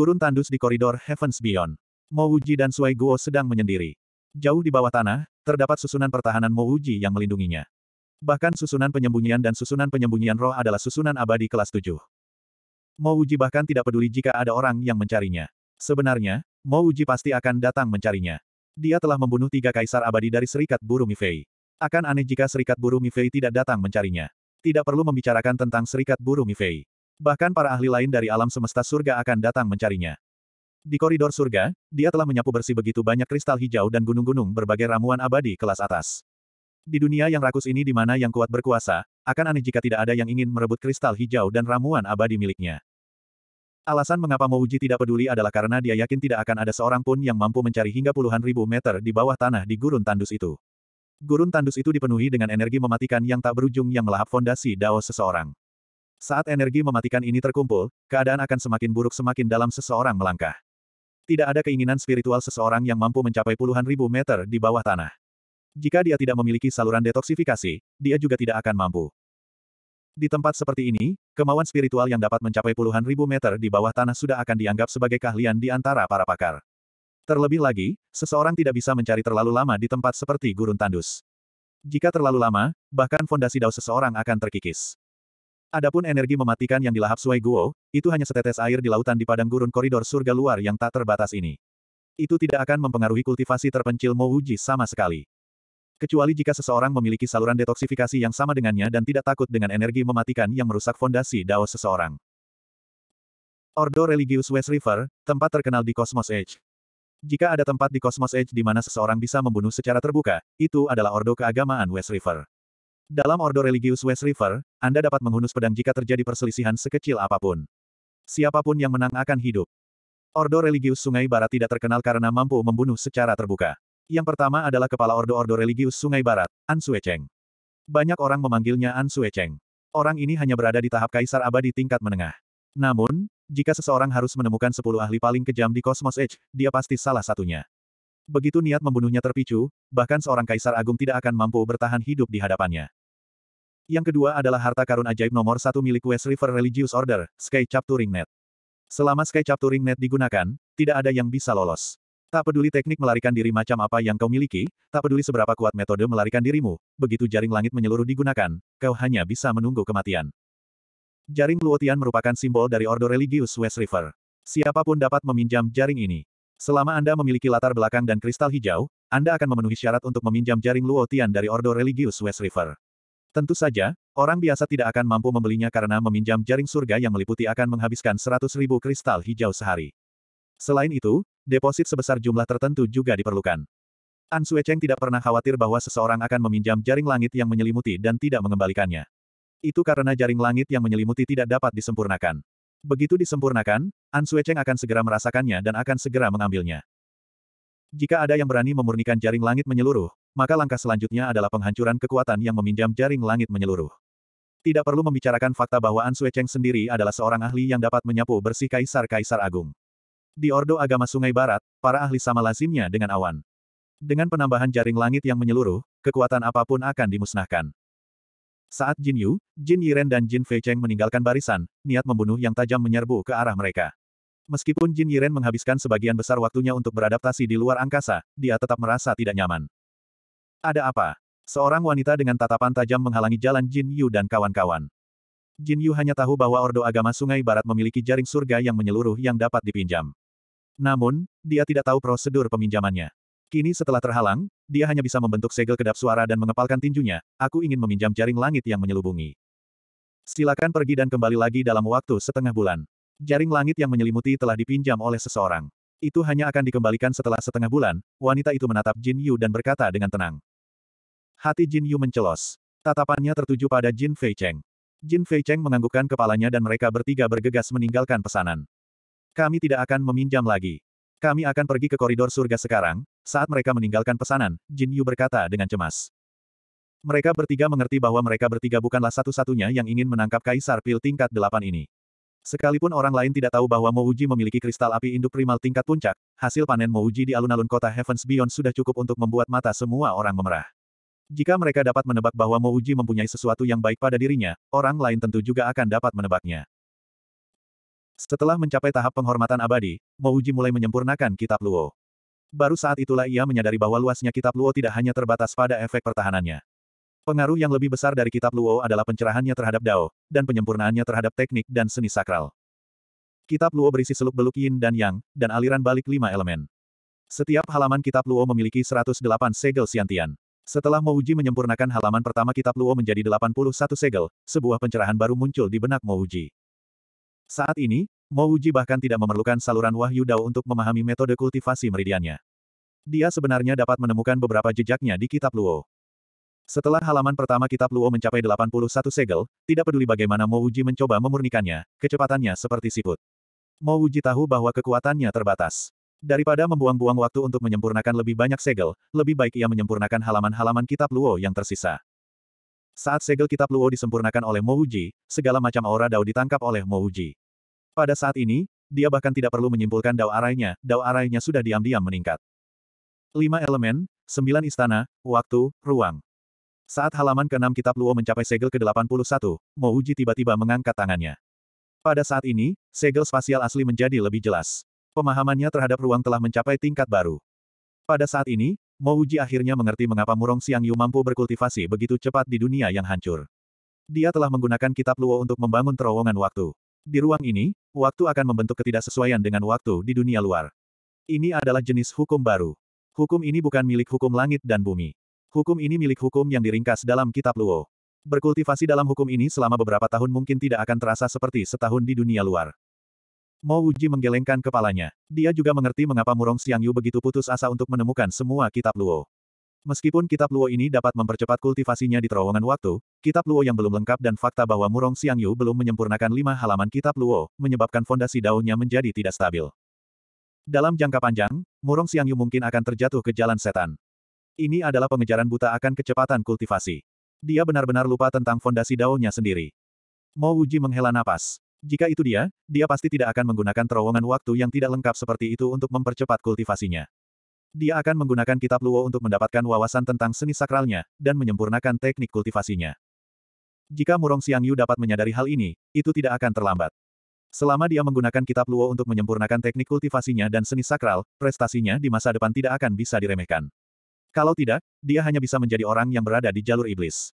Gurun tandus di koridor Heavens Beyond. Mo Uji dan Sui Guo sedang menyendiri. Jauh di bawah tanah, terdapat susunan pertahanan Mo Uji yang melindunginya. Bahkan susunan penyembunyian dan susunan penyembunyian roh adalah susunan abadi kelas 7. Uji bahkan tidak peduli jika ada orang yang mencarinya. Sebenarnya, Mo Uji pasti akan datang mencarinya. Dia telah membunuh tiga kaisar abadi dari Serikat Buru Mifei. Akan aneh jika Serikat Buru Mifei tidak datang mencarinya. Tidak perlu membicarakan tentang Serikat Buru Mifei. Bahkan para ahli lain dari alam semesta surga akan datang mencarinya. Di koridor surga, dia telah menyapu bersih begitu banyak kristal hijau dan gunung-gunung berbagai ramuan abadi kelas atas. Di dunia yang rakus ini di mana yang kuat berkuasa, akan aneh jika tidak ada yang ingin merebut kristal hijau dan ramuan abadi miliknya. Alasan mengapa Mouji tidak peduli adalah karena dia yakin tidak akan ada seorang pun yang mampu mencari hingga puluhan ribu meter di bawah tanah di gurun tandus itu. Gurun tandus itu dipenuhi dengan energi mematikan yang tak berujung yang melahap fondasi Dao seseorang. Saat energi mematikan ini terkumpul, keadaan akan semakin buruk semakin dalam seseorang melangkah. Tidak ada keinginan spiritual seseorang yang mampu mencapai puluhan ribu meter di bawah tanah. Jika dia tidak memiliki saluran detoksifikasi, dia juga tidak akan mampu. Di tempat seperti ini, kemauan spiritual yang dapat mencapai puluhan ribu meter di bawah tanah sudah akan dianggap sebagai keahlian di antara para pakar. Terlebih lagi, seseorang tidak bisa mencari terlalu lama di tempat seperti gurun tandus. Jika terlalu lama, bahkan fondasi dao seseorang akan terkikis. Adapun energi mematikan yang dilahap Sui Guo, itu hanya setetes air di lautan di padang gurun koridor surga luar yang tak terbatas ini. Itu tidak akan mempengaruhi kultivasi terpencil Mo Wuji sama sekali. Kecuali jika seseorang memiliki saluran detoksifikasi yang sama dengannya dan tidak takut dengan energi mematikan yang merusak fondasi dao seseorang. Ordo Religius West River, tempat terkenal di Cosmos Age. Jika ada tempat di Cosmos Age di mana seseorang bisa membunuh secara terbuka, itu adalah Ordo Keagamaan West River. Dalam Ordo Religius West River, Anda dapat menghunus pedang jika terjadi perselisihan sekecil apapun. Siapapun yang menang akan hidup. Ordo Religius Sungai Barat tidak terkenal karena mampu membunuh secara terbuka. Yang pertama adalah Kepala Ordo Ordo Religius Sungai Barat, An Sue Cheng. Banyak orang memanggilnya An Sue Cheng. Orang ini hanya berada di tahap Kaisar Abadi tingkat menengah. Namun, jika seseorang harus menemukan 10 ahli paling kejam di Cosmos Edge, dia pasti salah satunya. Begitu niat membunuhnya terpicu, bahkan seorang kaisar agung tidak akan mampu bertahan hidup di hadapannya. Yang kedua adalah harta karun ajaib nomor satu milik West River Religious Order, Sky Chapturing Net. Selama Sky Chapturing Net digunakan, tidak ada yang bisa lolos. Tak peduli teknik melarikan diri macam apa yang kau miliki, tak peduli seberapa kuat metode melarikan dirimu, begitu jaring langit menyeluruh digunakan, kau hanya bisa menunggu kematian. Jaring Luotian merupakan simbol dari Ordo Religius West River. Siapapun dapat meminjam jaring ini. Selama Anda memiliki latar belakang dan kristal hijau, Anda akan memenuhi syarat untuk meminjam jaring Luotian dari Ordo Religius West River. Tentu saja, orang biasa tidak akan mampu membelinya karena meminjam jaring surga yang meliputi akan menghabiskan 100 ribu kristal hijau sehari. Selain itu, deposit sebesar jumlah tertentu juga diperlukan. An Cheng tidak pernah khawatir bahwa seseorang akan meminjam jaring langit yang menyelimuti dan tidak mengembalikannya. Itu karena jaring langit yang menyelimuti tidak dapat disempurnakan. Begitu disempurnakan, An Cheng akan segera merasakannya dan akan segera mengambilnya. Jika ada yang berani memurnikan jaring langit menyeluruh, maka langkah selanjutnya adalah penghancuran kekuatan yang meminjam jaring langit menyeluruh. Tidak perlu membicarakan fakta bahwa An Sui Cheng sendiri adalah seorang ahli yang dapat menyapu bersih kaisar-kaisar agung. Di Ordo Agama Sungai Barat, para ahli sama lazimnya dengan awan. Dengan penambahan jaring langit yang menyeluruh, kekuatan apapun akan dimusnahkan. Saat Jin Yu, Jin Yiren dan Jin Fei Cheng meninggalkan barisan, niat membunuh yang tajam menyerbu ke arah mereka. Meskipun Jin Yiren menghabiskan sebagian besar waktunya untuk beradaptasi di luar angkasa, dia tetap merasa tidak nyaman. Ada apa? Seorang wanita dengan tatapan tajam menghalangi jalan Jin Yu dan kawan-kawan. Jin Yu hanya tahu bahwa Ordo Agama Sungai Barat memiliki jaring surga yang menyeluruh yang dapat dipinjam. Namun, dia tidak tahu prosedur peminjamannya. Kini setelah terhalang, dia hanya bisa membentuk segel kedap suara dan mengepalkan tinjunya, aku ingin meminjam jaring langit yang menyelubungi. Silakan pergi dan kembali lagi dalam waktu setengah bulan. Jaring langit yang menyelimuti telah dipinjam oleh seseorang. Itu hanya akan dikembalikan setelah setengah bulan, wanita itu menatap Jin Yu dan berkata dengan tenang. Hati Jin Yu mencelos. Tatapannya tertuju pada Jin Fei Cheng. Jin Fei Cheng menganggukkan kepalanya dan mereka bertiga bergegas meninggalkan pesanan. Kami tidak akan meminjam lagi. Kami akan pergi ke koridor surga sekarang. Saat mereka meninggalkan pesanan, Jin Yu berkata dengan cemas. Mereka bertiga mengerti bahwa mereka bertiga bukanlah satu-satunya yang ingin menangkap Kaisar Pil tingkat delapan ini. Sekalipun orang lain tidak tahu bahwa Mouji memiliki kristal api induk primal tingkat puncak, hasil panen Mouji di alun-alun kota Heavens Beyond sudah cukup untuk membuat mata semua orang memerah. Jika mereka dapat menebak bahwa Mouji mempunyai sesuatu yang baik pada dirinya, orang lain tentu juga akan dapat menebaknya. Setelah mencapai tahap penghormatan abadi, Mouji mulai menyempurnakan kitab Luo. Baru saat itulah ia menyadari bahwa luasnya kitab Luo tidak hanya terbatas pada efek pertahanannya. Pengaruh yang lebih besar dari kitab Luo adalah pencerahannya terhadap Dao, dan penyempurnaannya terhadap teknik dan seni sakral. Kitab Luo berisi seluk-beluk Yin dan Yang, dan aliran balik lima elemen. Setiap halaman kitab Luo memiliki 108 segel siantian. Setelah Mouji menyempurnakan halaman pertama kitab Luo menjadi 81 segel, sebuah pencerahan baru muncul di benak Mouji. Saat ini, Mouji bahkan tidak memerlukan saluran Wahyu Dao untuk memahami metode kultivasi meridiannya. Dia sebenarnya dapat menemukan beberapa jejaknya di kitab Luo. Setelah halaman pertama kitab Luo mencapai 81 segel, tidak peduli bagaimana Mouji mencoba memurnikannya, kecepatannya seperti siput. Mouji tahu bahwa kekuatannya terbatas. Daripada membuang-buang waktu untuk menyempurnakan lebih banyak segel, lebih baik ia menyempurnakan halaman-halaman kitab Luo yang tersisa. Saat segel kitab Luo disempurnakan oleh Mo Uji, segala macam aura Dao ditangkap oleh Mo Uji. Pada saat ini, dia bahkan tidak perlu menyimpulkan Dao arainya, Dao arainya sudah diam-diam meningkat. Lima elemen, sembilan istana, waktu, ruang. Saat halaman ke-6 kitab Luo mencapai segel ke-81, Mo Uji tiba-tiba mengangkat tangannya. Pada saat ini, segel spasial asli menjadi lebih jelas. Pemahamannya terhadap ruang telah mencapai tingkat baru. Pada saat ini, Mo Uji akhirnya mengerti mengapa Murong Siang Yu mampu berkultivasi begitu cepat di dunia yang hancur. Dia telah menggunakan kitab Luo untuk membangun terowongan waktu. Di ruang ini, waktu akan membentuk ketidaksesuaian dengan waktu di dunia luar. Ini adalah jenis hukum baru. Hukum ini bukan milik hukum langit dan bumi. Hukum ini milik hukum yang diringkas dalam kitab Luo. Berkultivasi dalam hukum ini selama beberapa tahun mungkin tidak akan terasa seperti setahun di dunia luar. Mo Wuji menggelengkan kepalanya. Dia juga mengerti mengapa Murong Xiangyu begitu putus asa untuk menemukan semua kitab Luo. Meskipun kitab Luo ini dapat mempercepat kultivasinya di terowongan waktu, kitab Luo yang belum lengkap dan fakta bahwa Murong Xiangyu belum menyempurnakan lima halaman kitab Luo, menyebabkan fondasi daunnya menjadi tidak stabil. Dalam jangka panjang, Murong Xiangyu mungkin akan terjatuh ke jalan setan. Ini adalah pengejaran buta akan kecepatan kultivasi. Dia benar-benar lupa tentang fondasi daunnya sendiri. Mo Wuji menghela napas. Jika itu dia, dia pasti tidak akan menggunakan terowongan waktu yang tidak lengkap seperti itu untuk mempercepat kultivasinya. Dia akan menggunakan kitab Luo untuk mendapatkan wawasan tentang seni sakralnya, dan menyempurnakan teknik kultivasinya. Jika Murong Xiang Yu dapat menyadari hal ini, itu tidak akan terlambat. Selama dia menggunakan kitab Luo untuk menyempurnakan teknik kultivasinya dan seni sakral, prestasinya di masa depan tidak akan bisa diremehkan. Kalau tidak, dia hanya bisa menjadi orang yang berada di jalur iblis.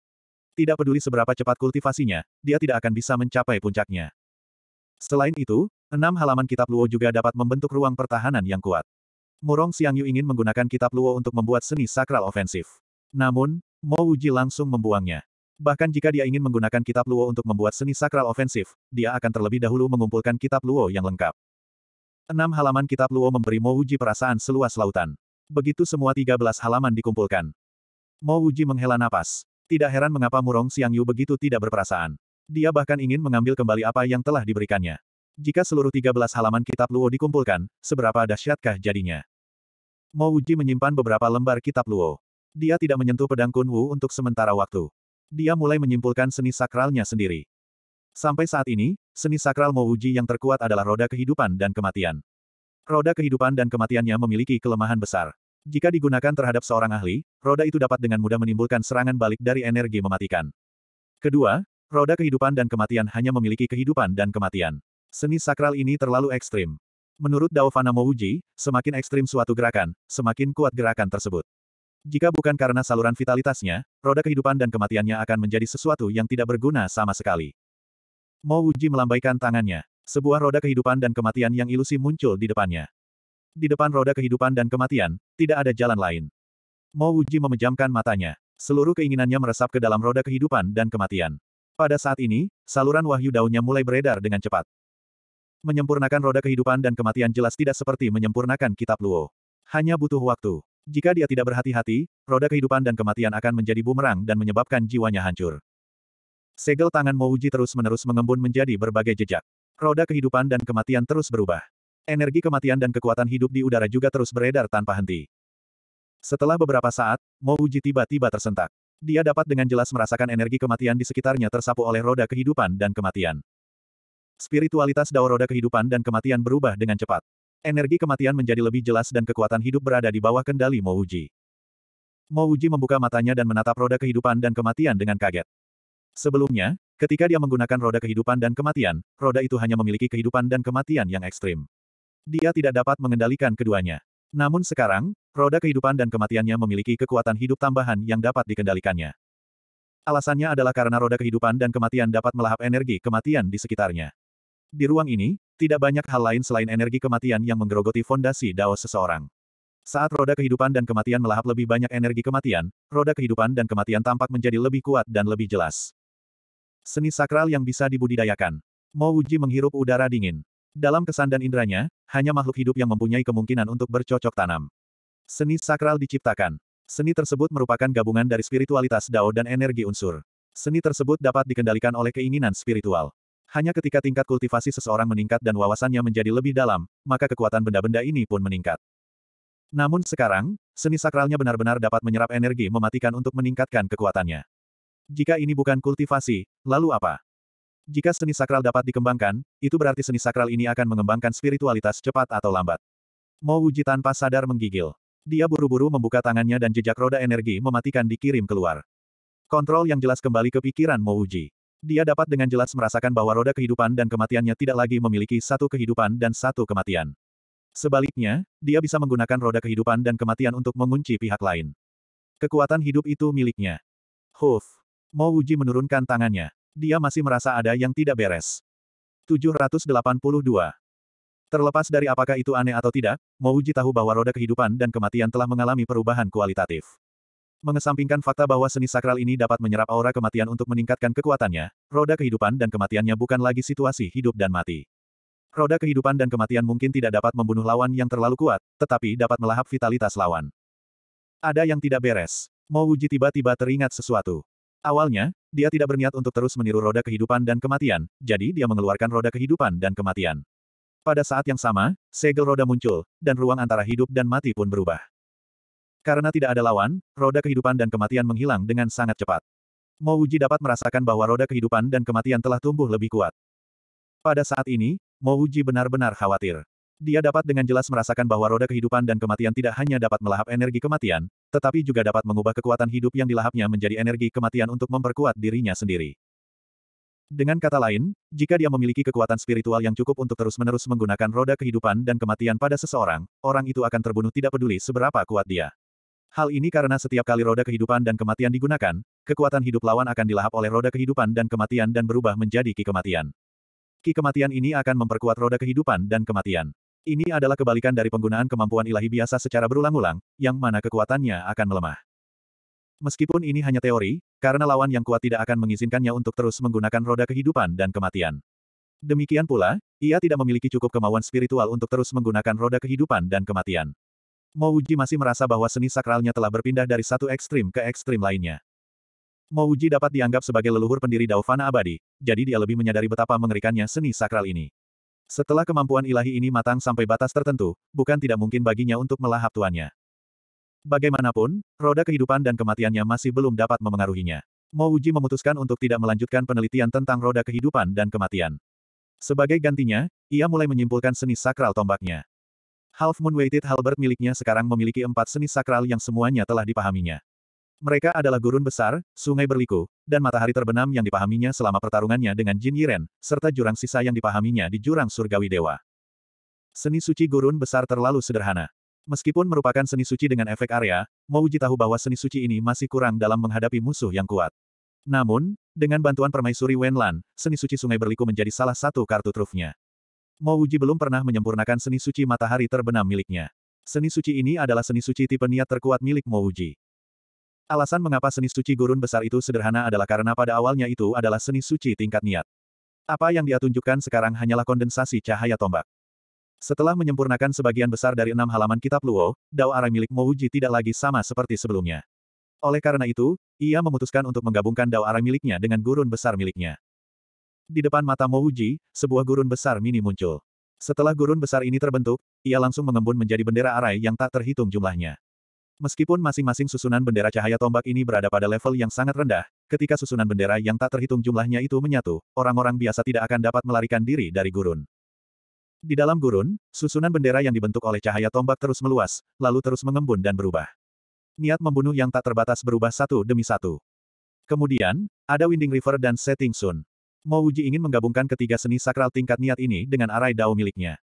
Tidak peduli seberapa cepat kultivasinya, dia tidak akan bisa mencapai puncaknya. Selain itu, enam halaman kitab Luo juga dapat membentuk ruang pertahanan yang kuat. Murong Xiangyu ingin menggunakan kitab Luo untuk membuat seni sakral ofensif. Namun, Mo Wuji langsung membuangnya. Bahkan jika dia ingin menggunakan kitab Luo untuk membuat seni sakral ofensif, dia akan terlebih dahulu mengumpulkan kitab Luo yang lengkap. Enam halaman kitab Luo memberi Mo Wuji perasaan seluas lautan. Begitu semua tiga belas halaman dikumpulkan. Mo Wuji menghela napas. Tidak heran mengapa Murong Xiangyu begitu tidak berperasaan. Dia bahkan ingin mengambil kembali apa yang telah diberikannya. Jika seluruh 13 halaman kitab Luo dikumpulkan, seberapa dahsyatkah jadinya? Mo Uji menyimpan beberapa lembar kitab Luo. Dia tidak menyentuh pedang Kun Wu untuk sementara waktu. Dia mulai menyimpulkan seni sakralnya sendiri. Sampai saat ini, seni sakral Mo Uji yang terkuat adalah roda kehidupan dan kematian. Roda kehidupan dan kematiannya memiliki kelemahan besar. Jika digunakan terhadap seorang ahli, roda itu dapat dengan mudah menimbulkan serangan balik dari energi mematikan. Kedua, Roda kehidupan dan kematian hanya memiliki kehidupan dan kematian. Seni sakral ini terlalu ekstrim. Menurut Daofana Mouji, semakin ekstrim suatu gerakan, semakin kuat gerakan tersebut. Jika bukan karena saluran vitalitasnya, roda kehidupan dan kematiannya akan menjadi sesuatu yang tidak berguna sama sekali. Mouji melambaikan tangannya. Sebuah roda kehidupan dan kematian yang ilusi muncul di depannya. Di depan roda kehidupan dan kematian, tidak ada jalan lain. Mouji memejamkan matanya. Seluruh keinginannya meresap ke dalam roda kehidupan dan kematian. Pada saat ini, saluran wahyu daunnya mulai beredar dengan cepat. Menyempurnakan roda kehidupan dan kematian jelas tidak seperti menyempurnakan kitab Luo. Hanya butuh waktu. Jika dia tidak berhati-hati, roda kehidupan dan kematian akan menjadi bumerang dan menyebabkan jiwanya hancur. Segel tangan Mouji terus-menerus mengembun menjadi berbagai jejak. Roda kehidupan dan kematian terus berubah. Energi kematian dan kekuatan hidup di udara juga terus beredar tanpa henti. Setelah beberapa saat, Mo tiba-tiba tersentak. Dia dapat dengan jelas merasakan energi kematian di sekitarnya tersapu oleh roda kehidupan dan kematian. Spiritualitas dao roda kehidupan dan kematian berubah dengan cepat. Energi kematian menjadi lebih jelas dan kekuatan hidup berada di bawah kendali Mouji. Mouji membuka matanya dan menatap roda kehidupan dan kematian dengan kaget. Sebelumnya, ketika dia menggunakan roda kehidupan dan kematian, roda itu hanya memiliki kehidupan dan kematian yang ekstrim. Dia tidak dapat mengendalikan keduanya. Namun sekarang, roda kehidupan dan kematiannya memiliki kekuatan hidup tambahan yang dapat dikendalikannya. Alasannya adalah karena roda kehidupan dan kematian dapat melahap energi kematian di sekitarnya. Di ruang ini, tidak banyak hal lain selain energi kematian yang menggerogoti fondasi Dao seseorang. Saat roda kehidupan dan kematian melahap lebih banyak energi kematian, roda kehidupan dan kematian tampak menjadi lebih kuat dan lebih jelas. Seni sakral yang bisa dibudidayakan. Mo menghirup udara dingin. Dalam kesan dan indranya, hanya makhluk hidup yang mempunyai kemungkinan untuk bercocok tanam. Seni sakral diciptakan. Seni tersebut merupakan gabungan dari spiritualitas Dao dan energi unsur. Seni tersebut dapat dikendalikan oleh keinginan spiritual. Hanya ketika tingkat kultivasi seseorang meningkat dan wawasannya menjadi lebih dalam, maka kekuatan benda-benda ini pun meningkat. Namun sekarang, seni sakralnya benar-benar dapat menyerap energi mematikan untuk meningkatkan kekuatannya. Jika ini bukan kultivasi, lalu apa? Jika seni sakral dapat dikembangkan, itu berarti seni sakral ini akan mengembangkan spiritualitas cepat atau lambat. Mo Wuji tanpa sadar menggigil. Dia buru-buru membuka tangannya dan jejak roda energi mematikan dikirim keluar. Kontrol yang jelas kembali ke pikiran Mo Wuji. Dia dapat dengan jelas merasakan bahwa roda kehidupan dan kematiannya tidak lagi memiliki satu kehidupan dan satu kematian. Sebaliknya, dia bisa menggunakan roda kehidupan dan kematian untuk mengunci pihak lain. Kekuatan hidup itu miliknya. Huf. Mo Wuji menurunkan tangannya. Dia masih merasa ada yang tidak beres. 782. Terlepas dari apakah itu aneh atau tidak, Mouji tahu bahwa roda kehidupan dan kematian telah mengalami perubahan kualitatif. Mengesampingkan fakta bahwa seni sakral ini dapat menyerap aura kematian untuk meningkatkan kekuatannya, roda kehidupan dan kematiannya bukan lagi situasi hidup dan mati. Roda kehidupan dan kematian mungkin tidak dapat membunuh lawan yang terlalu kuat, tetapi dapat melahap vitalitas lawan. Ada yang tidak beres. Mouji tiba-tiba teringat sesuatu. Awalnya, dia tidak berniat untuk terus meniru roda kehidupan dan kematian, jadi dia mengeluarkan roda kehidupan dan kematian. Pada saat yang sama, segel roda muncul, dan ruang antara hidup dan mati pun berubah. Karena tidak ada lawan, roda kehidupan dan kematian menghilang dengan sangat cepat. Mouji dapat merasakan bahwa roda kehidupan dan kematian telah tumbuh lebih kuat. Pada saat ini, Mouji benar-benar khawatir. Dia dapat dengan jelas merasakan bahwa roda kehidupan dan kematian tidak hanya dapat melahap energi kematian, tetapi juga dapat mengubah kekuatan hidup yang dilahapnya menjadi energi kematian untuk memperkuat dirinya sendiri. Dengan kata lain, jika dia memiliki kekuatan spiritual yang cukup untuk terus-menerus menggunakan roda kehidupan dan kematian pada seseorang, orang itu akan terbunuh tidak peduli seberapa kuat dia. Hal ini karena setiap kali roda kehidupan dan kematian digunakan, kekuatan hidup lawan akan dilahap oleh roda kehidupan dan kematian dan berubah menjadi ki kematian. Ki kematian ini akan memperkuat roda kehidupan dan kematian. Ini adalah kebalikan dari penggunaan kemampuan ilahi biasa secara berulang-ulang, yang mana kekuatannya akan melemah. Meskipun ini hanya teori, karena lawan yang kuat tidak akan mengizinkannya untuk terus menggunakan roda kehidupan dan kematian. Demikian pula, ia tidak memiliki cukup kemauan spiritual untuk terus menggunakan roda kehidupan dan kematian. Mouji masih merasa bahwa seni sakralnya telah berpindah dari satu ekstrim ke ekstrim lainnya. Mouji dapat dianggap sebagai leluhur pendiri Daofana abadi, jadi dia lebih menyadari betapa mengerikannya seni sakral ini. Setelah kemampuan ilahi ini matang sampai batas tertentu, bukan tidak mungkin baginya untuk melahap tuannya. Bagaimanapun, roda kehidupan dan kematiannya masih belum dapat memengaruhinya. Mo Uji memutuskan untuk tidak melanjutkan penelitian tentang roda kehidupan dan kematian. Sebagai gantinya, ia mulai menyimpulkan seni sakral tombaknya. Half Moon Weighted Halbert miliknya sekarang memiliki empat seni sakral yang semuanya telah dipahaminya. Mereka adalah gurun besar, sungai berliku, dan matahari terbenam yang dipahaminya selama pertarungannya dengan Jin Yiren, serta jurang sisa yang dipahaminya di jurang surgawi dewa. Seni suci gurun besar terlalu sederhana. Meskipun merupakan seni suci dengan efek area, Uji tahu bahwa seni suci ini masih kurang dalam menghadapi musuh yang kuat. Namun, dengan bantuan permaisuri Wenlan, seni suci sungai berliku menjadi salah satu kartu trufnya. Uji belum pernah menyempurnakan seni suci matahari terbenam miliknya. Seni suci ini adalah seni suci tipe niat terkuat milik Mouji. Alasan mengapa seni suci gurun besar itu sederhana adalah karena pada awalnya itu adalah seni suci tingkat niat. Apa yang dia tunjukkan sekarang hanyalah kondensasi cahaya tombak. Setelah menyempurnakan sebagian besar dari enam halaman kitab Luo, Dao Arai milik Mouji tidak lagi sama seperti sebelumnya. Oleh karena itu, ia memutuskan untuk menggabungkan Dao Arai miliknya dengan gurun besar miliknya. Di depan mata Mouji, sebuah gurun besar mini muncul. Setelah gurun besar ini terbentuk, ia langsung mengembun menjadi bendera arai yang tak terhitung jumlahnya. Meskipun masing-masing susunan bendera cahaya tombak ini berada pada level yang sangat rendah, ketika susunan bendera yang tak terhitung jumlahnya itu menyatu, orang-orang biasa tidak akan dapat melarikan diri dari gurun. Di dalam gurun, susunan bendera yang dibentuk oleh cahaya tombak terus meluas, lalu terus mengembun dan berubah. Niat membunuh yang tak terbatas berubah satu demi satu. Kemudian, ada Winding River dan Setting Sun. Mo ingin menggabungkan ketiga seni sakral tingkat niat ini dengan arai dao miliknya.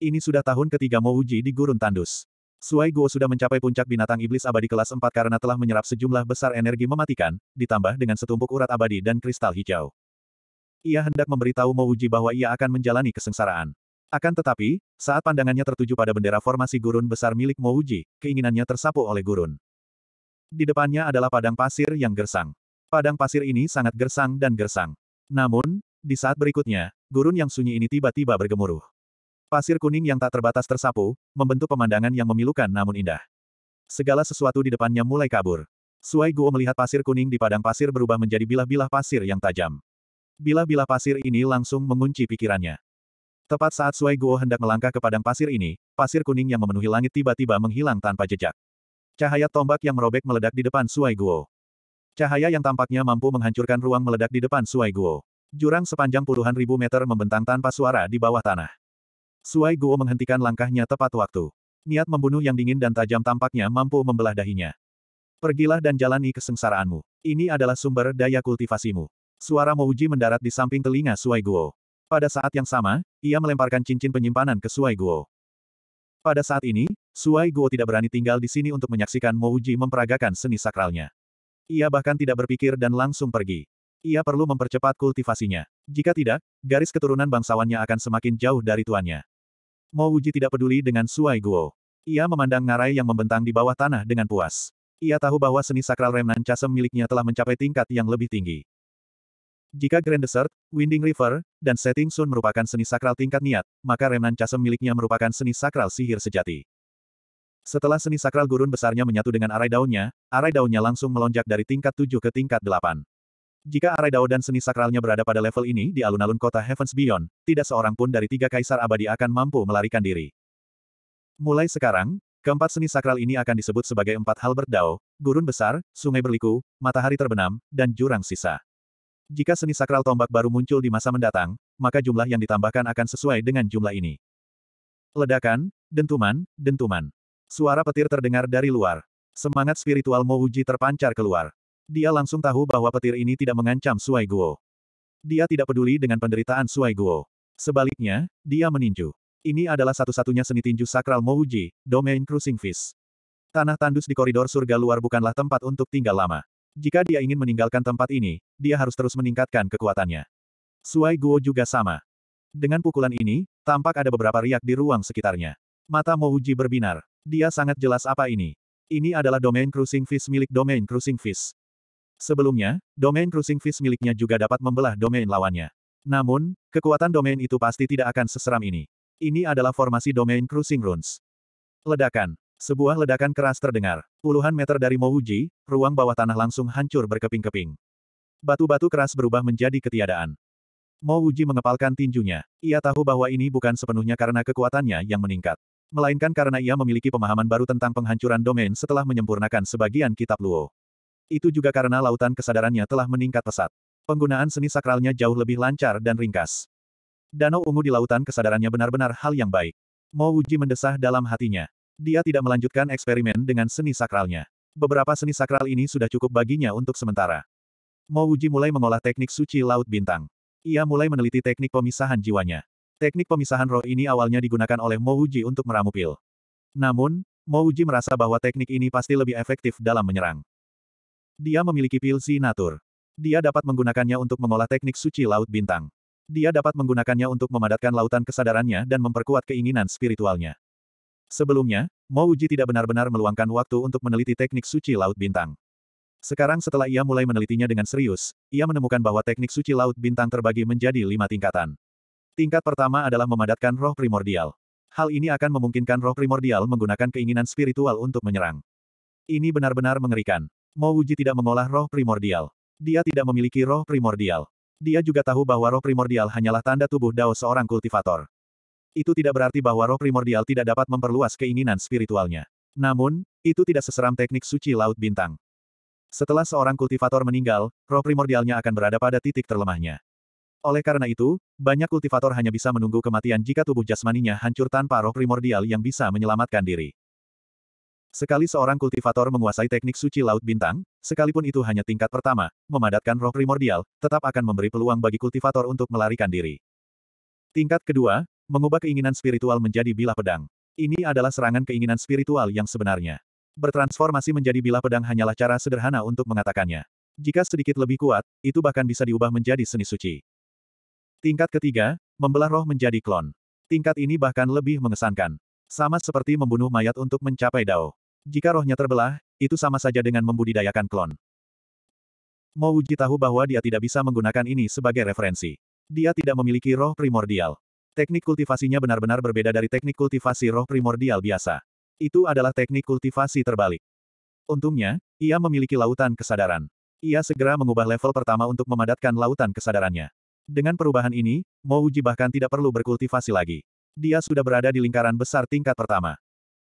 Ini sudah tahun ketiga Mo di gurun tandus. Suai Guo sudah mencapai puncak binatang iblis abadi kelas 4 karena telah menyerap sejumlah besar energi mematikan, ditambah dengan setumpuk urat abadi dan kristal hijau. Ia hendak memberitahu Uji bahwa ia akan menjalani kesengsaraan. Akan tetapi, saat pandangannya tertuju pada bendera formasi gurun besar milik Mo Uji, keinginannya tersapu oleh gurun. Di depannya adalah padang pasir yang gersang. Padang pasir ini sangat gersang dan gersang. Namun, di saat berikutnya, gurun yang sunyi ini tiba-tiba bergemuruh. Pasir kuning yang tak terbatas tersapu, membentuk pemandangan yang memilukan namun indah. Segala sesuatu di depannya mulai kabur. Suai Guo melihat pasir kuning di padang pasir berubah menjadi bilah-bilah pasir yang tajam. Bilah-bilah pasir ini langsung mengunci pikirannya. Tepat saat Suai Guo hendak melangkah ke padang pasir ini, pasir kuning yang memenuhi langit tiba-tiba menghilang tanpa jejak. Cahaya tombak yang merobek meledak di depan Suai Guo. Cahaya yang tampaknya mampu menghancurkan ruang meledak di depan Suai Guo. Jurang sepanjang puluhan ribu meter membentang tanpa suara di bawah tanah. Suai Guo menghentikan langkahnya tepat waktu. Niat membunuh yang dingin dan tajam tampaknya mampu membelah dahinya. Pergilah dan jalani kesengsaraanmu. Ini adalah sumber daya kultivasimu. Suara Mouji mendarat di samping telinga Suai Guo. Pada saat yang sama, ia melemparkan cincin penyimpanan ke Suai Guo. Pada saat ini, Suai Guo tidak berani tinggal di sini untuk menyaksikan Mouji memperagakan seni sakralnya. Ia bahkan tidak berpikir dan langsung pergi. Ia perlu mempercepat kultivasinya. Jika tidak, garis keturunan bangsawannya akan semakin jauh dari tuannya. Mo Wuji tidak peduli dengan Suai Guo. Ia memandang ngarai yang membentang di bawah tanah dengan puas. Ia tahu bahwa seni sakral remnan casem miliknya telah mencapai tingkat yang lebih tinggi. Jika Grand Desert, Winding River, dan Setting Sun merupakan seni sakral tingkat niat, maka remnan casem miliknya merupakan seni sakral sihir sejati. Setelah seni sakral gurun besarnya menyatu dengan arai daunnya, arai daunnya langsung melonjak dari tingkat 7 ke tingkat 8. Jika arai Dao dan seni sakralnya berada pada level ini di alun-alun kota Heavens Beyond, tidak seorang pun dari tiga kaisar abadi akan mampu melarikan diri. Mulai sekarang, keempat seni sakral ini akan disebut sebagai empat Halbert Dao, gurun besar, sungai berliku, matahari terbenam, dan jurang sisa. Jika seni sakral tombak baru muncul di masa mendatang, maka jumlah yang ditambahkan akan sesuai dengan jumlah ini. Ledakan, dentuman, dentuman. Suara petir terdengar dari luar. Semangat spiritual Mouji terpancar keluar. Dia langsung tahu bahwa petir ini tidak mengancam Suai Guo. Dia tidak peduli dengan penderitaan Suai Guo. Sebaliknya, dia meninju. Ini adalah satu-satunya seni tinju sakral Mouji, Domain Cruising Fish. Tanah tandus di koridor surga luar bukanlah tempat untuk tinggal lama. Jika dia ingin meninggalkan tempat ini, dia harus terus meningkatkan kekuatannya. Suai Guo juga sama. Dengan pukulan ini, tampak ada beberapa riak di ruang sekitarnya. Mata Mouji berbinar. Dia sangat jelas apa ini. Ini adalah domain cruising fish milik domain cruising fish. Sebelumnya, domain cruising fish miliknya juga dapat membelah domain lawannya. Namun, kekuatan domain itu pasti tidak akan seseram ini. Ini adalah formasi domain cruising runes. Ledakan. Sebuah ledakan keras terdengar. Puluhan meter dari Mouji, ruang bawah tanah langsung hancur berkeping-keping. Batu-batu keras berubah menjadi ketiadaan. Mouji mengepalkan tinjunya. Ia tahu bahwa ini bukan sepenuhnya karena kekuatannya yang meningkat. Melainkan karena ia memiliki pemahaman baru tentang penghancuran domain setelah menyempurnakan sebagian kitab Luo. Itu juga karena lautan kesadarannya telah meningkat pesat. Penggunaan seni sakralnya jauh lebih lancar dan ringkas. Danau ungu di lautan kesadarannya benar-benar hal yang baik. Mo Wuji mendesah dalam hatinya. Dia tidak melanjutkan eksperimen dengan seni sakralnya. Beberapa seni sakral ini sudah cukup baginya untuk sementara. Mo Wuji mulai mengolah teknik suci laut bintang. Ia mulai meneliti teknik pemisahan jiwanya. Teknik pemisahan roh ini awalnya digunakan oleh Mo Wuji untuk meramu pil. Namun, Mo Uji merasa bahwa teknik ini pasti lebih efektif dalam menyerang. Dia memiliki si natur. Dia dapat menggunakannya untuk mengolah teknik suci Laut Bintang. Dia dapat menggunakannya untuk memadatkan lautan kesadarannya dan memperkuat keinginan spiritualnya. Sebelumnya, Mo Uji tidak benar-benar meluangkan waktu untuk meneliti teknik suci Laut Bintang. Sekarang setelah ia mulai menelitinya dengan serius, ia menemukan bahwa teknik suci Laut Bintang terbagi menjadi lima tingkatan. Tingkat pertama adalah memadatkan roh primordial. Hal ini akan memungkinkan roh primordial menggunakan keinginan spiritual untuk menyerang. Ini benar-benar mengerikan. Mo Wuji tidak mengolah roh primordial. Dia tidak memiliki roh primordial. Dia juga tahu bahwa roh primordial hanyalah tanda tubuh Dao seorang kultivator. Itu tidak berarti bahwa roh primordial tidak dapat memperluas keinginan spiritualnya. Namun, itu tidak seseram teknik suci Laut Bintang. Setelah seorang kultivator meninggal, roh primordialnya akan berada pada titik terlemahnya. Oleh karena itu, banyak kultivator hanya bisa menunggu kematian jika tubuh jasmaninya hancur tanpa roh primordial yang bisa menyelamatkan diri. Sekali seorang kultivator menguasai teknik suci Laut Bintang, sekalipun itu hanya tingkat pertama, memadatkan roh primordial, tetap akan memberi peluang bagi kultivator untuk melarikan diri. Tingkat kedua, mengubah keinginan spiritual menjadi bilah pedang. Ini adalah serangan keinginan spiritual yang sebenarnya. Bertransformasi menjadi bilah pedang hanyalah cara sederhana untuk mengatakannya. Jika sedikit lebih kuat, itu bahkan bisa diubah menjadi seni suci. Tingkat ketiga, membelah roh menjadi klon. Tingkat ini bahkan lebih mengesankan. Sama seperti membunuh mayat untuk mencapai dao. Jika rohnya terbelah, itu sama saja dengan membudidayakan klon. Mo Wuji tahu bahwa dia tidak bisa menggunakan ini sebagai referensi. Dia tidak memiliki roh primordial. Teknik kultivasinya benar-benar berbeda dari teknik kultivasi roh primordial biasa. Itu adalah teknik kultivasi terbalik. Untungnya, ia memiliki lautan kesadaran. Ia segera mengubah level pertama untuk memadatkan lautan kesadarannya. Dengan perubahan ini, Mo Wuji bahkan tidak perlu berkultivasi lagi. Dia sudah berada di lingkaran besar tingkat pertama.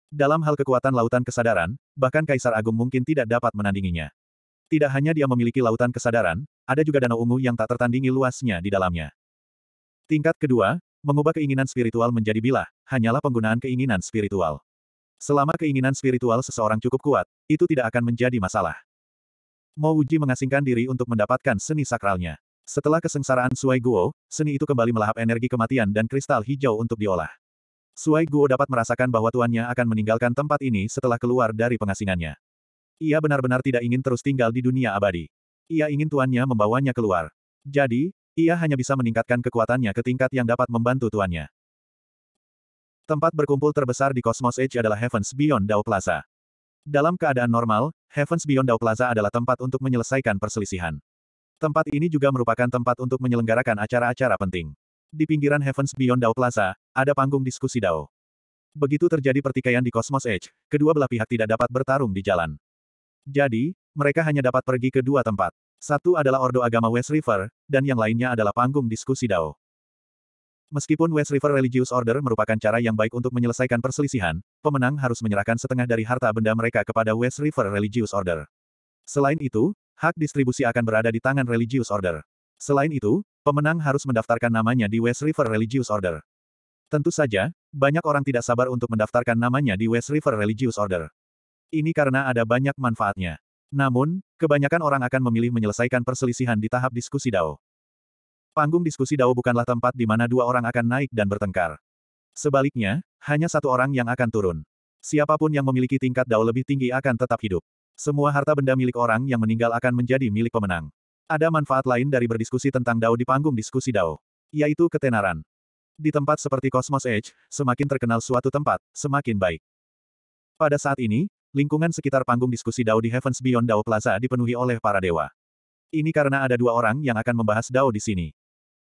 Dalam hal kekuatan lautan kesadaran, bahkan Kaisar Agung mungkin tidak dapat menandinginya. Tidak hanya dia memiliki lautan kesadaran, ada juga danau ungu yang tak tertandingi luasnya di dalamnya. Tingkat kedua, mengubah keinginan spiritual menjadi bilah, hanyalah penggunaan keinginan spiritual. Selama keinginan spiritual seseorang cukup kuat, itu tidak akan menjadi masalah. Mo Uji mengasingkan diri untuk mendapatkan seni sakralnya. Setelah kesengsaraan Suai Guo, seni itu kembali melahap energi kematian dan kristal hijau untuk diolah. Suai Guo dapat merasakan bahwa tuannya akan meninggalkan tempat ini setelah keluar dari pengasingannya. Ia benar-benar tidak ingin terus tinggal di dunia abadi. Ia ingin tuannya membawanya keluar. Jadi, ia hanya bisa meningkatkan kekuatannya ke tingkat yang dapat membantu tuannya. Tempat berkumpul terbesar di Cosmos Edge adalah Heavens Beyond Dao Plaza. Dalam keadaan normal, Heavens Beyond Dao Plaza adalah tempat untuk menyelesaikan perselisihan. Tempat ini juga merupakan tempat untuk menyelenggarakan acara-acara penting. Di pinggiran Heavens Beyond Dao Plaza, ada panggung diskusi Dao. Begitu terjadi pertikaian di Cosmos Edge, kedua belah pihak tidak dapat bertarung di jalan. Jadi, mereka hanya dapat pergi ke dua tempat. Satu adalah Ordo Agama West River, dan yang lainnya adalah panggung diskusi Dao. Meskipun West River Religious Order merupakan cara yang baik untuk menyelesaikan perselisihan, pemenang harus menyerahkan setengah dari harta benda mereka kepada West River Religious Order. Selain itu, hak distribusi akan berada di tangan Religious Order. Selain itu, Pemenang harus mendaftarkan namanya di West River Religious Order. Tentu saja, banyak orang tidak sabar untuk mendaftarkan namanya di West River Religious Order. Ini karena ada banyak manfaatnya. Namun, kebanyakan orang akan memilih menyelesaikan perselisihan di tahap diskusi DAO. Panggung diskusi DAO bukanlah tempat di mana dua orang akan naik dan bertengkar. Sebaliknya, hanya satu orang yang akan turun. Siapapun yang memiliki tingkat DAO lebih tinggi akan tetap hidup. Semua harta benda milik orang yang meninggal akan menjadi milik pemenang. Ada manfaat lain dari berdiskusi tentang DAO di panggung diskusi DAO, yaitu ketenaran. Di tempat seperti Cosmos Edge, semakin terkenal suatu tempat, semakin baik. Pada saat ini, lingkungan sekitar panggung diskusi DAO di Heavens Beyond DAO Plaza dipenuhi oleh para dewa. Ini karena ada dua orang yang akan membahas DAO di sini.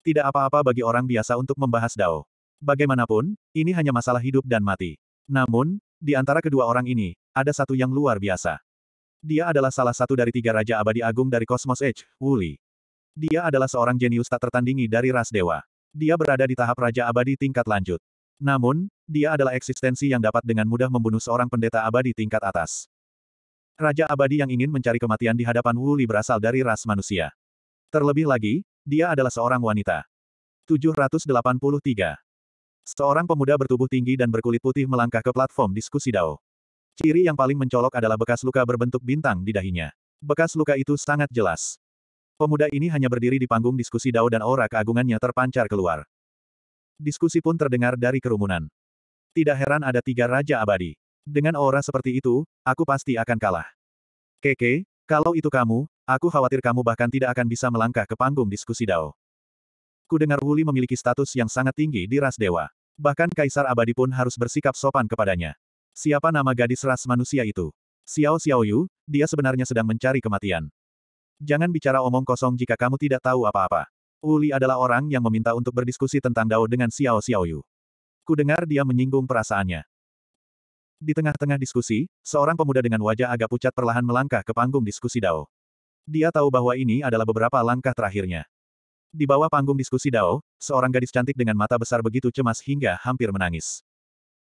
Tidak apa-apa bagi orang biasa untuk membahas DAO. Bagaimanapun, ini hanya masalah hidup dan mati. Namun, di antara kedua orang ini, ada satu yang luar biasa. Dia adalah salah satu dari tiga Raja Abadi Agung dari Cosmos Edge, Wuli. Dia adalah seorang jenius tak tertandingi dari ras dewa. Dia berada di tahap Raja Abadi tingkat lanjut. Namun, dia adalah eksistensi yang dapat dengan mudah membunuh seorang pendeta abadi tingkat atas. Raja abadi yang ingin mencari kematian di hadapan Wuli berasal dari ras manusia. Terlebih lagi, dia adalah seorang wanita. 783. Seorang pemuda bertubuh tinggi dan berkulit putih melangkah ke platform diskusi Dao. Ciri yang paling mencolok adalah bekas luka berbentuk bintang di dahinya. Bekas luka itu sangat jelas. Pemuda ini hanya berdiri di panggung diskusi Dao dan aura keagungannya terpancar keluar. Diskusi pun terdengar dari kerumunan. Tidak heran ada tiga raja abadi. Dengan aura seperti itu, aku pasti akan kalah. Keke, kalau itu kamu, aku khawatir kamu bahkan tidak akan bisa melangkah ke panggung diskusi Dao. ku dengar Wuli memiliki status yang sangat tinggi di ras dewa. Bahkan kaisar abadi pun harus bersikap sopan kepadanya. Siapa nama gadis ras manusia itu? Xiao Xiaoyu, dia sebenarnya sedang mencari kematian. Jangan bicara omong kosong jika kamu tidak tahu apa-apa. Uli adalah orang yang meminta untuk berdiskusi tentang Dao dengan Xiao Xiaoyu. Kudengar dia menyinggung perasaannya. Di tengah-tengah diskusi, seorang pemuda dengan wajah agak pucat perlahan melangkah ke panggung diskusi Dao. Dia tahu bahwa ini adalah beberapa langkah terakhirnya. Di bawah panggung diskusi Dao, seorang gadis cantik dengan mata besar begitu cemas hingga hampir menangis.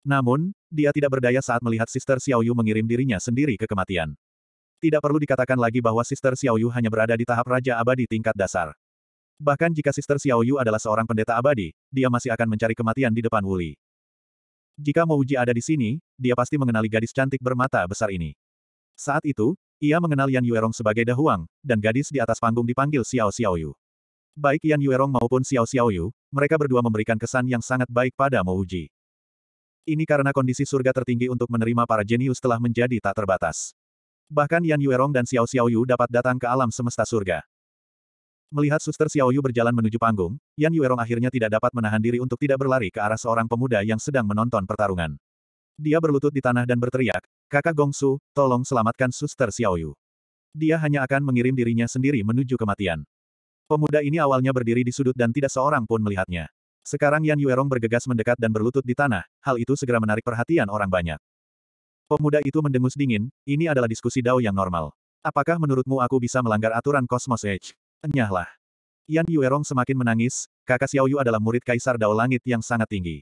Namun, dia tidak berdaya saat melihat Sister Xiaoyu mengirim dirinya sendiri ke kematian. Tidak perlu dikatakan lagi bahwa Sister Xiaoyu hanya berada di tahap Raja Abadi tingkat dasar. Bahkan jika Sister Xiaoyu adalah seorang pendeta abadi, dia masih akan mencari kematian di depan Wuli. Jika Mouji ada di sini, dia pasti mengenali gadis cantik bermata besar ini. Saat itu, ia mengenal Yan Yuerong sebagai Dahuang, dan gadis di atas panggung dipanggil Xiao Xiaoyu. Baik Yan Yuerong maupun Xiao Xiaoyu, mereka berdua memberikan kesan yang sangat baik pada Mouji. Ini karena kondisi surga tertinggi untuk menerima para jenius telah menjadi tak terbatas. Bahkan Yan Yuerong dan Xiao Xiaoyu dapat datang ke alam semesta surga. Melihat suster Xiaoyu berjalan menuju panggung, Yan Yuerong akhirnya tidak dapat menahan diri untuk tidak berlari ke arah seorang pemuda yang sedang menonton pertarungan. Dia berlutut di tanah dan berteriak, kakak Gongsu, tolong selamatkan suster Xiaoyu. Dia hanya akan mengirim dirinya sendiri menuju kematian. Pemuda ini awalnya berdiri di sudut dan tidak seorang pun melihatnya. Sekarang Yan Yuerong bergegas mendekat dan berlutut di tanah, hal itu segera menarik perhatian orang banyak. Pemuda itu mendengus dingin, ini adalah diskusi Dao yang normal. Apakah menurutmu aku bisa melanggar aturan Cosmos Age? Enyahlah. Yan Yuerong semakin menangis, kakak Xiaoyu adalah murid Kaisar Dao Langit yang sangat tinggi.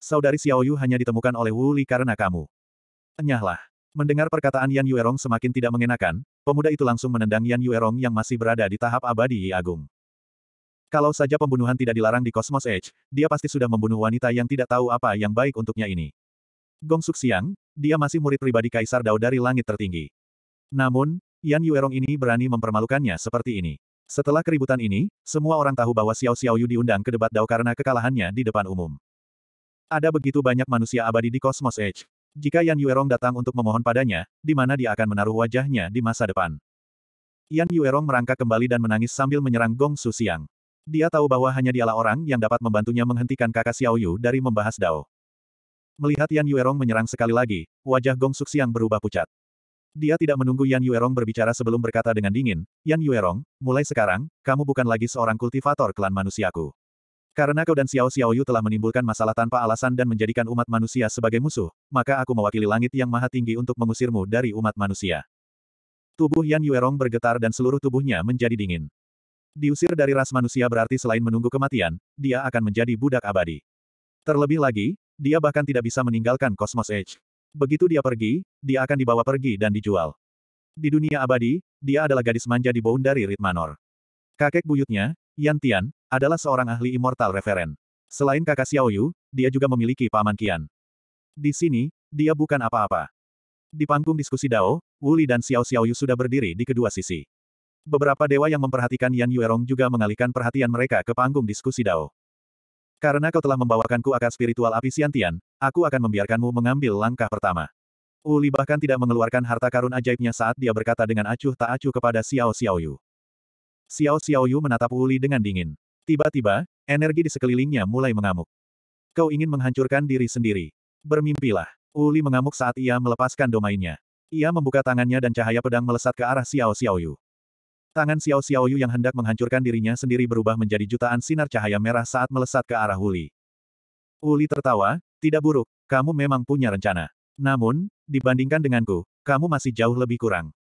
Saudari Xiaoyu hanya ditemukan oleh Wu Li karena kamu. Enyahlah. Mendengar perkataan Yan Yuerong semakin tidak mengenakan, pemuda itu langsung menendang Yan Yuerong yang masih berada di tahap abadi Yi Agung. Kalau saja pembunuhan tidak dilarang di Cosmos Edge, dia pasti sudah membunuh wanita yang tidak tahu apa yang baik untuknya ini. Gong Suxiang, dia masih murid pribadi Kaisar Dao dari langit tertinggi. Namun, Yan Yuerong ini berani mempermalukannya seperti ini. Setelah keributan ini, semua orang tahu bahwa Xiao Xiao Yu diundang ke debat Dao karena kekalahannya di depan umum. Ada begitu banyak manusia abadi di Cosmos Edge. Jika Yan Yuerong datang untuk memohon padanya, di mana dia akan menaruh wajahnya di masa depan. Yan Yuerong merangkak kembali dan menangis sambil menyerang Gong Su Siang. Dia tahu bahwa hanya dialah orang yang dapat membantunya menghentikan kakak Xiao Yu dari membahas Dao. Melihat Yan Yuerong menyerang sekali lagi, wajah Gong Siang berubah pucat. Dia tidak menunggu Yan Yuerong berbicara sebelum berkata dengan dingin, Yan Yuerong, mulai sekarang, kamu bukan lagi seorang kultivator klan manusiaku. Karena kau dan Xiao Xiao Yu telah menimbulkan masalah tanpa alasan dan menjadikan umat manusia sebagai musuh, maka aku mewakili langit yang maha tinggi untuk mengusirmu dari umat manusia. Tubuh Yan Yuerong bergetar dan seluruh tubuhnya menjadi dingin. Diusir dari ras manusia berarti selain menunggu kematian, dia akan menjadi budak abadi. Terlebih lagi, dia bahkan tidak bisa meninggalkan Cosmos Age. Begitu dia pergi, dia akan dibawa pergi dan dijual. Di dunia abadi, dia adalah gadis manja di Bound dari Ritmanor. Kakek buyutnya, Yan Tian, adalah seorang ahli immortal referen. Selain kakak Xiaoyu, dia juga memiliki paman Qian. Di sini, dia bukan apa-apa. Di panggung diskusi Dao, Wuli dan Xiao Xiaoyu sudah berdiri di kedua sisi. Beberapa dewa yang memperhatikan Yan Yuerong juga mengalihkan perhatian mereka ke panggung diskusi Dao. Karena kau telah membawakanku akar spiritual api siantian, aku akan membiarkanmu mengambil langkah pertama. Uli bahkan tidak mengeluarkan harta karun ajaibnya saat dia berkata dengan acuh tak acuh kepada Xiao Xiaoyu. Xiao Xiaoyu menatap Uli dengan dingin. Tiba-tiba, energi di sekelilingnya mulai mengamuk. Kau ingin menghancurkan diri sendiri. Bermimpilah. Uli mengamuk saat ia melepaskan domainnya. Ia membuka tangannya dan cahaya pedang melesat ke arah Xiao Xiaoyu. Tangan Xiao Xiaoyu yang hendak menghancurkan dirinya sendiri berubah menjadi jutaan sinar cahaya merah saat melesat ke arah Wuli. Wuli tertawa, tidak buruk, kamu memang punya rencana. Namun, dibandingkan denganku, kamu masih jauh lebih kurang.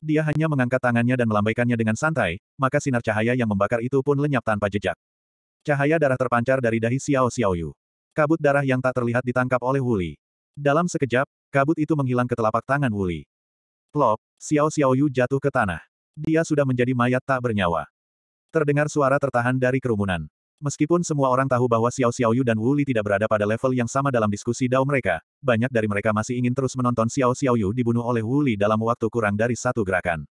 Dia hanya mengangkat tangannya dan melambaikannya dengan santai, maka sinar cahaya yang membakar itu pun lenyap tanpa jejak. Cahaya darah terpancar dari dahi Xiao Xiaoyu. Kabut darah yang tak terlihat ditangkap oleh Wuli. Dalam sekejap, kabut itu menghilang ke telapak tangan Wuli. Plop, Xiao Xiaoyu jatuh ke tanah. Dia sudah menjadi mayat tak bernyawa. Terdengar suara tertahan dari kerumunan. Meskipun semua orang tahu bahwa Xiao Xiaoyu dan Wu Li tidak berada pada level yang sama dalam diskusi dao mereka, banyak dari mereka masih ingin terus menonton Xiao Xiaoyu dibunuh oleh Wu Li dalam waktu kurang dari satu gerakan.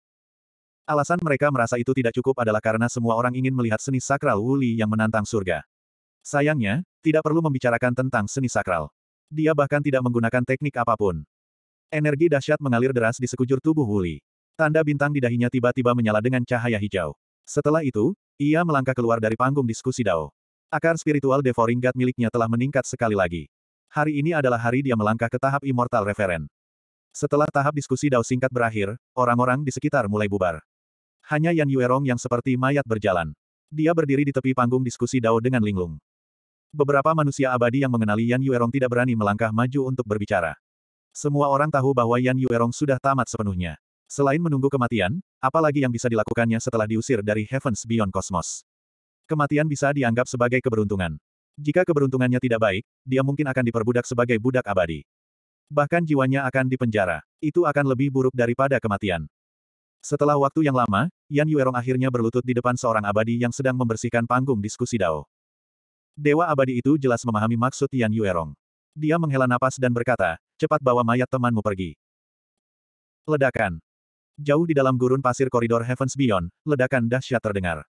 Alasan mereka merasa itu tidak cukup adalah karena semua orang ingin melihat seni sakral Wu Li yang menantang surga. Sayangnya, tidak perlu membicarakan tentang seni sakral. Dia bahkan tidak menggunakan teknik apapun. Energi dahsyat mengalir deras di sekujur tubuh Wu Li. Tanda bintang di dahinya tiba-tiba menyala dengan cahaya hijau. Setelah itu, ia melangkah keluar dari panggung diskusi Dao. Akar spiritual Devouring God miliknya telah meningkat sekali lagi. Hari ini adalah hari dia melangkah ke tahap Immortal Referent. Setelah tahap diskusi Dao singkat berakhir, orang-orang di sekitar mulai bubar. Hanya Yan Yuerong yang seperti mayat berjalan. Dia berdiri di tepi panggung diskusi Dao dengan linglung. Beberapa manusia abadi yang mengenali Yan Yuerong tidak berani melangkah maju untuk berbicara. Semua orang tahu bahwa Yan Yuerong sudah tamat sepenuhnya. Selain menunggu kematian, apalagi yang bisa dilakukannya setelah diusir dari Heavens Beyond Cosmos. Kematian bisa dianggap sebagai keberuntungan. Jika keberuntungannya tidak baik, dia mungkin akan diperbudak sebagai budak abadi. Bahkan jiwanya akan dipenjara. Itu akan lebih buruk daripada kematian. Setelah waktu yang lama, Yan Yuerong akhirnya berlutut di depan seorang abadi yang sedang membersihkan panggung diskusi Dao. Dewa abadi itu jelas memahami maksud Yan Yuerong. Dia menghela napas dan berkata, cepat bawa mayat temanmu pergi. Ledakan. Jauh di dalam gurun pasir koridor Heavens Beyond, ledakan dahsyat terdengar.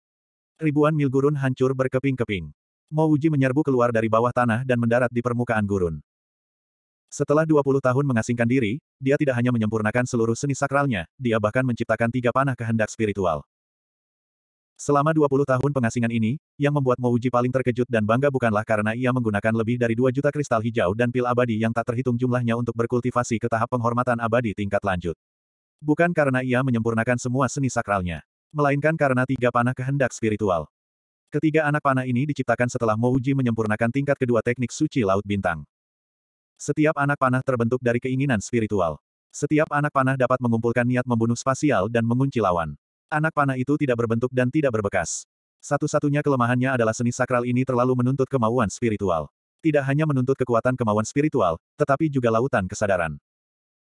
Ribuan mil gurun hancur berkeping-keping. Mouji menyerbu keluar dari bawah tanah dan mendarat di permukaan gurun. Setelah 20 tahun mengasingkan diri, dia tidak hanya menyempurnakan seluruh seni sakralnya, dia bahkan menciptakan tiga panah kehendak spiritual. Selama 20 tahun pengasingan ini, yang membuat Mouji paling terkejut dan bangga bukanlah karena ia menggunakan lebih dari 2 juta kristal hijau dan pil abadi yang tak terhitung jumlahnya untuk berkultivasi ke tahap penghormatan abadi tingkat lanjut. Bukan karena ia menyempurnakan semua seni sakralnya. Melainkan karena tiga panah kehendak spiritual. Ketiga anak panah ini diciptakan setelah Mouji menyempurnakan tingkat kedua teknik suci Laut Bintang. Setiap anak panah terbentuk dari keinginan spiritual. Setiap anak panah dapat mengumpulkan niat membunuh spasial dan mengunci lawan. Anak panah itu tidak berbentuk dan tidak berbekas. Satu-satunya kelemahannya adalah seni sakral ini terlalu menuntut kemauan spiritual. Tidak hanya menuntut kekuatan kemauan spiritual, tetapi juga lautan kesadaran.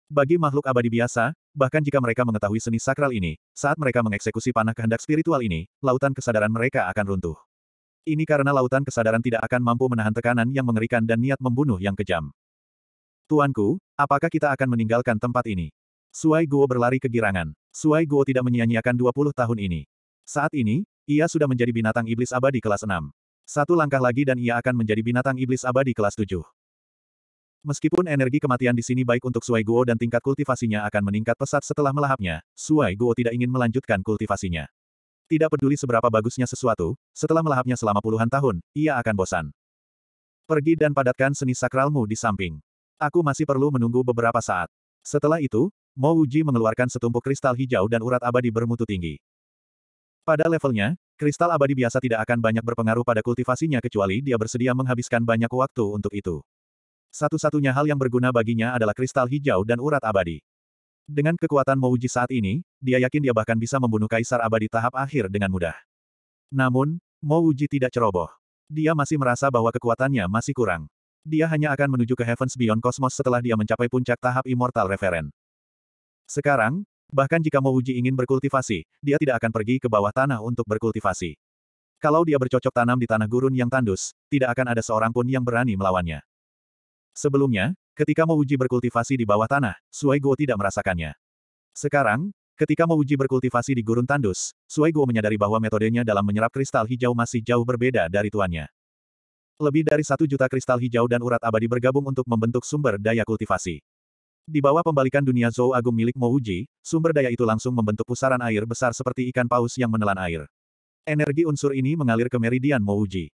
Bagi makhluk abadi biasa, Bahkan jika mereka mengetahui seni sakral ini, saat mereka mengeksekusi panah kehendak spiritual ini, lautan kesadaran mereka akan runtuh. Ini karena lautan kesadaran tidak akan mampu menahan tekanan yang mengerikan dan niat membunuh yang kejam. Tuanku, apakah kita akan meninggalkan tempat ini? Suai Guo berlari kegirangan. Suai Guo tidak menyia-nyiakan 20 tahun ini. Saat ini, ia sudah menjadi binatang iblis abadi kelas 6. Satu langkah lagi dan ia akan menjadi binatang iblis abadi kelas 7. Meskipun energi kematian di sini baik untuk Suai Guo dan tingkat kultivasinya akan meningkat pesat setelah melahapnya, Suai Guo tidak ingin melanjutkan kultivasinya. Tidak peduli seberapa bagusnya sesuatu, setelah melahapnya selama puluhan tahun, ia akan bosan. Pergi dan padatkan seni sakralmu di samping. Aku masih perlu menunggu beberapa saat. Setelah itu, Mo Wuji mengeluarkan setumpuk kristal hijau dan urat abadi bermutu tinggi. Pada levelnya, kristal abadi biasa tidak akan banyak berpengaruh pada kultivasinya kecuali dia bersedia menghabiskan banyak waktu untuk itu. Satu-satunya hal yang berguna baginya adalah kristal hijau dan urat abadi. Dengan kekuatan Mouji saat ini, dia yakin dia bahkan bisa membunuh Kaisar Abadi tahap akhir dengan mudah. Namun, Mouji tidak ceroboh. Dia masih merasa bahwa kekuatannya masih kurang. Dia hanya akan menuju ke Heavens Beyond Cosmos setelah dia mencapai puncak tahap Immortal Referent. Sekarang, bahkan jika Mouji ingin berkultivasi, dia tidak akan pergi ke bawah tanah untuk berkultivasi. Kalau dia bercocok tanam di tanah gurun yang tandus, tidak akan ada seorang pun yang berani melawannya. Sebelumnya, ketika Mouji berkultivasi di bawah tanah, Sui Guo tidak merasakannya. Sekarang, ketika Mouji berkultivasi di gurun tandus, Sui Guo menyadari bahwa metodenya dalam menyerap kristal hijau masih jauh berbeda dari tuannya. Lebih dari satu juta kristal hijau dan urat abadi bergabung untuk membentuk sumber daya kultivasi. Di bawah pembalikan dunia Zhou Agung milik Mouji, sumber daya itu langsung membentuk pusaran air besar seperti ikan paus yang menelan air. Energi unsur ini mengalir ke meridian Mouji.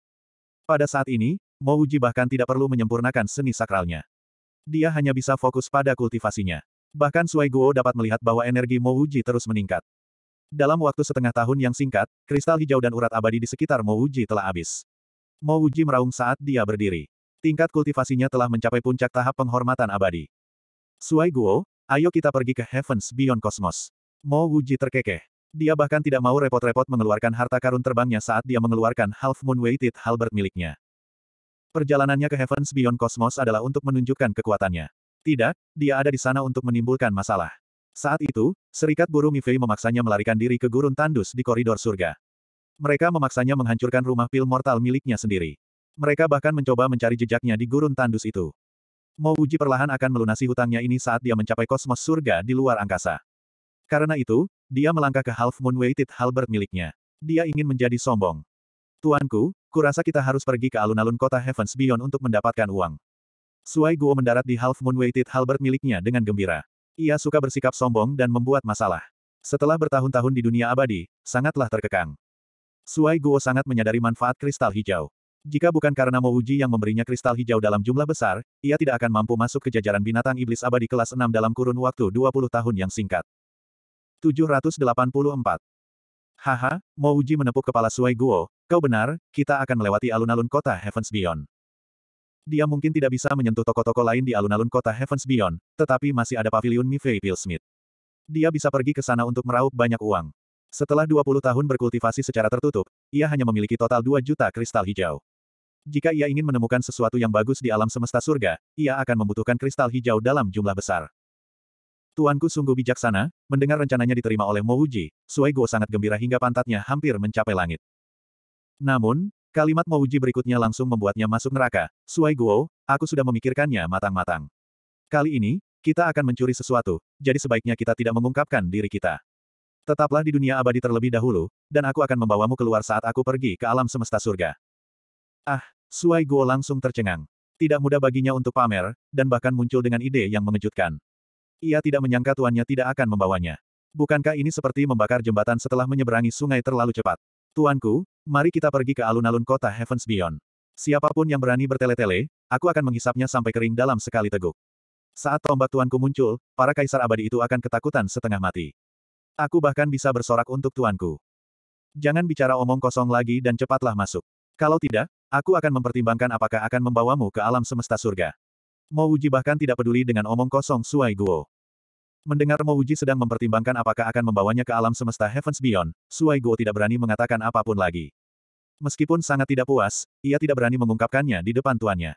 Pada saat ini, Mouji bahkan tidak perlu menyempurnakan seni sakralnya. Dia hanya bisa fokus pada kultivasinya. Bahkan Sui Guo dapat melihat bahwa energi Mouji terus meningkat. Dalam waktu setengah tahun yang singkat, kristal hijau dan urat abadi di sekitar Mouji telah habis. Mouji meraung saat dia berdiri. Tingkat kultivasinya telah mencapai puncak tahap penghormatan abadi. Sui Guo, ayo kita pergi ke Heavens Beyond Cosmos. Mouji terkekeh. Dia bahkan tidak mau repot-repot mengeluarkan harta karun terbangnya saat dia mengeluarkan Half Moon Weighted Halberd miliknya. Perjalanannya ke Heavens Beyond Cosmos adalah untuk menunjukkan kekuatannya. Tidak, dia ada di sana untuk menimbulkan masalah. Saat itu, serikat buru Mifei memaksanya melarikan diri ke gurun tandus di koridor surga. Mereka memaksanya menghancurkan rumah pil mortal miliknya sendiri. Mereka bahkan mencoba mencari jejaknya di gurun tandus itu. Mau Uji perlahan akan melunasi hutangnya ini saat dia mencapai kosmos surga di luar angkasa. Karena itu, dia melangkah ke Half Moon Weighted Halberd miliknya. Dia ingin menjadi sombong. Tuanku, Kurasa kita harus pergi ke alun-alun kota Heavens Beyond untuk mendapatkan uang. Suai Guo mendarat di Half Moon Weighted Halberd miliknya dengan gembira. Ia suka bersikap sombong dan membuat masalah. Setelah bertahun-tahun di dunia abadi, sangatlah terkekang. Suai Guo sangat menyadari manfaat kristal hijau. Jika bukan karena Mouji yang memberinya kristal hijau dalam jumlah besar, ia tidak akan mampu masuk ke jajaran binatang iblis abadi kelas 6 dalam kurun waktu 20 tahun yang singkat. 784 Haha, Mouji menepuk kepala Suai Guo, Kau benar, kita akan melewati alun-alun kota Heavens Beyond. Dia mungkin tidak bisa menyentuh toko-toko lain di alun-alun kota Heavens Beyond, tetapi masih ada pavilion Mifei Pilsmith. Dia bisa pergi ke sana untuk meraup banyak uang. Setelah 20 tahun berkultivasi secara tertutup, ia hanya memiliki total 2 juta kristal hijau. Jika ia ingin menemukan sesuatu yang bagus di alam semesta surga, ia akan membutuhkan kristal hijau dalam jumlah besar. Tuanku sungguh bijaksana, mendengar rencananya diterima oleh Mouji, Sui Guo sangat gembira hingga pantatnya hampir mencapai langit. Namun, kalimat Mouji berikutnya langsung membuatnya masuk neraka. Suai Guo, aku sudah memikirkannya matang-matang. Kali ini, kita akan mencuri sesuatu, jadi sebaiknya kita tidak mengungkapkan diri kita. Tetaplah di dunia abadi terlebih dahulu, dan aku akan membawamu keluar saat aku pergi ke alam semesta surga. Ah, Suai Guo langsung tercengang. Tidak mudah baginya untuk pamer, dan bahkan muncul dengan ide yang mengejutkan. Ia tidak menyangka tuannya tidak akan membawanya. Bukankah ini seperti membakar jembatan setelah menyeberangi sungai terlalu cepat? Tuanku, mari kita pergi ke alun-alun kota Heavens Beyond. Siapapun yang berani bertele-tele, aku akan menghisapnya sampai kering dalam sekali teguk. Saat tombak tuanku muncul, para kaisar abadi itu akan ketakutan setengah mati. Aku bahkan bisa bersorak untuk tuanku. Jangan bicara omong kosong lagi dan cepatlah masuk. Kalau tidak, aku akan mempertimbangkan apakah akan membawamu ke alam semesta surga. Mau Uji bahkan tidak peduli dengan omong kosong Suai Guo. Mendengar Mo Mouji sedang mempertimbangkan apakah akan membawanya ke alam semesta Heavens Beyond, Suai Guo tidak berani mengatakan apapun lagi. Meskipun sangat tidak puas, ia tidak berani mengungkapkannya di depan tuannya.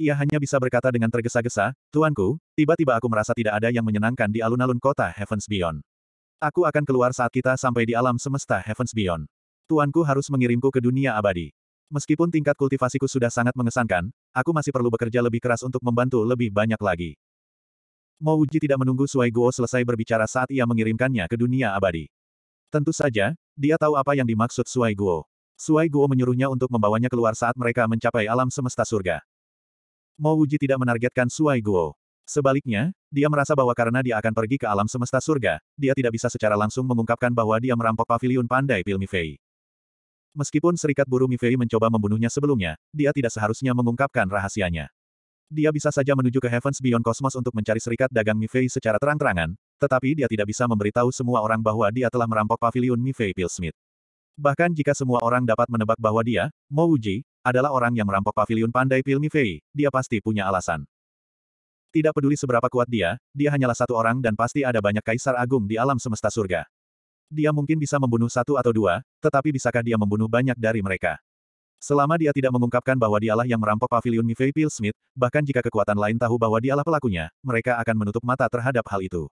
Ia hanya bisa berkata dengan tergesa-gesa, Tuanku, tiba-tiba aku merasa tidak ada yang menyenangkan di alun-alun kota Heavens Beyond. Aku akan keluar saat kita sampai di alam semesta Heavens Beyond. Tuanku harus mengirimku ke dunia abadi. Meskipun tingkat kultivasiku sudah sangat mengesankan, aku masih perlu bekerja lebih keras untuk membantu lebih banyak lagi. Mo tidak menunggu Sui Guo selesai berbicara saat ia mengirimkannya ke dunia abadi. Tentu saja, dia tahu apa yang dimaksud Sui Guo. Sui Guo menyuruhnya untuk membawanya keluar saat mereka mencapai alam semesta surga. Mo Wuji tidak menargetkan Sui Guo. Sebaliknya, dia merasa bahwa karena dia akan pergi ke alam semesta surga, dia tidak bisa secara langsung mengungkapkan bahwa dia merampok pavilion pandai Pil Mifei. Meskipun serikat buruh Mifei mencoba membunuhnya sebelumnya, dia tidak seharusnya mengungkapkan rahasianya. Dia bisa saja menuju ke Heavens Beyond Cosmos untuk mencari serikat dagang Mifei secara terang-terangan, tetapi dia tidak bisa memberitahu semua orang bahwa dia telah merampok pavilion Mifei Smith. Bahkan jika semua orang dapat menebak bahwa dia, Mo Uji, adalah orang yang merampok pavilion pandai Pil Mifei, dia pasti punya alasan. Tidak peduli seberapa kuat dia, dia hanyalah satu orang dan pasti ada banyak kaisar agung di alam semesta surga. Dia mungkin bisa membunuh satu atau dua, tetapi bisakah dia membunuh banyak dari mereka? Selama dia tidak mengungkapkan bahwa dialah yang merampok pavilion Mifei Phil Smith, bahkan jika kekuatan lain tahu bahwa dialah pelakunya, mereka akan menutup mata terhadap hal itu.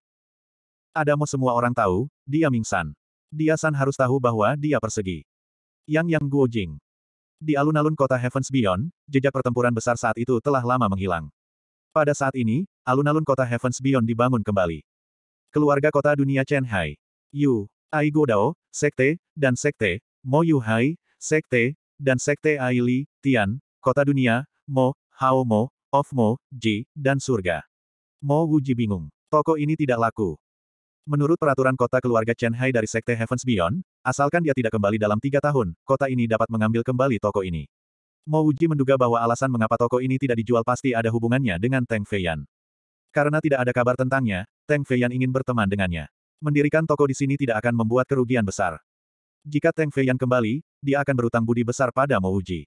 Adamo semua orang tahu, dia Mingsan. Dia San harus tahu bahwa dia persegi. Yang Yang Jing. Di alun-alun kota Heavens Beyond, jejak pertempuran besar saat itu telah lama menghilang. Pada saat ini, alun-alun kota Heavens Beyond dibangun kembali. Keluarga kota dunia Chen Hai, Yu, Ai Dao, Sekte, dan Sekte, Mo Yu Hai, Sekte, dan Sekte Aili, Tian, Kota Dunia, Mo, Hao Mo, Of Mo, Ji, dan Surga. Mo Wuji bingung. Toko ini tidak laku. Menurut peraturan kota keluarga Chen Hai dari Sekte Heavens Beyond, asalkan dia tidak kembali dalam tiga tahun, kota ini dapat mengambil kembali toko ini. Mo Wuji menduga bahwa alasan mengapa toko ini tidak dijual pasti ada hubungannya dengan Teng Feiyan. Karena tidak ada kabar tentangnya, Teng Feiyan ingin berteman dengannya. Mendirikan toko di sini tidak akan membuat kerugian besar. Jika Teng Feiyan kembali, dia akan berutang budi besar pada Mo Uji.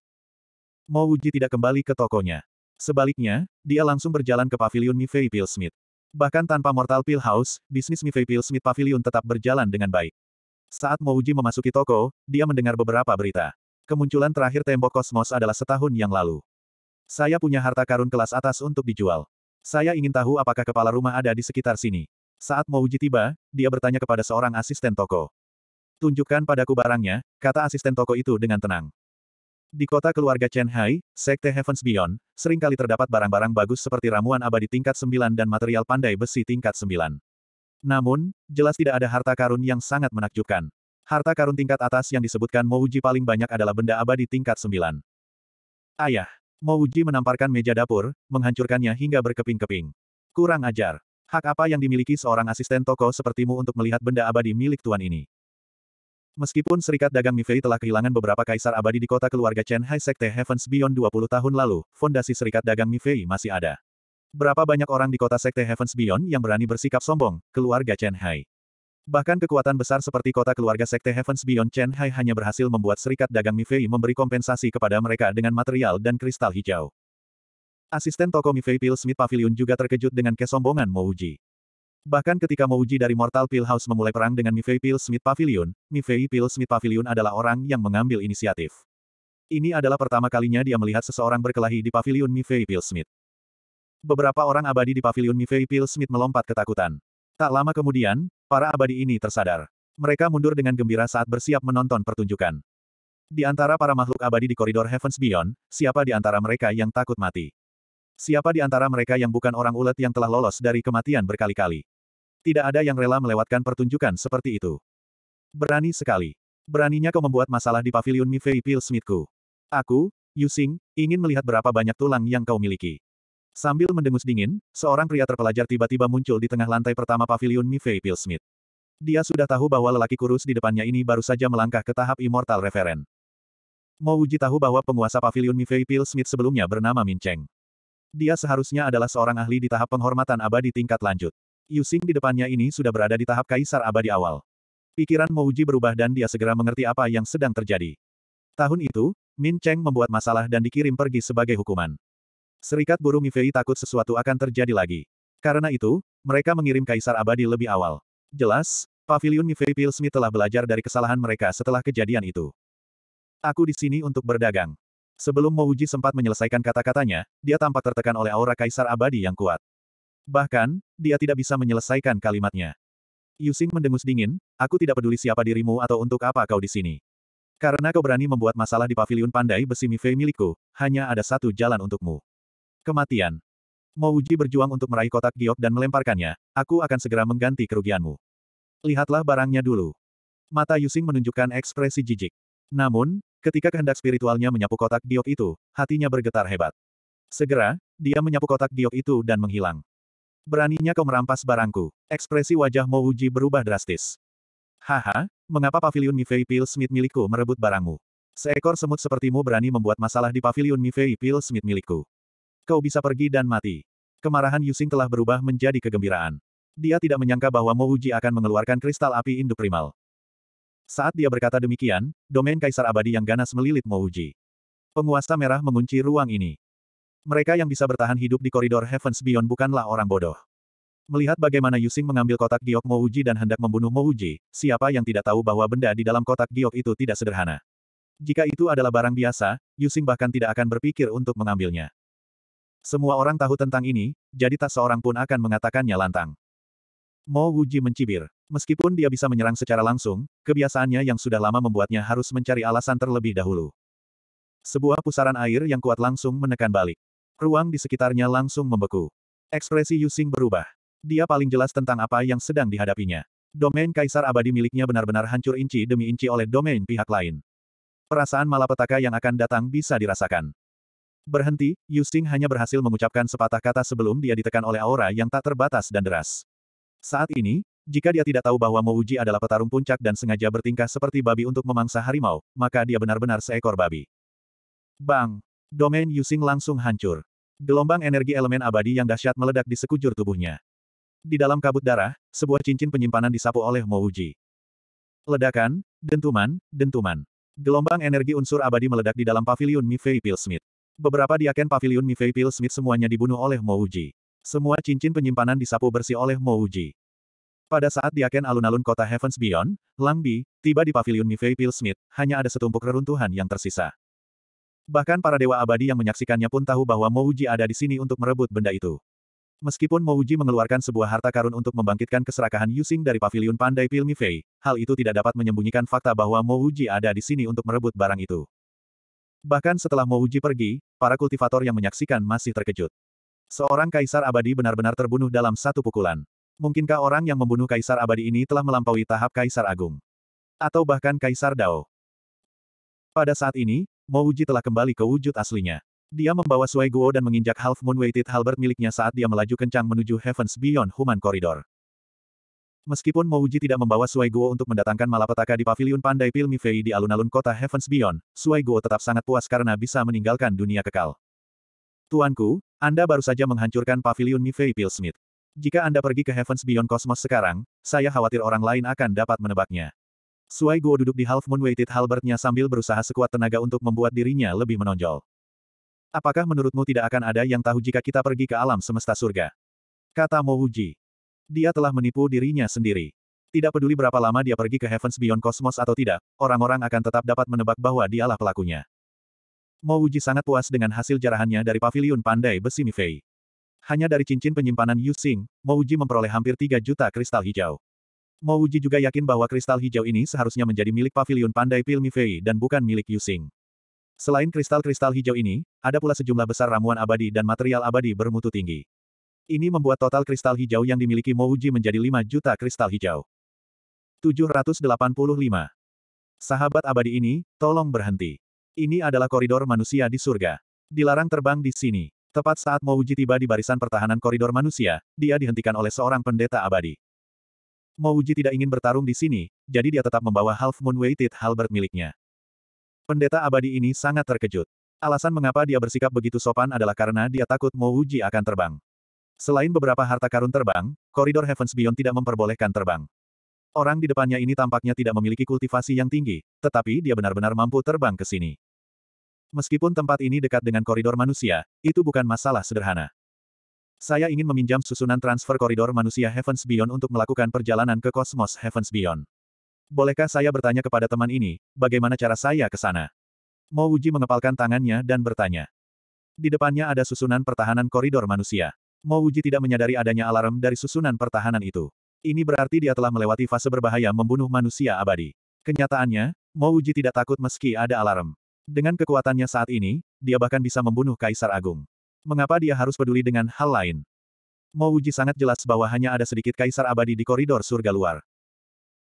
Mo Uji tidak kembali ke tokonya. Sebaliknya, dia langsung berjalan ke pavilion Mifei Smith. Bahkan tanpa Mortal Pill House, bisnis Mifei Smith Pavilion tetap berjalan dengan baik. Saat Mo Uji memasuki toko, dia mendengar beberapa berita. Kemunculan terakhir tembok kosmos adalah setahun yang lalu. Saya punya harta karun kelas atas untuk dijual. Saya ingin tahu apakah kepala rumah ada di sekitar sini. Saat Mouji tiba, dia bertanya kepada seorang asisten toko. Tunjukkan padaku barangnya, kata asisten toko itu dengan tenang. Di kota keluarga Chen Hai, Sekte Heavens Beyond, seringkali terdapat barang-barang bagus seperti ramuan abadi tingkat 9 dan material pandai besi tingkat 9. Namun, jelas tidak ada harta karun yang sangat menakjubkan. Harta karun tingkat atas yang disebutkan Mouji paling banyak adalah benda abadi tingkat 9. Ayah, Mouji menamparkan meja dapur, menghancurkannya hingga berkeping-keping. Kurang ajar. Hak apa yang dimiliki seorang asisten toko sepertimu untuk melihat benda abadi milik tuan ini? Meskipun Serikat Dagang Mifei telah kehilangan beberapa kaisar abadi di kota keluarga Chen Hai Sekte Heavens Beyond 20 tahun lalu, fondasi Serikat Dagang Mifei masih ada. Berapa banyak orang di kota Sekte Heavens Beyond yang berani bersikap sombong, keluarga Chen Hai. Bahkan kekuatan besar seperti kota keluarga Sekte Heavens Beyond Chen Hai hanya berhasil membuat Serikat Dagang Mifei memberi kompensasi kepada mereka dengan material dan kristal hijau. Asisten toko Mifei Pil Smith Pavilion juga terkejut dengan kesombongan Mouji. Bahkan ketika Mouji dari Mortal Pill House memulai perang dengan Mifei Pill Smith Pavilion, Mifei Pill Smith Pavilion adalah orang yang mengambil inisiatif. Ini adalah pertama kalinya dia melihat seseorang berkelahi di Pavilion Mifei Pill Smith. Beberapa orang abadi di Pavilion Mifei Pill Smith melompat ketakutan. Tak lama kemudian, para abadi ini tersadar. Mereka mundur dengan gembira saat bersiap menonton pertunjukan. Di antara para makhluk abadi di koridor Heavens Beyond, siapa di antara mereka yang takut mati? Siapa di antara mereka yang bukan orang ulet yang telah lolos dari kematian berkali-kali? Tidak ada yang rela melewatkan pertunjukan seperti itu. Berani sekali. Beraninya kau membuat masalah di pavilion Mifei Smithku. Aku, Yusing, ingin melihat berapa banyak tulang yang kau miliki. Sambil mendengus dingin, seorang pria terpelajar tiba-tiba muncul di tengah lantai pertama pavilion Mifei Smith. Dia sudah tahu bahwa lelaki kurus di depannya ini baru saja melangkah ke tahap Immortal Reverend. Mau Uji tahu bahwa penguasa pavilion Mifei Pil Smith sebelumnya bernama Min Cheng. Dia seharusnya adalah seorang ahli di tahap penghormatan abadi tingkat lanjut. Yusing di depannya ini sudah berada di tahap kaisar abadi awal. Pikiran Mouji berubah dan dia segera mengerti apa yang sedang terjadi. Tahun itu, Min Cheng membuat masalah dan dikirim pergi sebagai hukuman. Serikat buruh Mifei takut sesuatu akan terjadi lagi. Karena itu, mereka mengirim kaisar abadi lebih awal. Jelas, pavilion Mifei Pilsmi telah belajar dari kesalahan mereka setelah kejadian itu. Aku di sini untuk berdagang. Sebelum Mouji sempat menyelesaikan kata-katanya, dia tampak tertekan oleh aura kaisar abadi yang kuat. Bahkan, dia tidak bisa menyelesaikan kalimatnya. Yusing mendengus dingin, aku tidak peduli siapa dirimu atau untuk apa kau di sini. Karena kau berani membuat masalah di pavilion pandai besi Mifei milikku, hanya ada satu jalan untukmu. Kematian. Mau uji berjuang untuk meraih kotak giok dan melemparkannya, aku akan segera mengganti kerugianmu. Lihatlah barangnya dulu. Mata Yusing menunjukkan ekspresi jijik. Namun, ketika kehendak spiritualnya menyapu kotak giok itu, hatinya bergetar hebat. Segera, dia menyapu kotak giok itu dan menghilang. Beraninya kau merampas barangku. Ekspresi wajah Mo Uji berubah drastis. Haha, mengapa pavilion Mifei Pil Smith milikku merebut barangmu? Seekor semut sepertimu berani membuat masalah di pavilion Mifei Pil Smith milikku. Kau bisa pergi dan mati. Kemarahan Yusing telah berubah menjadi kegembiraan. Dia tidak menyangka bahwa Mo Uji akan mengeluarkan kristal api induk primal. Saat dia berkata demikian, domain kaisar abadi yang ganas melilit Mo Uji. Penguasa merah mengunci ruang ini. Mereka yang bisa bertahan hidup di koridor Heavens Beyond bukanlah orang bodoh. Melihat bagaimana Yusing mengambil kotak giok Mouji dan hendak membunuh Mouji, siapa yang tidak tahu bahwa benda di dalam kotak giok itu tidak sederhana. Jika itu adalah barang biasa, Yusing bahkan tidak akan berpikir untuk mengambilnya. Semua orang tahu tentang ini, jadi tak seorang pun akan mengatakannya lantang. Mo Wuji mencibir. Meskipun dia bisa menyerang secara langsung, kebiasaannya yang sudah lama membuatnya harus mencari alasan terlebih dahulu. Sebuah pusaran air yang kuat langsung menekan balik. Ruang di sekitarnya langsung membeku. Ekspresi Yusing berubah. Dia paling jelas tentang apa yang sedang dihadapinya. Domain Kaisar Abadi miliknya benar-benar hancur inci demi inci oleh domain pihak lain. Perasaan malapetaka yang akan datang bisa dirasakan. Berhenti, Yusing hanya berhasil mengucapkan sepatah kata sebelum dia ditekan oleh aura yang tak terbatas dan deras. Saat ini, jika dia tidak tahu bahwa Mouji adalah petarung puncak dan sengaja bertingkah seperti babi untuk memangsa harimau, maka dia benar-benar seekor babi. Bang! Domain Yusing langsung hancur. Gelombang energi elemen abadi yang dahsyat meledak di sekujur tubuhnya. Di dalam kabut darah, sebuah cincin penyimpanan disapu oleh Mouji. Ledakan, dentuman, dentuman. Gelombang energi unsur abadi meledak di dalam pavilion Mifei Smith Beberapa diaken pavilion Mifei Smith semuanya dibunuh oleh Mouji. Semua cincin penyimpanan disapu bersih oleh Mouji. Pada saat diaken alun-alun kota Heavens Beyond, Langbi, tiba di pavilion Mifei Smith hanya ada setumpuk reruntuhan yang tersisa. Bahkan para dewa abadi yang menyaksikannya pun tahu bahwa Mouji ada di sini untuk merebut benda itu. Meskipun Mouji mengeluarkan sebuah harta karun untuk membangkitkan keserakahan Yusing dari paviliun pandai Pilmi Fei, hal itu tidak dapat menyembunyikan fakta bahwa Mouji ada di sini untuk merebut barang itu. Bahkan setelah Mouji pergi, para kultivator yang menyaksikan masih terkejut. Seorang kaisar abadi benar-benar terbunuh dalam satu pukulan. Mungkinkah orang yang membunuh kaisar abadi ini telah melampaui tahap kaisar agung? Atau bahkan kaisar Dao? Pada saat ini, Mouji telah kembali ke wujud aslinya. Dia membawa Sui Guo dan menginjak Half Moon Weighted Halberd miliknya saat dia melaju kencang menuju Heavens Beyond Human Corridor. Meskipun Mouji tidak membawa Sui Guo untuk mendatangkan malapetaka di paviliun pandai Pilmi Fei di alun-alun kota Heavens Beyond, Sui Guo tetap sangat puas karena bisa meninggalkan dunia kekal. Tuanku, Anda baru saja menghancurkan paviliun Mifei Smith. Jika Anda pergi ke Heavens Beyond Cosmos sekarang, saya khawatir orang lain akan dapat menebaknya. Suai Guo duduk di half moon weighted halbertnya sambil berusaha sekuat tenaga untuk membuat dirinya lebih menonjol. Apakah menurutmu tidak akan ada yang tahu jika kita pergi ke alam semesta surga? Kata Mo Wuji. Dia telah menipu dirinya sendiri. Tidak peduli berapa lama dia pergi ke Heavens Beyond Cosmos atau tidak, orang-orang akan tetap dapat menebak bahwa dialah pelakunya. Mo Wuji sangat puas dengan hasil jarahannya dari pavilion pandai besi Mifei. Hanya dari cincin penyimpanan Yu Xing, Mo Wuji memperoleh hampir 3 juta kristal hijau. Mo juga yakin bahwa kristal hijau ini seharusnya menjadi milik pavilion pandai Pilmi Fei dan bukan milik Yusing. Selain kristal-kristal hijau ini, ada pula sejumlah besar ramuan abadi dan material abadi bermutu tinggi. Ini membuat total kristal hijau yang dimiliki Mo menjadi 5 juta kristal hijau. 785. Sahabat abadi ini, tolong berhenti. Ini adalah koridor manusia di surga. Dilarang terbang di sini. Tepat saat Mo tiba di barisan pertahanan koridor manusia, dia dihentikan oleh seorang pendeta abadi. Mo Uji tidak ingin bertarung di sini, jadi dia tetap membawa Half Moon Weighted Halberd miliknya. Pendeta abadi ini sangat terkejut. Alasan mengapa dia bersikap begitu sopan adalah karena dia takut Mo Uji akan terbang. Selain beberapa harta karun terbang, koridor Heavens Beyond tidak memperbolehkan terbang. Orang di depannya ini tampaknya tidak memiliki kultivasi yang tinggi, tetapi dia benar-benar mampu terbang ke sini. Meskipun tempat ini dekat dengan koridor manusia, itu bukan masalah sederhana. Saya ingin meminjam susunan transfer koridor manusia Heavens Beyond untuk melakukan perjalanan ke kosmos Heavens Beyond. Bolehkah saya bertanya kepada teman ini, bagaimana cara saya ke sana? Mo Uji mengepalkan tangannya dan bertanya. Di depannya ada susunan pertahanan koridor manusia. Mo Uji tidak menyadari adanya alarm dari susunan pertahanan itu. Ini berarti dia telah melewati fase berbahaya membunuh manusia abadi. Kenyataannya, Mo Uji tidak takut meski ada alarm. Dengan kekuatannya saat ini, dia bahkan bisa membunuh Kaisar Agung. Mengapa dia harus peduli dengan hal lain? Mo Uji sangat jelas bahwa hanya ada sedikit kaisar abadi di koridor surga luar.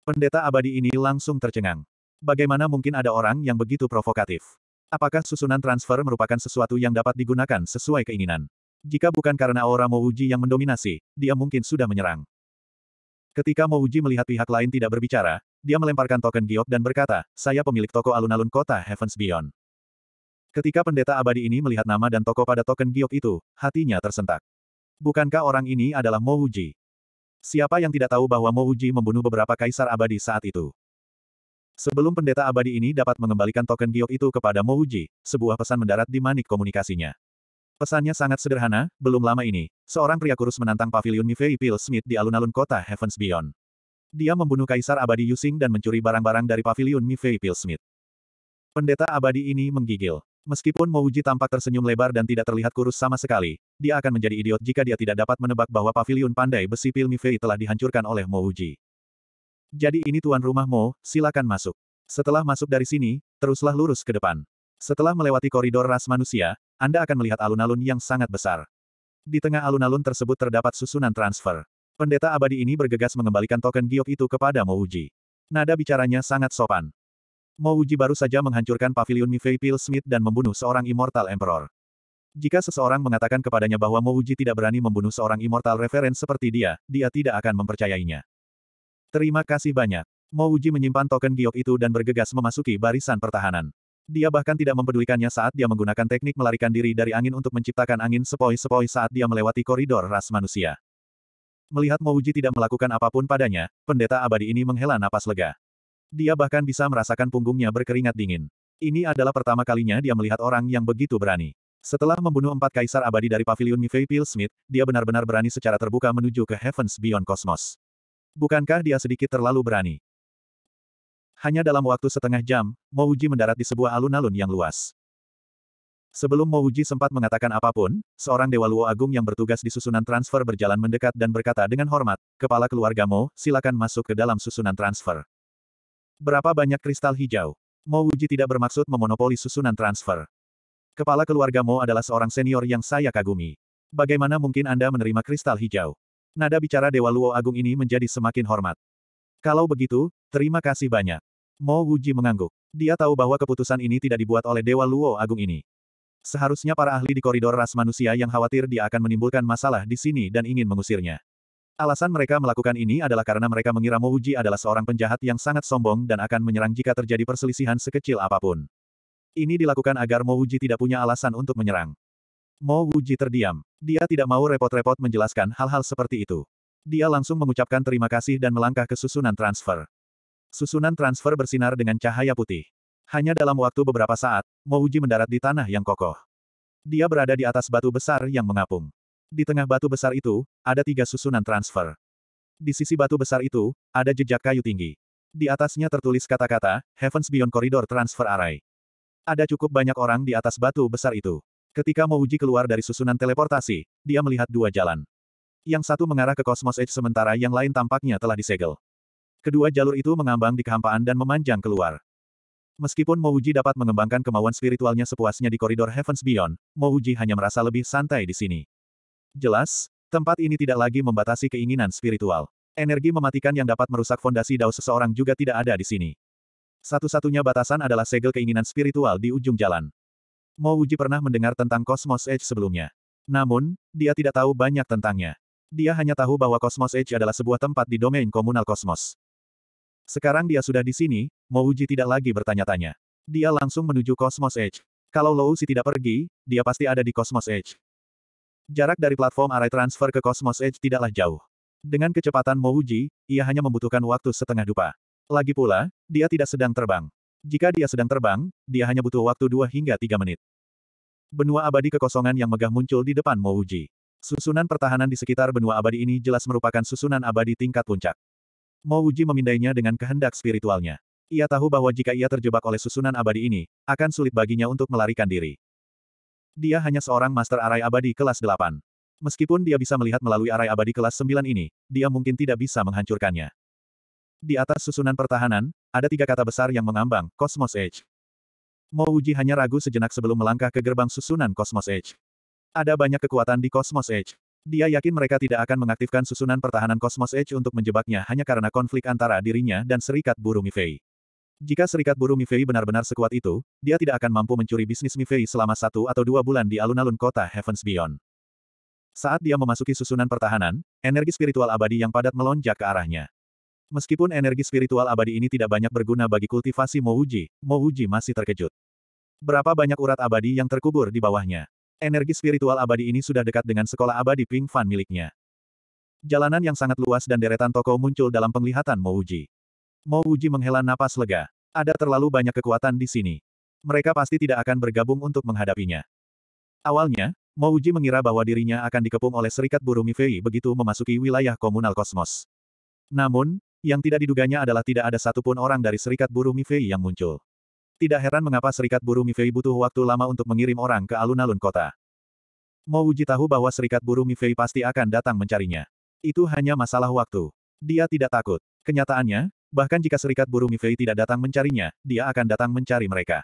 Pendeta abadi ini langsung tercengang. Bagaimana mungkin ada orang yang begitu provokatif? Apakah susunan transfer merupakan sesuatu yang dapat digunakan sesuai keinginan? Jika bukan karena aura Uji yang mendominasi, dia mungkin sudah menyerang. Ketika Mo Uji melihat pihak lain tidak berbicara, dia melemparkan token giok dan berkata, saya pemilik toko alun-alun kota Heavens Beyond. Ketika pendeta abadi ini melihat nama dan toko pada token giok itu, hatinya tersentak. Bukankah orang ini adalah Mo Uji? Siapa yang tidak tahu bahwa Mo Uji membunuh beberapa kaisar abadi saat itu? Sebelum pendeta abadi ini dapat mengembalikan token giok itu kepada Mo Uji, sebuah pesan mendarat di manik komunikasinya. Pesannya sangat sederhana, belum lama ini, seorang pria kurus menantang pavilion Mifei Pil Smith di alun-alun kota Heavens Beyond. Dia membunuh Kaisar Abadi Yusing dan mencuri barang-barang dari pavilion Mifei Pil Smith. Pendeta abadi ini menggigil. Meskipun Mouji tampak tersenyum lebar dan tidak terlihat kurus sama sekali, dia akan menjadi idiot jika dia tidak dapat menebak bahwa pavilion pandai besi Pil telah dihancurkan oleh Mouji. Jadi ini tuan rumah Mo, silakan masuk. Setelah masuk dari sini, teruslah lurus ke depan. Setelah melewati koridor ras manusia, Anda akan melihat alun-alun yang sangat besar. Di tengah alun-alun tersebut terdapat susunan transfer. Pendeta abadi ini bergegas mengembalikan token giok itu kepada Mouji. Nada bicaranya sangat sopan. Mo baru saja menghancurkan pavilion Mifei Pil Smith dan membunuh seorang Immortal Emperor. Jika seseorang mengatakan kepadanya bahwa Mo tidak berani membunuh seorang Immortal Reference seperti dia, dia tidak akan mempercayainya. Terima kasih banyak. Mo menyimpan token giok itu dan bergegas memasuki barisan pertahanan. Dia bahkan tidak mempedulikannya saat dia menggunakan teknik melarikan diri dari angin untuk menciptakan angin sepoi-sepoi saat dia melewati koridor ras manusia. Melihat Mouji tidak melakukan apapun padanya, pendeta abadi ini menghela napas lega. Dia bahkan bisa merasakan punggungnya berkeringat dingin. Ini adalah pertama kalinya dia melihat orang yang begitu berani. Setelah membunuh empat kaisar abadi dari pavilion Mifei Pil Smith, dia benar-benar berani secara terbuka menuju ke Heavens Beyond Cosmos. Bukankah dia sedikit terlalu berani? Hanya dalam waktu setengah jam, Mouji mendarat di sebuah alun-alun yang luas. Sebelum Mouji sempat mengatakan apapun, seorang Dewa Luo Agung yang bertugas di susunan transfer berjalan mendekat dan berkata dengan hormat, Kepala keluargamu, silakan masuk ke dalam susunan transfer. Berapa banyak kristal hijau? Mo Wuji tidak bermaksud memonopoli susunan transfer. Kepala keluarga Mo adalah seorang senior yang saya kagumi. Bagaimana mungkin Anda menerima kristal hijau? Nada bicara Dewa Luo Agung ini menjadi semakin hormat. Kalau begitu, terima kasih banyak. Mo Wuji mengangguk. Dia tahu bahwa keputusan ini tidak dibuat oleh Dewa Luo Agung ini. Seharusnya para ahli di koridor ras manusia yang khawatir dia akan menimbulkan masalah di sini dan ingin mengusirnya. Alasan mereka melakukan ini adalah karena mereka mengira Mouji adalah seorang penjahat yang sangat sombong dan akan menyerang jika terjadi perselisihan sekecil apapun. Ini dilakukan agar Mouji tidak punya alasan untuk menyerang. Mouji terdiam. Dia tidak mau repot-repot menjelaskan hal-hal seperti itu. Dia langsung mengucapkan terima kasih dan melangkah ke susunan transfer. Susunan transfer bersinar dengan cahaya putih. Hanya dalam waktu beberapa saat, Mouji mendarat di tanah yang kokoh. Dia berada di atas batu besar yang mengapung. Di tengah batu besar itu, ada tiga susunan transfer. Di sisi batu besar itu, ada jejak kayu tinggi. Di atasnya tertulis kata-kata, Heavens Beyond Corridor Transfer Array. Ada cukup banyak orang di atas batu besar itu. Ketika Uji keluar dari susunan teleportasi, dia melihat dua jalan. Yang satu mengarah ke Cosmos Edge sementara yang lain tampaknya telah disegel. Kedua jalur itu mengambang di kehampaan dan memanjang keluar. Meskipun Mouji dapat mengembangkan kemauan spiritualnya sepuasnya di koridor Heavens Beyond, Mouji hanya merasa lebih santai di sini. Jelas, tempat ini tidak lagi membatasi keinginan spiritual. Energi mematikan yang dapat merusak fondasi dao seseorang juga tidak ada di sini. Satu-satunya batasan adalah segel keinginan spiritual di ujung jalan. Mo Wuji pernah mendengar tentang Cosmos Edge sebelumnya. Namun, dia tidak tahu banyak tentangnya. Dia hanya tahu bahwa Cosmos Edge adalah sebuah tempat di domain komunal kosmos. Sekarang dia sudah di sini, Mo Wuji tidak lagi bertanya-tanya. Dia langsung menuju Cosmos Edge. Kalau Lou Si tidak pergi, dia pasti ada di Cosmos Edge. Jarak dari platform array transfer ke Cosmos Edge tidaklah jauh. Dengan kecepatan Mouji, ia hanya membutuhkan waktu setengah dupa. Lagi pula, dia tidak sedang terbang. Jika dia sedang terbang, dia hanya butuh waktu 2 hingga 3 menit. Benua abadi kekosongan yang megah muncul di depan Mouji. Susunan pertahanan di sekitar benua abadi ini jelas merupakan susunan abadi tingkat puncak. Mouji memindainya dengan kehendak spiritualnya. Ia tahu bahwa jika ia terjebak oleh susunan abadi ini, akan sulit baginya untuk melarikan diri. Dia hanya seorang master arai abadi kelas 8. Meskipun dia bisa melihat melalui arai abadi kelas 9 ini, dia mungkin tidak bisa menghancurkannya. Di atas susunan pertahanan, ada tiga kata besar yang mengambang, Cosmos Edge. Mo Uji hanya ragu sejenak sebelum melangkah ke gerbang susunan Cosmos Edge. Ada banyak kekuatan di Cosmos Edge. Dia yakin mereka tidak akan mengaktifkan susunan pertahanan Cosmos Edge untuk menjebaknya hanya karena konflik antara dirinya dan serikat burung Mifei. Jika serikat buruh Mifei benar-benar sekuat itu, dia tidak akan mampu mencuri bisnis Mifei selama satu atau dua bulan di alun-alun kota Heavens Beyond. Saat dia memasuki susunan pertahanan, energi spiritual abadi yang padat melonjak ke arahnya. Meskipun energi spiritual abadi ini tidak banyak berguna bagi kultivasi Mouji, Mouji masih terkejut. Berapa banyak urat abadi yang terkubur di bawahnya. Energi spiritual abadi ini sudah dekat dengan sekolah abadi Ping Fan miliknya. Jalanan yang sangat luas dan deretan toko muncul dalam penglihatan Mouji. Mo Uji menghela napas lega. Ada terlalu banyak kekuatan di sini. Mereka pasti tidak akan bergabung untuk menghadapinya. Awalnya, Mo Uji mengira bahwa dirinya akan dikepung oleh serikat buruh Mifei begitu memasuki wilayah komunal kosmos. Namun, yang tidak diduganya adalah tidak ada satupun orang dari serikat buruh Mifei yang muncul. Tidak heran mengapa serikat buruh Mifei butuh waktu lama untuk mengirim orang ke alun-alun kota. Mo Uji tahu bahwa serikat buruh Mifei pasti akan datang mencarinya. Itu hanya masalah waktu. Dia tidak takut. Kenyataannya, Bahkan jika serikat buruh Mifei tidak datang mencarinya, dia akan datang mencari mereka.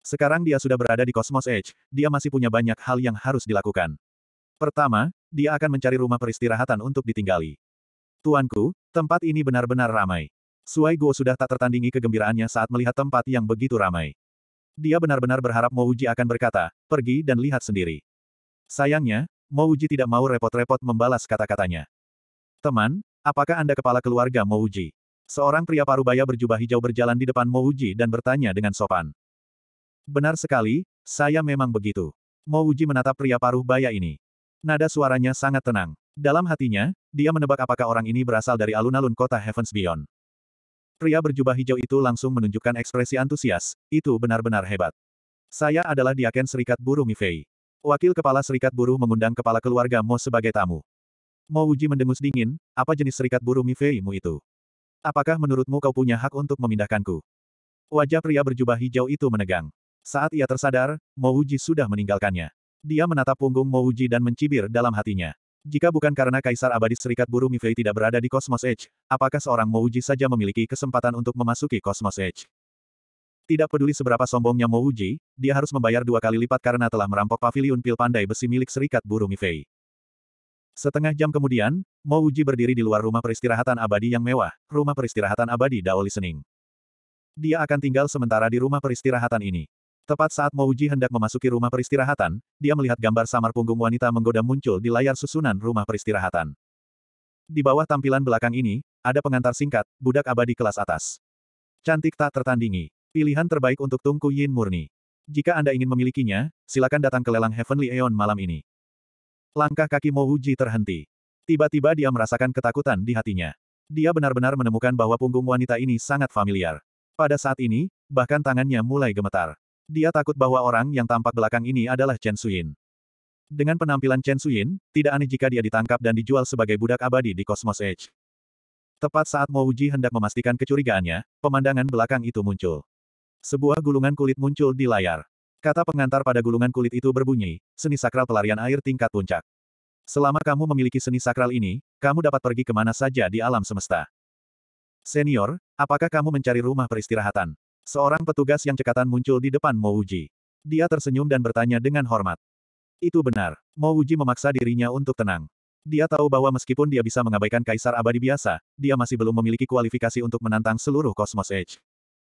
Sekarang dia sudah berada di Cosmos Edge, dia masih punya banyak hal yang harus dilakukan. Pertama, dia akan mencari rumah peristirahatan untuk ditinggali. Tuanku, tempat ini benar-benar ramai. Suai Guo sudah tak tertandingi kegembiraannya saat melihat tempat yang begitu ramai. Dia benar-benar berharap Mouji akan berkata, pergi dan lihat sendiri. Sayangnya, Mouji tidak mau repot-repot membalas kata-katanya. Teman, apakah Anda kepala keluarga Mouji? Seorang pria parubaya berjubah hijau berjalan di depan Mouji dan bertanya dengan sopan. Benar sekali, saya memang begitu. Mouji menatap pria paruh baya ini. Nada suaranya sangat tenang. Dalam hatinya, dia menebak apakah orang ini berasal dari alun-alun kota Heavens Beyond. Pria berjubah hijau itu langsung menunjukkan ekspresi antusias, itu benar-benar hebat. Saya adalah diaken Serikat Buruh Mifei. Wakil Kepala Serikat Buruh mengundang kepala keluarga Mo sebagai tamu. Mo Uji mendengus dingin, apa jenis Serikat Buruh Mifei-mu itu? Apakah menurutmu kau punya hak untuk memindahkanku? Wajah pria berjubah hijau itu menegang. Saat ia tersadar, Mouji sudah meninggalkannya. Dia menatap punggung Mouji dan mencibir dalam hatinya. Jika bukan karena Kaisar Abadi Serikat Buru Mifei tidak berada di Kosmos Edge, apakah seorang Mouji saja memiliki kesempatan untuk memasuki Kosmos Edge? Tidak peduli seberapa sombongnya Mouji, dia harus membayar dua kali lipat karena telah merampok pavilion pil pandai besi milik Serikat Buru Mifei. Setengah jam kemudian, Mo Uji berdiri di luar rumah peristirahatan abadi yang mewah, rumah peristirahatan abadi Dao Listening. Dia akan tinggal sementara di rumah peristirahatan ini. Tepat saat Mo Uji hendak memasuki rumah peristirahatan, dia melihat gambar samar punggung wanita menggoda muncul di layar susunan rumah peristirahatan. Di bawah tampilan belakang ini, ada pengantar singkat, budak abadi kelas atas. Cantik tak tertandingi. Pilihan terbaik untuk Tungku Yin murni. Jika Anda ingin memilikinya, silakan datang ke lelang Heavenly Aeon malam ini. Langkah kaki Mouji terhenti. Tiba-tiba dia merasakan ketakutan di hatinya. Dia benar-benar menemukan bahwa punggung wanita ini sangat familiar. Pada saat ini, bahkan tangannya mulai gemetar. Dia takut bahwa orang yang tampak belakang ini adalah Chen Suyin. Dengan penampilan Chen Suyin, tidak aneh jika dia ditangkap dan dijual sebagai budak abadi di Cosmos Edge. Tepat saat Mouji hendak memastikan kecurigaannya, pemandangan belakang itu muncul. Sebuah gulungan kulit muncul di layar. Kata pengantar pada gulungan kulit itu berbunyi, seni sakral pelarian air tingkat puncak. Selama kamu memiliki seni sakral ini, kamu dapat pergi kemana saja di alam semesta. Senior, apakah kamu mencari rumah peristirahatan? Seorang petugas yang cekatan muncul di depan Mouji. Dia tersenyum dan bertanya dengan hormat. Itu benar. Mouji memaksa dirinya untuk tenang. Dia tahu bahwa meskipun dia bisa mengabaikan kaisar abadi biasa, dia masih belum memiliki kualifikasi untuk menantang seluruh Cosmos Edge.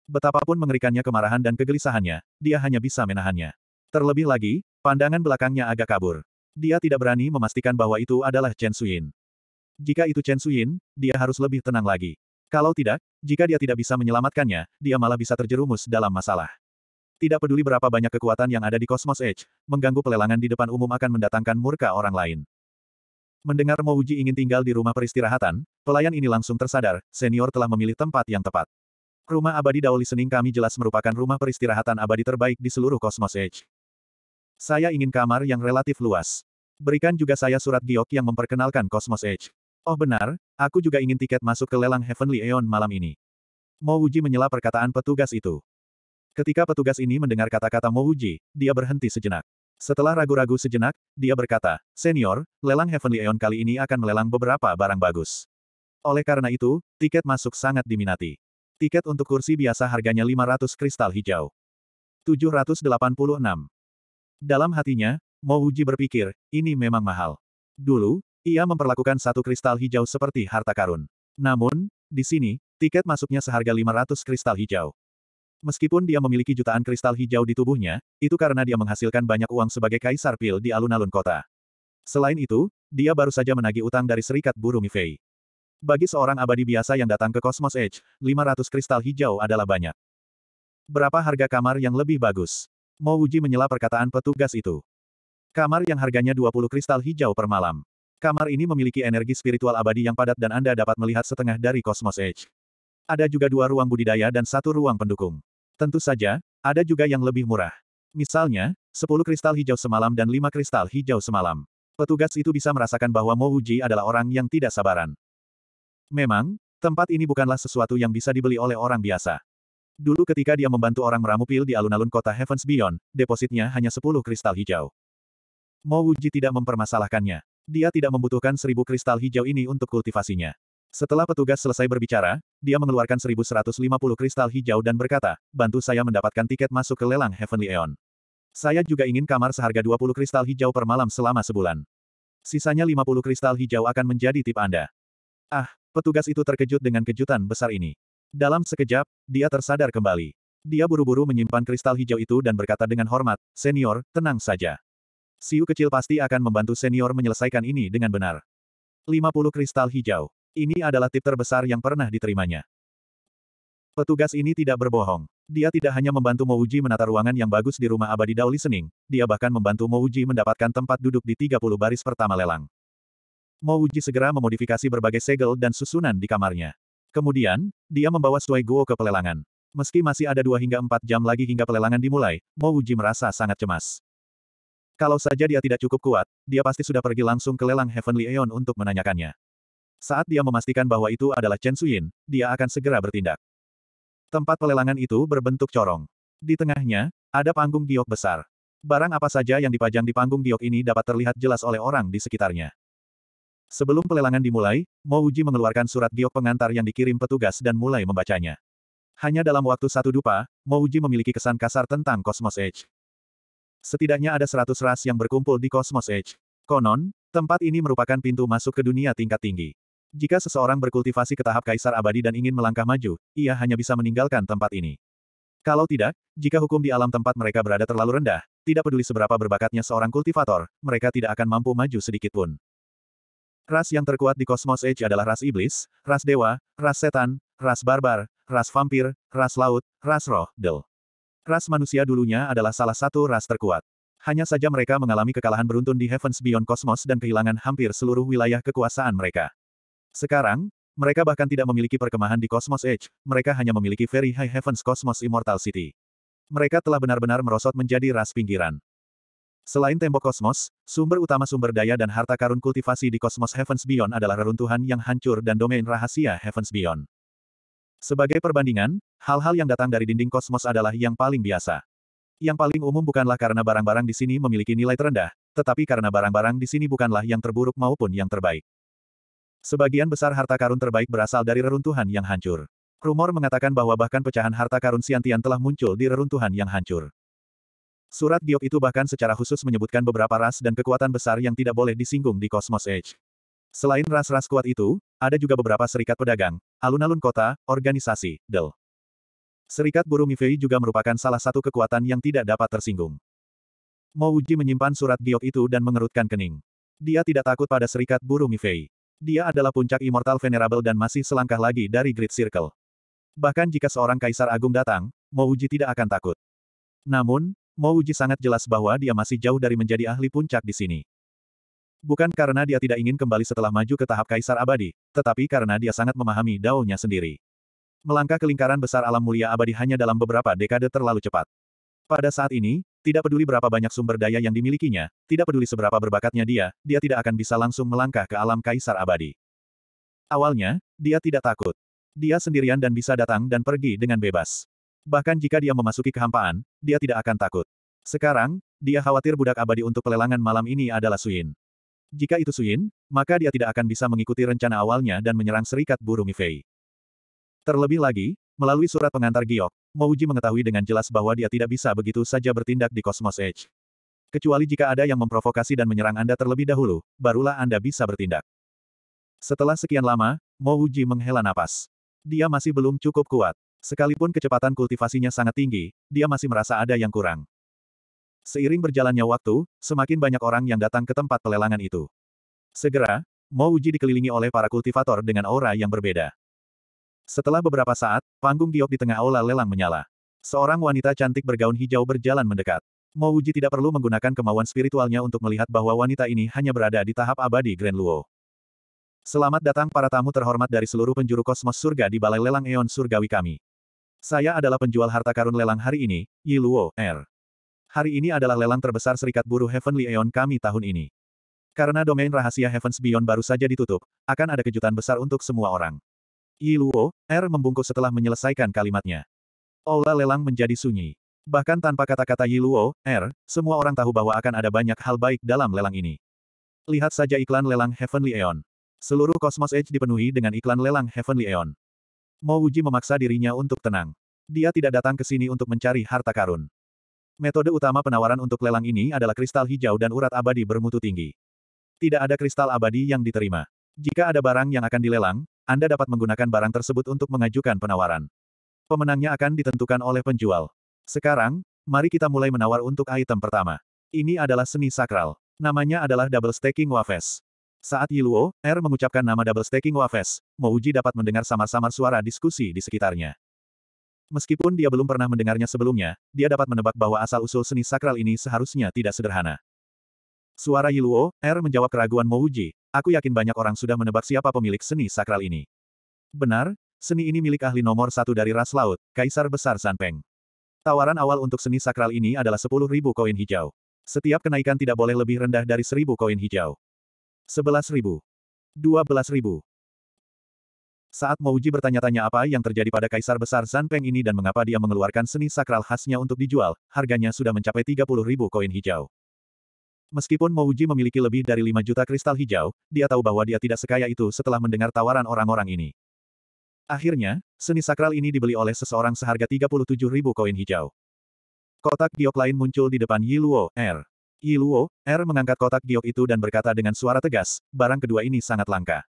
Betapapun mengerikannya kemarahan dan kegelisahannya, dia hanya bisa menahannya. Terlebih lagi, pandangan belakangnya agak kabur. Dia tidak berani memastikan bahwa itu adalah Chen Suyin. Jika itu Chen Suyin, dia harus lebih tenang lagi. Kalau tidak, jika dia tidak bisa menyelamatkannya, dia malah bisa terjerumus dalam masalah. Tidak peduli berapa banyak kekuatan yang ada di Cosmos Edge, mengganggu pelelangan di depan umum akan mendatangkan murka orang lain. Mendengar Mouji ingin tinggal di rumah peristirahatan, pelayan ini langsung tersadar, senior telah memilih tempat yang tepat. Rumah abadi Dao Listening kami jelas merupakan rumah peristirahatan abadi terbaik di seluruh Cosmos Edge. Saya ingin kamar yang relatif luas. Berikan juga saya surat giok yang memperkenalkan Cosmos Edge. Oh benar, aku juga ingin tiket masuk ke lelang Heavenly Aeon malam ini. Mo Wuji menyela perkataan petugas itu. Ketika petugas ini mendengar kata-kata Mo Wuji, dia berhenti sejenak. Setelah ragu-ragu sejenak, dia berkata, Senior, lelang Heavenly Aeon kali ini akan melelang beberapa barang bagus. Oleh karena itu, tiket masuk sangat diminati. Tiket untuk kursi biasa harganya 500 kristal hijau. 786. Dalam hatinya, Mo Uji berpikir, ini memang mahal. Dulu, ia memperlakukan satu kristal hijau seperti harta karun. Namun, di sini, tiket masuknya seharga 500 kristal hijau. Meskipun dia memiliki jutaan kristal hijau di tubuhnya, itu karena dia menghasilkan banyak uang sebagai kaisar pil di alun-alun kota. Selain itu, dia baru saja menagih utang dari serikat Buru Mifei. Bagi seorang abadi biasa yang datang ke Cosmos Edge, 500 kristal hijau adalah banyak. Berapa harga kamar yang lebih bagus? Mo Wuji menyela perkataan petugas itu. Kamar yang harganya 20 kristal hijau per malam. Kamar ini memiliki energi spiritual abadi yang padat dan Anda dapat melihat setengah dari Cosmos Edge. Ada juga dua ruang budidaya dan satu ruang pendukung. Tentu saja, ada juga yang lebih murah. Misalnya, 10 kristal hijau semalam dan 5 kristal hijau semalam. Petugas itu bisa merasakan bahwa Mo Wuji adalah orang yang tidak sabaran. Memang, tempat ini bukanlah sesuatu yang bisa dibeli oleh orang biasa. Dulu ketika dia membantu orang meramu pil di alun-alun kota Heavens Beyond, depositnya hanya 10 kristal hijau. Mo Wuji tidak mempermasalahkannya. Dia tidak membutuhkan seribu kristal hijau ini untuk kultivasinya. Setelah petugas selesai berbicara, dia mengeluarkan 1150 kristal hijau dan berkata, bantu saya mendapatkan tiket masuk ke lelang Heavenly Eon. Saya juga ingin kamar seharga 20 kristal hijau per malam selama sebulan. Sisanya 50 kristal hijau akan menjadi tip Anda. Ah, Petugas itu terkejut dengan kejutan besar ini. Dalam sekejap, dia tersadar kembali. Dia buru-buru menyimpan kristal hijau itu dan berkata dengan hormat, Senior, tenang saja. Siu kecil pasti akan membantu senior menyelesaikan ini dengan benar. 50 kristal hijau. Ini adalah tip terbesar yang pernah diterimanya. Petugas ini tidak berbohong. Dia tidak hanya membantu Mouji menata ruangan yang bagus di rumah abadi Dao Listening, dia bahkan membantu Mouji mendapatkan tempat duduk di 30 baris pertama lelang. Mo Uji segera memodifikasi berbagai segel dan susunan di kamarnya. Kemudian, dia membawa Sui Guo ke pelelangan. Meski masih ada dua hingga empat jam lagi hingga pelelangan dimulai, Mo Uji merasa sangat cemas. Kalau saja dia tidak cukup kuat, dia pasti sudah pergi langsung ke lelang Heavenly Aeon untuk menanyakannya. Saat dia memastikan bahwa itu adalah Chen Suyin, dia akan segera bertindak. Tempat pelelangan itu berbentuk corong. Di tengahnya, ada panggung giok besar. Barang apa saja yang dipajang di panggung giok ini dapat terlihat jelas oleh orang di sekitarnya. Sebelum pelelangan dimulai, Mo Uji mengeluarkan surat giok pengantar yang dikirim petugas dan mulai membacanya. Hanya dalam waktu satu dupa, Mo Uji memiliki kesan kasar tentang Cosmos Edge. Setidaknya ada seratus ras yang berkumpul di Cosmos Edge. Konon, tempat ini merupakan pintu masuk ke dunia tingkat tinggi. Jika seseorang berkultivasi ke tahap kaisar abadi dan ingin melangkah maju, ia hanya bisa meninggalkan tempat ini. Kalau tidak, jika hukum di alam tempat mereka berada terlalu rendah, tidak peduli seberapa berbakatnya seorang kultivator, mereka tidak akan mampu maju sedikitpun. Ras yang terkuat di Cosmos Age adalah ras iblis, ras dewa, ras setan, ras barbar, ras vampir, ras laut, ras roh, del. Ras manusia dulunya adalah salah satu ras terkuat. Hanya saja mereka mengalami kekalahan beruntun di Heavens Beyond Cosmos dan kehilangan hampir seluruh wilayah kekuasaan mereka. Sekarang, mereka bahkan tidak memiliki perkemahan di Cosmos Age. mereka hanya memiliki Very High Heavens Cosmos Immortal City. Mereka telah benar-benar merosot menjadi ras pinggiran. Selain tembok kosmos, sumber utama sumber daya dan harta karun kultivasi di kosmos Heavens Beyond adalah reruntuhan yang hancur dan domain rahasia Heavens Beyond. Sebagai perbandingan, hal-hal yang datang dari dinding kosmos adalah yang paling biasa. Yang paling umum bukanlah karena barang-barang di sini memiliki nilai terendah, tetapi karena barang-barang di sini bukanlah yang terburuk maupun yang terbaik. Sebagian besar harta karun terbaik berasal dari reruntuhan yang hancur. Rumor mengatakan bahwa bahkan pecahan harta karun Siantian telah muncul di reruntuhan yang hancur. Surat giok itu bahkan secara khusus menyebutkan beberapa ras dan kekuatan besar yang tidak boleh disinggung di Cosmos Age. Selain ras-ras kuat itu, ada juga beberapa serikat pedagang, alun-alun kota, organisasi, del. Serikat buruh Mifei juga merupakan salah satu kekuatan yang tidak dapat tersinggung. Mo Uji menyimpan surat giok itu dan mengerutkan kening. Dia tidak takut pada serikat buruh Mifei. Dia adalah puncak Immortal Venerable dan masih selangkah lagi dari Grid Circle. Bahkan jika seorang kaisar agung datang, Mo Uji tidak akan takut. Namun, Mo Uji sangat jelas bahwa dia masih jauh dari menjadi ahli puncak di sini. Bukan karena dia tidak ingin kembali setelah maju ke tahap kaisar abadi, tetapi karena dia sangat memahami daunnya sendiri. Melangkah ke lingkaran besar alam mulia abadi hanya dalam beberapa dekade terlalu cepat. Pada saat ini, tidak peduli berapa banyak sumber daya yang dimilikinya, tidak peduli seberapa berbakatnya dia, dia tidak akan bisa langsung melangkah ke alam kaisar abadi. Awalnya, dia tidak takut. Dia sendirian dan bisa datang dan pergi dengan bebas. Bahkan jika dia memasuki kehampaan, dia tidak akan takut. Sekarang, dia khawatir budak abadi untuk pelelangan malam ini adalah Suin. Jika itu Suin, maka dia tidak akan bisa mengikuti rencana awalnya dan menyerang serikat burung Mifei. Terlebih lagi, melalui surat pengantar Giok, Mouji mengetahui dengan jelas bahwa dia tidak bisa begitu saja bertindak di Cosmos Edge. Kecuali jika ada yang memprovokasi dan menyerang Anda terlebih dahulu, barulah Anda bisa bertindak. Setelah sekian lama, Mouji menghela napas. Dia masih belum cukup kuat. Sekalipun kecepatan kultivasinya sangat tinggi, dia masih merasa ada yang kurang. Seiring berjalannya waktu, semakin banyak orang yang datang ke tempat pelelangan itu. Segera, Mo Uji dikelilingi oleh para kultivator dengan aura yang berbeda. Setelah beberapa saat, panggung giok di tengah aula lelang menyala. Seorang wanita cantik bergaun hijau berjalan mendekat. Mo Uji tidak perlu menggunakan kemauan spiritualnya untuk melihat bahwa wanita ini hanya berada di tahap abadi Grand Luo. Selamat datang para tamu terhormat dari seluruh penjuru kosmos surga di Balai Lelang Eon Surgawi kami. Saya adalah penjual harta karun lelang hari ini, Yiluo, R. Hari ini adalah lelang terbesar serikat buruh Heavenly Aeon kami tahun ini. Karena domain rahasia Heaven's Beyond baru saja ditutup, akan ada kejutan besar untuk semua orang. Yiluo, R membungkuk setelah menyelesaikan kalimatnya. Aula lelang menjadi sunyi. Bahkan tanpa kata-kata Yiluo, R, semua orang tahu bahwa akan ada banyak hal baik dalam lelang ini. Lihat saja iklan lelang Heavenly Aeon. Seluruh Cosmos Edge dipenuhi dengan iklan lelang Heavenly Aeon. Mo Wuji memaksa dirinya untuk tenang. Dia tidak datang ke sini untuk mencari harta karun. Metode utama penawaran untuk lelang ini adalah kristal hijau dan urat abadi bermutu tinggi. Tidak ada kristal abadi yang diterima. Jika ada barang yang akan dilelang, Anda dapat menggunakan barang tersebut untuk mengajukan penawaran. Pemenangnya akan ditentukan oleh penjual. Sekarang, mari kita mulai menawar untuk item pertama. Ini adalah seni sakral. Namanya adalah double staking wafes. Saat Yiluo, R er mengucapkan nama double staking Wafes, Mouji dapat mendengar samar-samar suara diskusi di sekitarnya. Meskipun dia belum pernah mendengarnya sebelumnya, dia dapat menebak bahwa asal-usul seni sakral ini seharusnya tidak sederhana. Suara Yiluo, R er menjawab keraguan Mouji, aku yakin banyak orang sudah menebak siapa pemilik seni sakral ini. Benar, seni ini milik ahli nomor satu dari ras laut, Kaisar Besar Sanpeng. Tawaran awal untuk seni sakral ini adalah 10.000 koin hijau. Setiap kenaikan tidak boleh lebih rendah dari 1.000 koin hijau. Sebelas ribu. Dua ribu. Saat Mouji bertanya-tanya apa yang terjadi pada Kaisar Besar Zanpeng ini dan mengapa dia mengeluarkan seni sakral khasnya untuk dijual, harganya sudah mencapai 30 ribu koin hijau. Meskipun Mouji memiliki lebih dari 5 juta kristal hijau, dia tahu bahwa dia tidak sekaya itu setelah mendengar tawaran orang-orang ini. Akhirnya, seni sakral ini dibeli oleh seseorang seharga 37 ribu koin hijau. Kotak giok lain muncul di depan Yiluo, Luo, R. Yi Luo Er mengangkat kotak giok itu dan berkata dengan suara tegas, barang kedua ini sangat langka.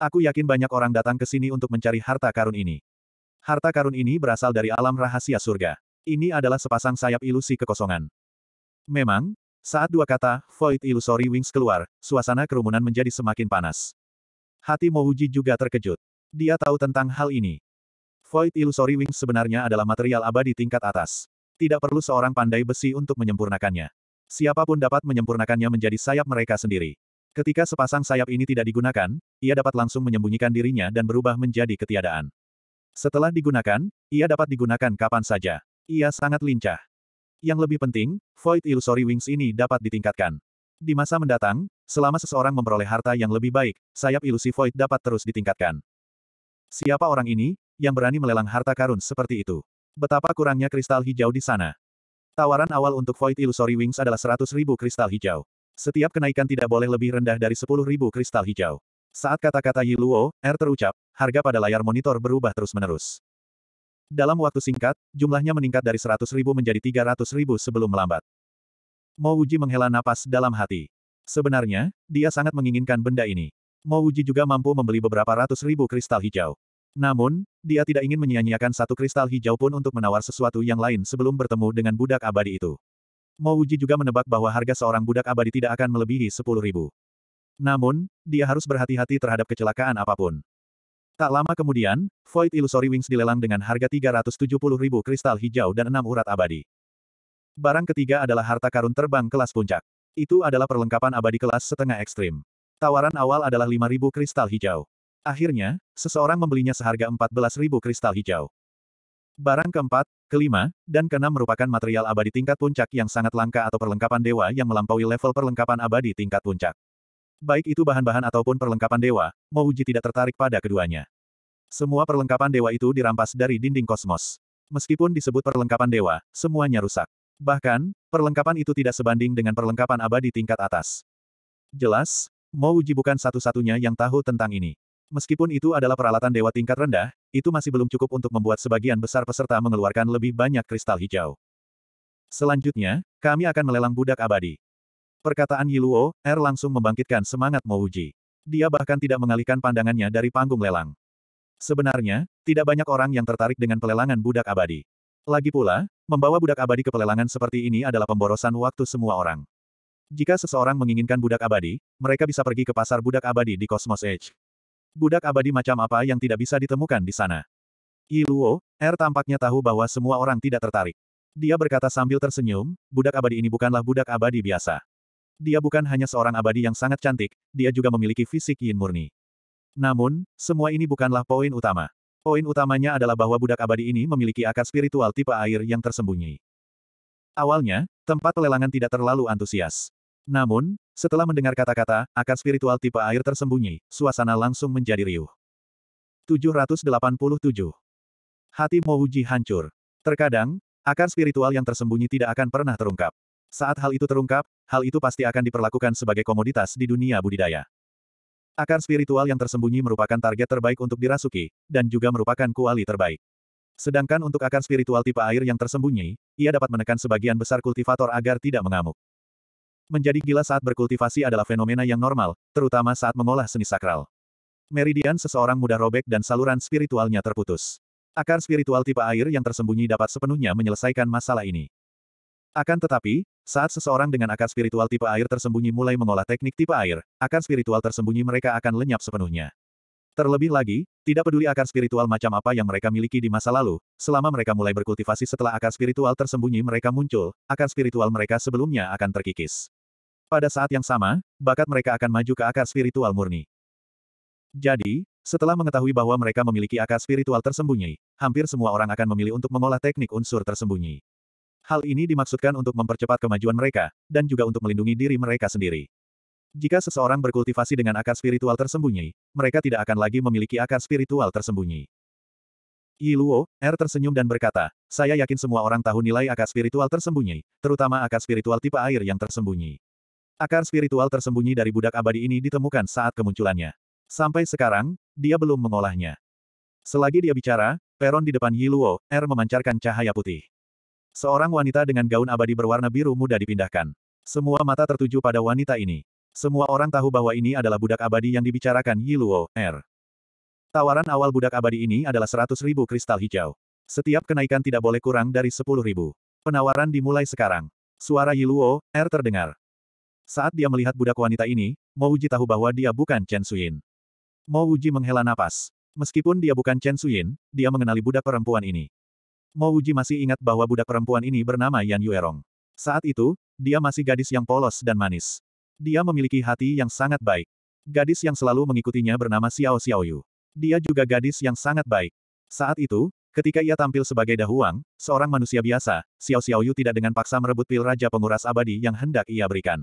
Aku yakin banyak orang datang ke sini untuk mencari harta karun ini. Harta karun ini berasal dari alam rahasia surga. Ini adalah sepasang sayap ilusi kekosongan. Memang, saat dua kata, Void Illusory Wings keluar, suasana kerumunan menjadi semakin panas. Hati Mouji juga terkejut. Dia tahu tentang hal ini. Void Illusory Wings sebenarnya adalah material abadi tingkat atas. Tidak perlu seorang pandai besi untuk menyempurnakannya. Siapapun dapat menyempurnakannya menjadi sayap mereka sendiri. Ketika sepasang sayap ini tidak digunakan, ia dapat langsung menyembunyikan dirinya dan berubah menjadi ketiadaan. Setelah digunakan, ia dapat digunakan kapan saja. Ia sangat lincah. Yang lebih penting, Void Illusory Wings ini dapat ditingkatkan. Di masa mendatang, selama seseorang memperoleh harta yang lebih baik, sayap ilusi Void dapat terus ditingkatkan. Siapa orang ini, yang berani melelang harta karun seperti itu? Betapa kurangnya kristal hijau di sana. Tawaran awal untuk Void Illusory Wings adalah 100.000 kristal hijau. Setiap kenaikan tidak boleh lebih rendah dari ribu kristal hijau. Saat kata-kata Yi Luo R terucap, harga pada layar monitor berubah terus-menerus. Dalam waktu singkat, jumlahnya meningkat dari 100.000 menjadi ribu sebelum melambat. Mo Wuji menghela napas dalam hati. Sebenarnya, dia sangat menginginkan benda ini. Mo Wuji juga mampu membeli beberapa ratus ribu kristal hijau. Namun, dia tidak ingin menyia-nyiakan satu kristal hijau pun untuk menawar sesuatu yang lain sebelum bertemu dengan budak abadi itu. Uji juga menebak bahwa harga seorang budak abadi tidak akan melebihi sepuluh ribu. Namun, dia harus berhati-hati terhadap kecelakaan apapun. Tak lama kemudian, Void Illusory Wings dilelang dengan harga puluh ribu kristal hijau dan enam urat abadi. Barang ketiga adalah harta karun terbang kelas puncak. Itu adalah perlengkapan abadi kelas setengah ekstrim. Tawaran awal adalah ribu kristal hijau. Akhirnya, seseorang membelinya seharga 14.000 kristal hijau. Barang keempat, kelima, dan keenam merupakan material abadi tingkat puncak yang sangat langka atau perlengkapan dewa yang melampaui level perlengkapan abadi tingkat puncak. Baik itu bahan-bahan ataupun perlengkapan dewa, Mouji tidak tertarik pada keduanya. Semua perlengkapan dewa itu dirampas dari dinding kosmos. Meskipun disebut perlengkapan dewa, semuanya rusak. Bahkan, perlengkapan itu tidak sebanding dengan perlengkapan abadi tingkat atas. Jelas, Mouji bukan satu-satunya yang tahu tentang ini. Meskipun itu adalah peralatan dewa tingkat rendah, itu masih belum cukup untuk membuat sebagian besar peserta mengeluarkan lebih banyak kristal hijau. Selanjutnya, kami akan melelang budak abadi. Perkataan Yiluo, er langsung membangkitkan semangat Mouji. Dia bahkan tidak mengalihkan pandangannya dari panggung lelang. Sebenarnya, tidak banyak orang yang tertarik dengan pelelangan budak abadi. Lagi pula, membawa budak abadi ke pelelangan seperti ini adalah pemborosan waktu semua orang. Jika seseorang menginginkan budak abadi, mereka bisa pergi ke pasar budak abadi di Cosmos Edge. Budak abadi macam apa yang tidak bisa ditemukan di sana? Iluo, R er tampaknya tahu bahwa semua orang tidak tertarik. Dia berkata sambil tersenyum, budak abadi ini bukanlah budak abadi biasa. Dia bukan hanya seorang abadi yang sangat cantik, dia juga memiliki fisik yin murni. Namun, semua ini bukanlah poin utama. Poin utamanya adalah bahwa budak abadi ini memiliki akar spiritual tipe air yang tersembunyi. Awalnya, tempat pelelangan tidak terlalu antusias. Namun, setelah mendengar kata-kata, akar spiritual tipe air tersembunyi, suasana langsung menjadi riuh. 787. Hati Mouji hancur. Terkadang, akar spiritual yang tersembunyi tidak akan pernah terungkap. Saat hal itu terungkap, hal itu pasti akan diperlakukan sebagai komoditas di dunia budidaya. Akar spiritual yang tersembunyi merupakan target terbaik untuk dirasuki, dan juga merupakan kuali terbaik. Sedangkan untuk akar spiritual tipe air yang tersembunyi, ia dapat menekan sebagian besar kultivator agar tidak mengamuk. Menjadi gila saat berkultivasi adalah fenomena yang normal, terutama saat mengolah seni sakral. Meridian seseorang mudah robek dan saluran spiritualnya terputus. Akar spiritual tipe air yang tersembunyi dapat sepenuhnya menyelesaikan masalah ini. Akan tetapi, saat seseorang dengan akar spiritual tipe air tersembunyi mulai mengolah teknik tipe air, akar spiritual tersembunyi mereka akan lenyap sepenuhnya. Terlebih lagi, tidak peduli akar spiritual macam apa yang mereka miliki di masa lalu, selama mereka mulai berkultivasi setelah akar spiritual tersembunyi mereka muncul, akar spiritual mereka sebelumnya akan terkikis. Pada saat yang sama, bakat mereka akan maju ke akar spiritual murni. Jadi, setelah mengetahui bahwa mereka memiliki akar spiritual tersembunyi, hampir semua orang akan memilih untuk mengolah teknik unsur tersembunyi. Hal ini dimaksudkan untuk mempercepat kemajuan mereka, dan juga untuk melindungi diri mereka sendiri. Jika seseorang berkultivasi dengan akar spiritual tersembunyi, mereka tidak akan lagi memiliki akar spiritual tersembunyi. Yi Luo, Er tersenyum dan berkata, saya yakin semua orang tahu nilai akar spiritual tersembunyi, terutama akar spiritual tipe air yang tersembunyi. Akar spiritual tersembunyi dari budak abadi ini ditemukan saat kemunculannya. Sampai sekarang, dia belum mengolahnya. Selagi dia bicara, peron di depan Yiluo, R er memancarkan cahaya putih. Seorang wanita dengan gaun abadi berwarna biru muda dipindahkan. Semua mata tertuju pada wanita ini. Semua orang tahu bahwa ini adalah budak abadi yang dibicarakan Yiluo, R. Er. Tawaran awal budak abadi ini adalah 100 ribu kristal hijau. Setiap kenaikan tidak boleh kurang dari 10 ribu. Penawaran dimulai sekarang. Suara Yiluo, R er terdengar. Saat dia melihat budak wanita ini, Mo Uji tahu bahwa dia bukan Chen Suyin. Mo Uji menghela napas. Meskipun dia bukan Chen Suyin, dia mengenali budak perempuan ini. Mo Uji masih ingat bahwa budak perempuan ini bernama Yan Yuerong. Saat itu, dia masih gadis yang polos dan manis. Dia memiliki hati yang sangat baik. Gadis yang selalu mengikutinya bernama Xiao Xiaoyu. Dia juga gadis yang sangat baik. Saat itu, ketika ia tampil sebagai Dahuang, seorang manusia biasa, Xiao Xiaoyu tidak dengan paksa merebut pil Raja Penguras Abadi yang hendak ia berikan.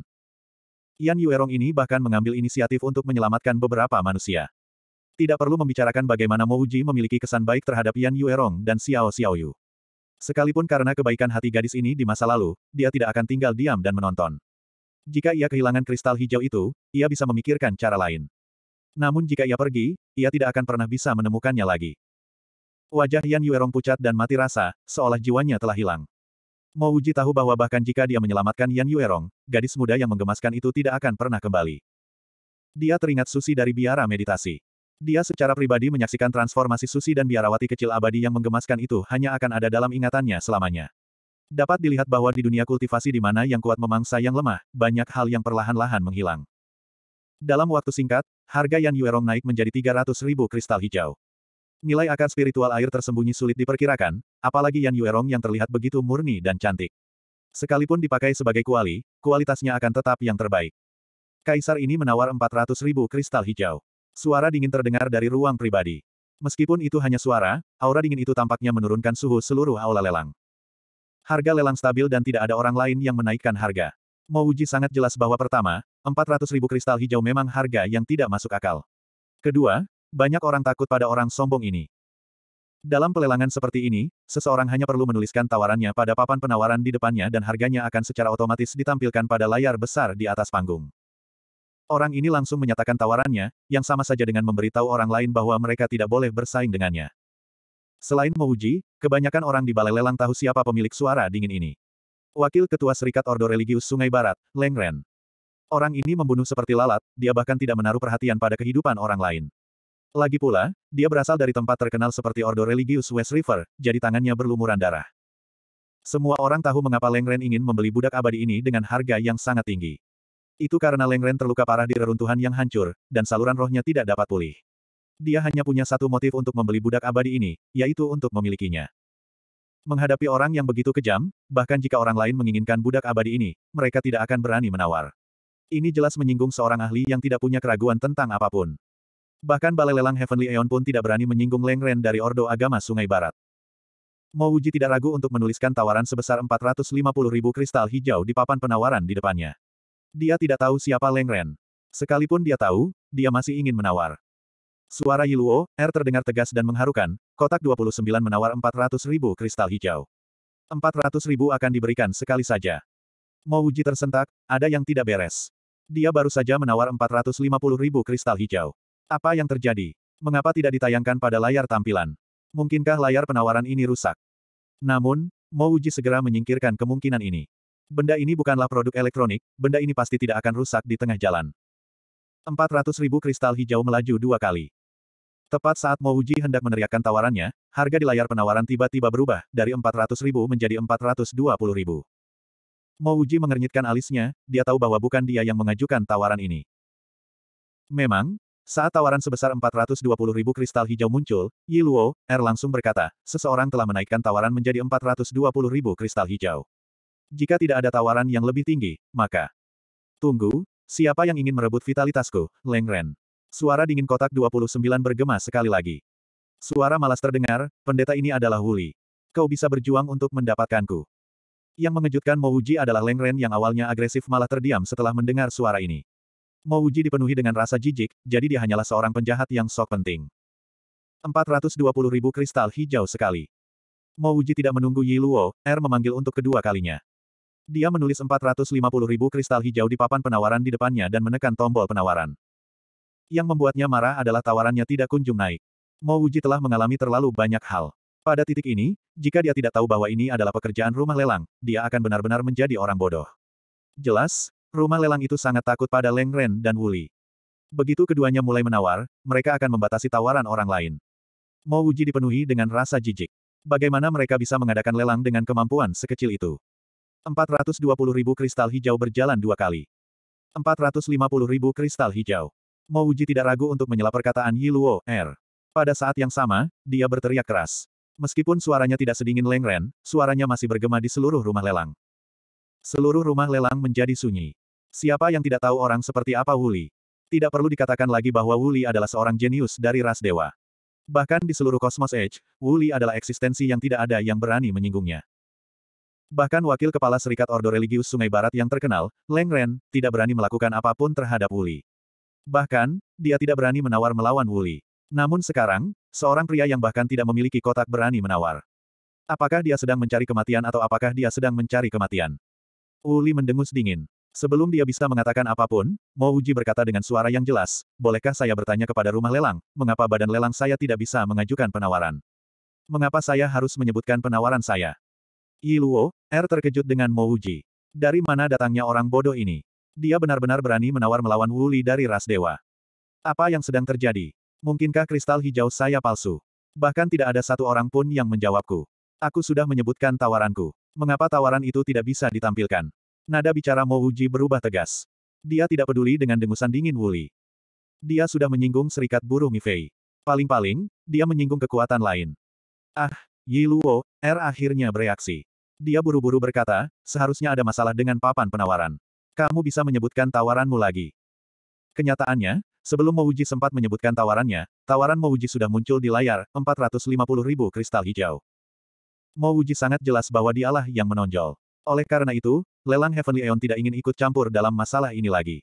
Yan Yuerong ini bahkan mengambil inisiatif untuk menyelamatkan beberapa manusia. Tidak perlu membicarakan bagaimana Mo Uji memiliki kesan baik terhadap Yan Yuerong dan Xiao Xiaoyu. Sekalipun karena kebaikan hati gadis ini di masa lalu, dia tidak akan tinggal diam dan menonton. Jika ia kehilangan kristal hijau itu, ia bisa memikirkan cara lain. Namun jika ia pergi, ia tidak akan pernah bisa menemukannya lagi. Wajah Yan Yuerong pucat dan mati rasa, seolah jiwanya telah hilang. Mo Uji tahu bahwa bahkan jika dia menyelamatkan Yan Yuerong, gadis muda yang menggemaskan itu tidak akan pernah kembali. Dia teringat Susi dari biara meditasi. Dia secara pribadi menyaksikan transformasi Susi dan biarawati kecil abadi yang menggemaskan itu hanya akan ada dalam ingatannya selamanya. Dapat dilihat bahwa di dunia kultivasi di mana yang kuat memangsa yang lemah, banyak hal yang perlahan-lahan menghilang. Dalam waktu singkat, harga Yan Yuerong naik menjadi 300 ribu kristal hijau. Nilai akar spiritual air tersembunyi sulit diperkirakan, apalagi Yan Yuerong yang terlihat begitu murni dan cantik. Sekalipun dipakai sebagai kuali, kualitasnya akan tetap yang terbaik. Kaisar ini menawar 400 ribu kristal hijau. Suara dingin terdengar dari ruang pribadi. Meskipun itu hanya suara, aura dingin itu tampaknya menurunkan suhu seluruh aula lelang. Harga lelang stabil dan tidak ada orang lain yang menaikkan harga. Uji sangat jelas bahwa pertama, 400 ribu kristal hijau memang harga yang tidak masuk akal. Kedua, banyak orang takut pada orang sombong ini. Dalam pelelangan seperti ini, seseorang hanya perlu menuliskan tawarannya pada papan penawaran di depannya dan harganya akan secara otomatis ditampilkan pada layar besar di atas panggung. Orang ini langsung menyatakan tawarannya, yang sama saja dengan memberitahu orang lain bahwa mereka tidak boleh bersaing dengannya. Selain Mouji, kebanyakan orang di balai lelang tahu siapa pemilik suara dingin ini. Wakil Ketua Serikat Ordo Religius Sungai Barat, Leng Ren. Orang ini membunuh seperti lalat, dia bahkan tidak menaruh perhatian pada kehidupan orang lain. Lagi pula, dia berasal dari tempat terkenal seperti Ordo Religius West River, jadi tangannya berlumuran darah. Semua orang tahu mengapa Lengren ingin membeli budak abadi ini dengan harga yang sangat tinggi. Itu karena Lengren terluka parah di reruntuhan yang hancur, dan saluran rohnya tidak dapat pulih. Dia hanya punya satu motif untuk membeli budak abadi ini, yaitu untuk memilikinya. Menghadapi orang yang begitu kejam, bahkan jika orang lain menginginkan budak abadi ini, mereka tidak akan berani menawar. Ini jelas menyinggung seorang ahli yang tidak punya keraguan tentang apapun. Bahkan Balai Lelang Heavenly Aeon pun tidak berani menyinggung Leng Ren dari Ordo Agama Sungai Barat. Mouji tidak ragu untuk menuliskan tawaran sebesar 450 ribu kristal hijau di papan penawaran di depannya. Dia tidak tahu siapa Leng Ren. Sekalipun dia tahu, dia masih ingin menawar. Suara Yiluo, R er terdengar tegas dan mengharukan, kotak 29 menawar 400 ribu kristal hijau. 400 ribu akan diberikan sekali saja. Mouji tersentak, ada yang tidak beres. Dia baru saja menawar 450 ribu kristal hijau. Apa yang terjadi? Mengapa tidak ditayangkan pada layar tampilan? Mungkinkah layar penawaran ini rusak? Namun, Mouji segera menyingkirkan kemungkinan ini. Benda ini bukanlah produk elektronik, benda ini pasti tidak akan rusak di tengah jalan. 400 ribu kristal hijau melaju dua kali. Tepat saat Mouji hendak meneriakkan tawarannya, harga di layar penawaran tiba-tiba berubah, dari 400 ribu menjadi 420 ribu. Mouji mengernyitkan alisnya, dia tahu bahwa bukan dia yang mengajukan tawaran ini. Memang, saat tawaran sebesar 420 ribu kristal hijau muncul, Yi Luo, Er langsung berkata, seseorang telah menaikkan tawaran menjadi 420 ribu kristal hijau. Jika tidak ada tawaran yang lebih tinggi, maka... Tunggu, siapa yang ingin merebut vitalitasku, Leng Ren? Suara dingin kotak 29 bergema sekali lagi. Suara malas terdengar, pendeta ini adalah Huli. Kau bisa berjuang untuk mendapatkanku. Yang mengejutkan Mouji adalah Leng Ren yang awalnya agresif malah terdiam setelah mendengar suara ini. Mouji dipenuhi dengan rasa jijik, jadi dia hanyalah seorang penjahat yang sok penting. 420 ribu kristal hijau sekali. Mouji tidak menunggu Yi Luo, Er memanggil untuk kedua kalinya. Dia menulis 450 ribu kristal hijau di papan penawaran di depannya dan menekan tombol penawaran. Yang membuatnya marah adalah tawarannya tidak kunjung naik. Mouji telah mengalami terlalu banyak hal. Pada titik ini, jika dia tidak tahu bahwa ini adalah pekerjaan rumah lelang, dia akan benar-benar menjadi orang bodoh. Jelas, Rumah lelang itu sangat takut pada Leng Ren dan Wuli. Begitu keduanya mulai menawar, mereka akan membatasi tawaran orang lain. Mo Wuji dipenuhi dengan rasa jijik. Bagaimana mereka bisa mengadakan lelang dengan kemampuan sekecil itu? 420 ribu kristal hijau berjalan dua kali. 450 ribu kristal hijau. Mo Wuji tidak ragu untuk menyela perkataan Yiluo, R. Er. Pada saat yang sama, dia berteriak keras. Meskipun suaranya tidak sedingin Leng Ren, suaranya masih bergema di seluruh rumah lelang. Seluruh rumah lelang menjadi sunyi. Siapa yang tidak tahu orang seperti apa Wuli? Tidak perlu dikatakan lagi bahwa Wuli adalah seorang jenius dari ras dewa. Bahkan di seluruh kosmos Edge, Wuli adalah eksistensi yang tidak ada yang berani menyinggungnya. Bahkan wakil kepala Serikat Ordo Religius Sungai Barat yang terkenal, Leng Ren, tidak berani melakukan apapun terhadap Wuli. Bahkan, dia tidak berani menawar melawan Wuli. Namun sekarang, seorang pria yang bahkan tidak memiliki kotak berani menawar. Apakah dia sedang mencari kematian atau apakah dia sedang mencari kematian? Wuli mendengus dingin. Sebelum dia bisa mengatakan apapun, Mo Uji berkata dengan suara yang jelas, bolehkah saya bertanya kepada rumah lelang, mengapa badan lelang saya tidak bisa mengajukan penawaran? Mengapa saya harus menyebutkan penawaran saya? Yiluo, R terkejut dengan Mo Uji. Dari mana datangnya orang bodoh ini? Dia benar-benar berani menawar melawan Wuli dari ras dewa. Apa yang sedang terjadi? Mungkinkah kristal hijau saya palsu? Bahkan tidak ada satu orang pun yang menjawabku. Aku sudah menyebutkan tawaranku. Mengapa tawaran itu tidak bisa ditampilkan? Nada bicara Mo Mouji berubah tegas. Dia tidak peduli dengan dengusan dingin Wuli. Dia sudah menyinggung serikat buruh Mifei. Paling-paling, dia menyinggung kekuatan lain. Ah, Luo, R er akhirnya bereaksi. Dia buru-buru berkata, seharusnya ada masalah dengan papan penawaran. Kamu bisa menyebutkan tawaranmu lagi. Kenyataannya, sebelum Mo Mouji sempat menyebutkan tawarannya, tawaran Mo Mouji sudah muncul di layar, 450 ribu kristal hijau. Mo Mouji sangat jelas bahwa dialah yang menonjol. Oleh karena itu, lelang Heavenly Eon tidak ingin ikut campur dalam masalah ini lagi.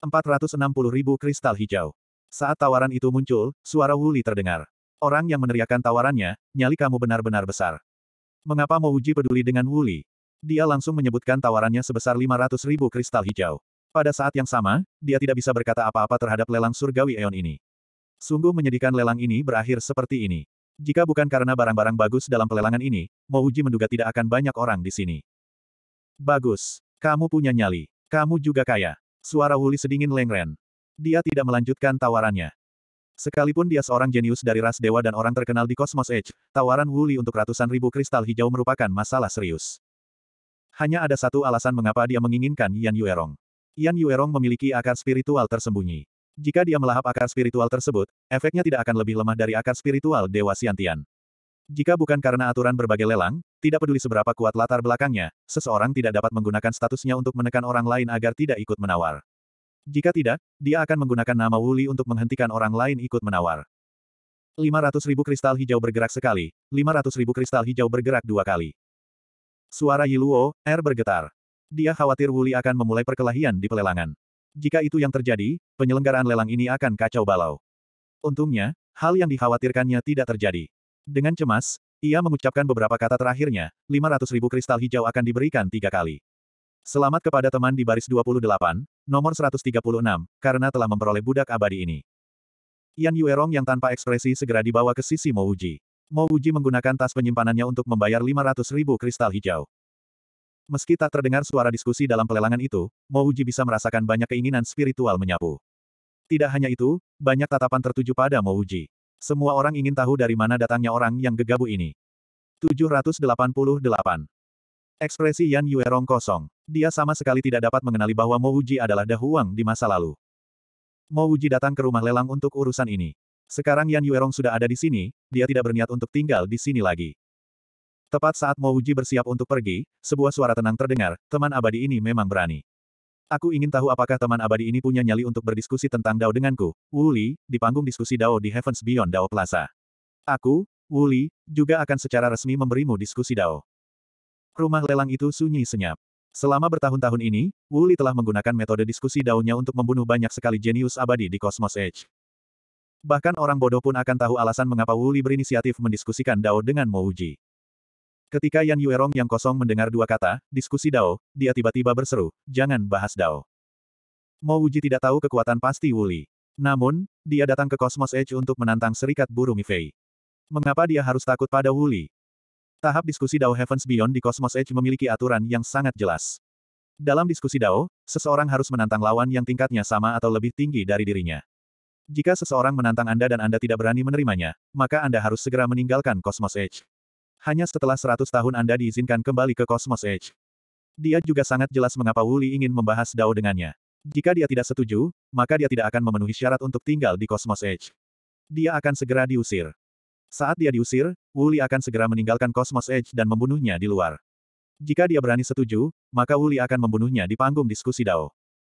460 ribu kristal hijau. Saat tawaran itu muncul, suara Wuli terdengar. Orang yang meneriakkan tawarannya, nyali kamu benar-benar besar. Mengapa uji peduli dengan Wuli? Dia langsung menyebutkan tawarannya sebesar 500 ribu kristal hijau. Pada saat yang sama, dia tidak bisa berkata apa-apa terhadap lelang surgawi Eon ini. Sungguh menyedihkan lelang ini berakhir seperti ini. Jika bukan karena barang-barang bagus dalam pelelangan ini, Mouji menduga tidak akan banyak orang di sini. Bagus. Kamu punya nyali. Kamu juga kaya. Suara Wuli sedingin lengren. Dia tidak melanjutkan tawarannya. Sekalipun dia seorang jenius dari ras dewa dan orang terkenal di Cosmos Edge, tawaran Wuli untuk ratusan ribu kristal hijau merupakan masalah serius. Hanya ada satu alasan mengapa dia menginginkan Yan Yuerong. Yan Yuerong memiliki akar spiritual tersembunyi. Jika dia melahap akar spiritual tersebut, efeknya tidak akan lebih lemah dari akar spiritual Dewa Siantian. Jika bukan karena aturan berbagai lelang, tidak peduli seberapa kuat latar belakangnya, seseorang tidak dapat menggunakan statusnya untuk menekan orang lain agar tidak ikut menawar. Jika tidak, dia akan menggunakan nama Wuli untuk menghentikan orang lain ikut menawar. 500 ribu kristal hijau bergerak sekali, 500 ribu kristal hijau bergerak dua kali. Suara Yiluo, air er bergetar. Dia khawatir Wuli akan memulai perkelahian di pelelangan. Jika itu yang terjadi, penyelenggaraan lelang ini akan kacau balau. Untungnya, hal yang dikhawatirkannya tidak terjadi. Dengan cemas, ia mengucapkan beberapa kata terakhirnya, 500 ribu kristal hijau akan diberikan tiga kali. Selamat kepada teman di baris 28, nomor 136, karena telah memperoleh budak abadi ini. Yan Yuerong yang tanpa ekspresi segera dibawa ke sisi Mo Uji. Mo Uji menggunakan tas penyimpanannya untuk membayar 500 ribu kristal hijau. Meski tak terdengar suara diskusi dalam pelelangan itu, Mo Uji bisa merasakan banyak keinginan spiritual menyapu. Tidak hanya itu, banyak tatapan tertuju pada Mo Uji. Semua orang ingin tahu dari mana datangnya orang yang gegabah ini. 788. Ekspresi Yan Yuerong kosong. Dia sama sekali tidak dapat mengenali bahwa Mo Wuji adalah Dahuang di masa lalu. Mo Wuji datang ke rumah lelang untuk urusan ini. Sekarang Yan Yuerong sudah ada di sini, dia tidak berniat untuk tinggal di sini lagi. Tepat saat Mo Wuji bersiap untuk pergi, sebuah suara tenang terdengar, teman abadi ini memang berani. Aku ingin tahu apakah teman abadi ini punya nyali untuk berdiskusi tentang Dao denganku, Wuli, di panggung diskusi Dao di Heavens Beyond Dao Plaza. Aku, Wuli, juga akan secara resmi memberimu diskusi Dao. Rumah lelang itu sunyi senyap. Selama bertahun-tahun ini, Wuli telah menggunakan metode diskusi Dao-nya untuk membunuh banyak sekali jenius abadi di Cosmos Edge. Bahkan orang bodoh pun akan tahu alasan mengapa Wuli berinisiatif mendiskusikan Dao dengan Mouji. Ketika Yan Yuerong yang kosong mendengar dua kata, diskusi Dao, dia tiba-tiba berseru, jangan bahas Dao. Mo Wuji tidak tahu kekuatan pasti Wuli. Namun, dia datang ke Cosmos Edge untuk menantang serikat burung Mifei. Mengapa dia harus takut pada Wuli? Tahap diskusi Dao Heavens Beyond di Cosmos Edge memiliki aturan yang sangat jelas. Dalam diskusi Dao, seseorang harus menantang lawan yang tingkatnya sama atau lebih tinggi dari dirinya. Jika seseorang menantang Anda dan Anda tidak berani menerimanya, maka Anda harus segera meninggalkan Cosmos Edge. Hanya setelah 100 tahun Anda diizinkan kembali ke Cosmos Edge. Dia juga sangat jelas mengapa Wuli ingin membahas Dao dengannya. Jika dia tidak setuju, maka dia tidak akan memenuhi syarat untuk tinggal di Cosmos Edge. Dia akan segera diusir. Saat dia diusir, Wuli akan segera meninggalkan Cosmos Edge dan membunuhnya di luar. Jika dia berani setuju, maka Wuli akan membunuhnya di panggung diskusi Dao.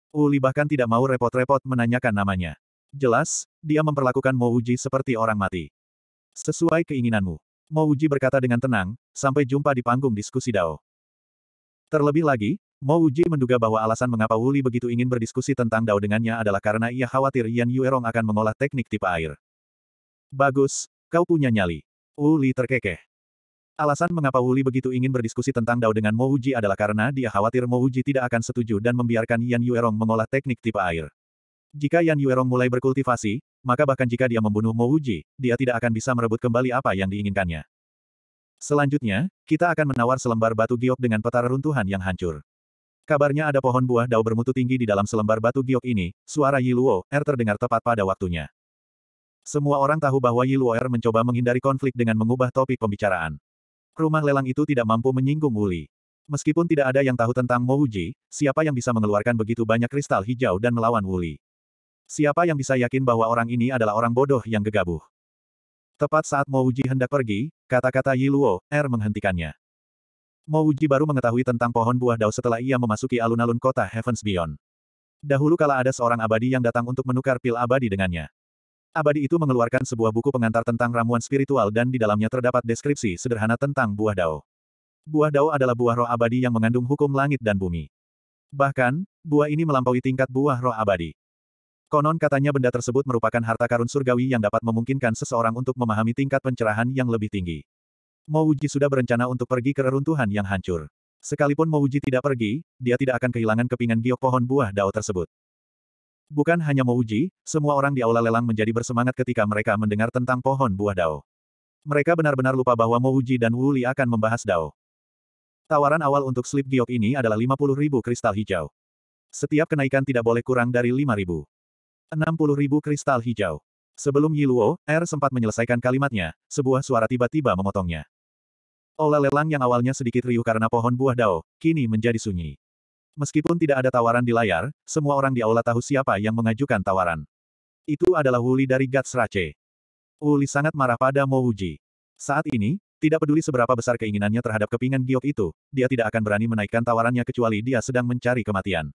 Wuli bahkan tidak mau repot-repot menanyakan namanya. Jelas, dia memperlakukan Mo Uji seperti orang mati. Sesuai keinginanmu. Mo Uji berkata dengan tenang, sampai jumpa di panggung diskusi Dao. Terlebih lagi, Mo Uji menduga bahwa alasan mengapa Wuli begitu ingin berdiskusi tentang Dao dengannya adalah karena ia khawatir Yan Yuerong akan mengolah teknik tipe air. Bagus, kau punya nyali. Wuli terkekeh. Alasan mengapa Wuli begitu ingin berdiskusi tentang Dao dengan Mo Uji adalah karena dia khawatir Mo Uji tidak akan setuju dan membiarkan Yan Yuerong mengolah teknik tipe air. Jika Yan Yuerong mulai berkultivasi, maka bahkan jika dia membunuh Mo Wuji, dia tidak akan bisa merebut kembali apa yang diinginkannya. Selanjutnya, kita akan menawar selembar batu giok dengan petarung runtuhan yang hancur. Kabarnya ada pohon buah dao bermutu tinggi di dalam selembar batu giok ini, suara Yi Luo Er terdengar tepat pada waktunya. Semua orang tahu bahwa Yi Luo Er mencoba menghindari konflik dengan mengubah topik pembicaraan. Rumah lelang itu tidak mampu menyinggung Wuli. Meskipun tidak ada yang tahu tentang Mo Wuji, siapa yang bisa mengeluarkan begitu banyak kristal hijau dan melawan Wuli? Siapa yang bisa yakin bahwa orang ini adalah orang bodoh yang gegabah? Tepat saat Mo Uji hendak pergi, kata-kata Yi Luo, Er menghentikannya. Mo Uji baru mengetahui tentang pohon buah dao setelah ia memasuki alun-alun kota Heavens Beyond. Dahulu kala ada seorang abadi yang datang untuk menukar pil abadi dengannya. Abadi itu mengeluarkan sebuah buku pengantar tentang ramuan spiritual dan di dalamnya terdapat deskripsi sederhana tentang buah dao. Buah dao adalah buah roh abadi yang mengandung hukum langit dan bumi. Bahkan, buah ini melampaui tingkat buah roh abadi. Konon katanya benda tersebut merupakan harta karun surgawi yang dapat memungkinkan seseorang untuk memahami tingkat pencerahan yang lebih tinggi. Mouji sudah berencana untuk pergi ke reruntuhan yang hancur. Sekalipun Mouji tidak pergi, dia tidak akan kehilangan kepingan giok pohon buah dao tersebut. Bukan hanya Mouji, semua orang di aula lelang menjadi bersemangat ketika mereka mendengar tentang pohon buah dao. Mereka benar-benar lupa bahwa Mouji dan Wuli akan membahas dao. Tawaran awal untuk slip giok ini adalah ribu kristal hijau. Setiap kenaikan tidak boleh kurang dari ribu ribu kristal hijau. Sebelum Yiluo, R er sempat menyelesaikan kalimatnya, sebuah suara tiba-tiba memotongnya. Ola lelang yang awalnya sedikit riuh karena pohon buah dao, kini menjadi sunyi. Meskipun tidak ada tawaran di layar, semua orang di aula tahu siapa yang mengajukan tawaran. Itu adalah Wuli dari Gats Rache. Wuli sangat marah pada Wuji. Saat ini, tidak peduli seberapa besar keinginannya terhadap kepingan giok itu, dia tidak akan berani menaikkan tawarannya kecuali dia sedang mencari kematian.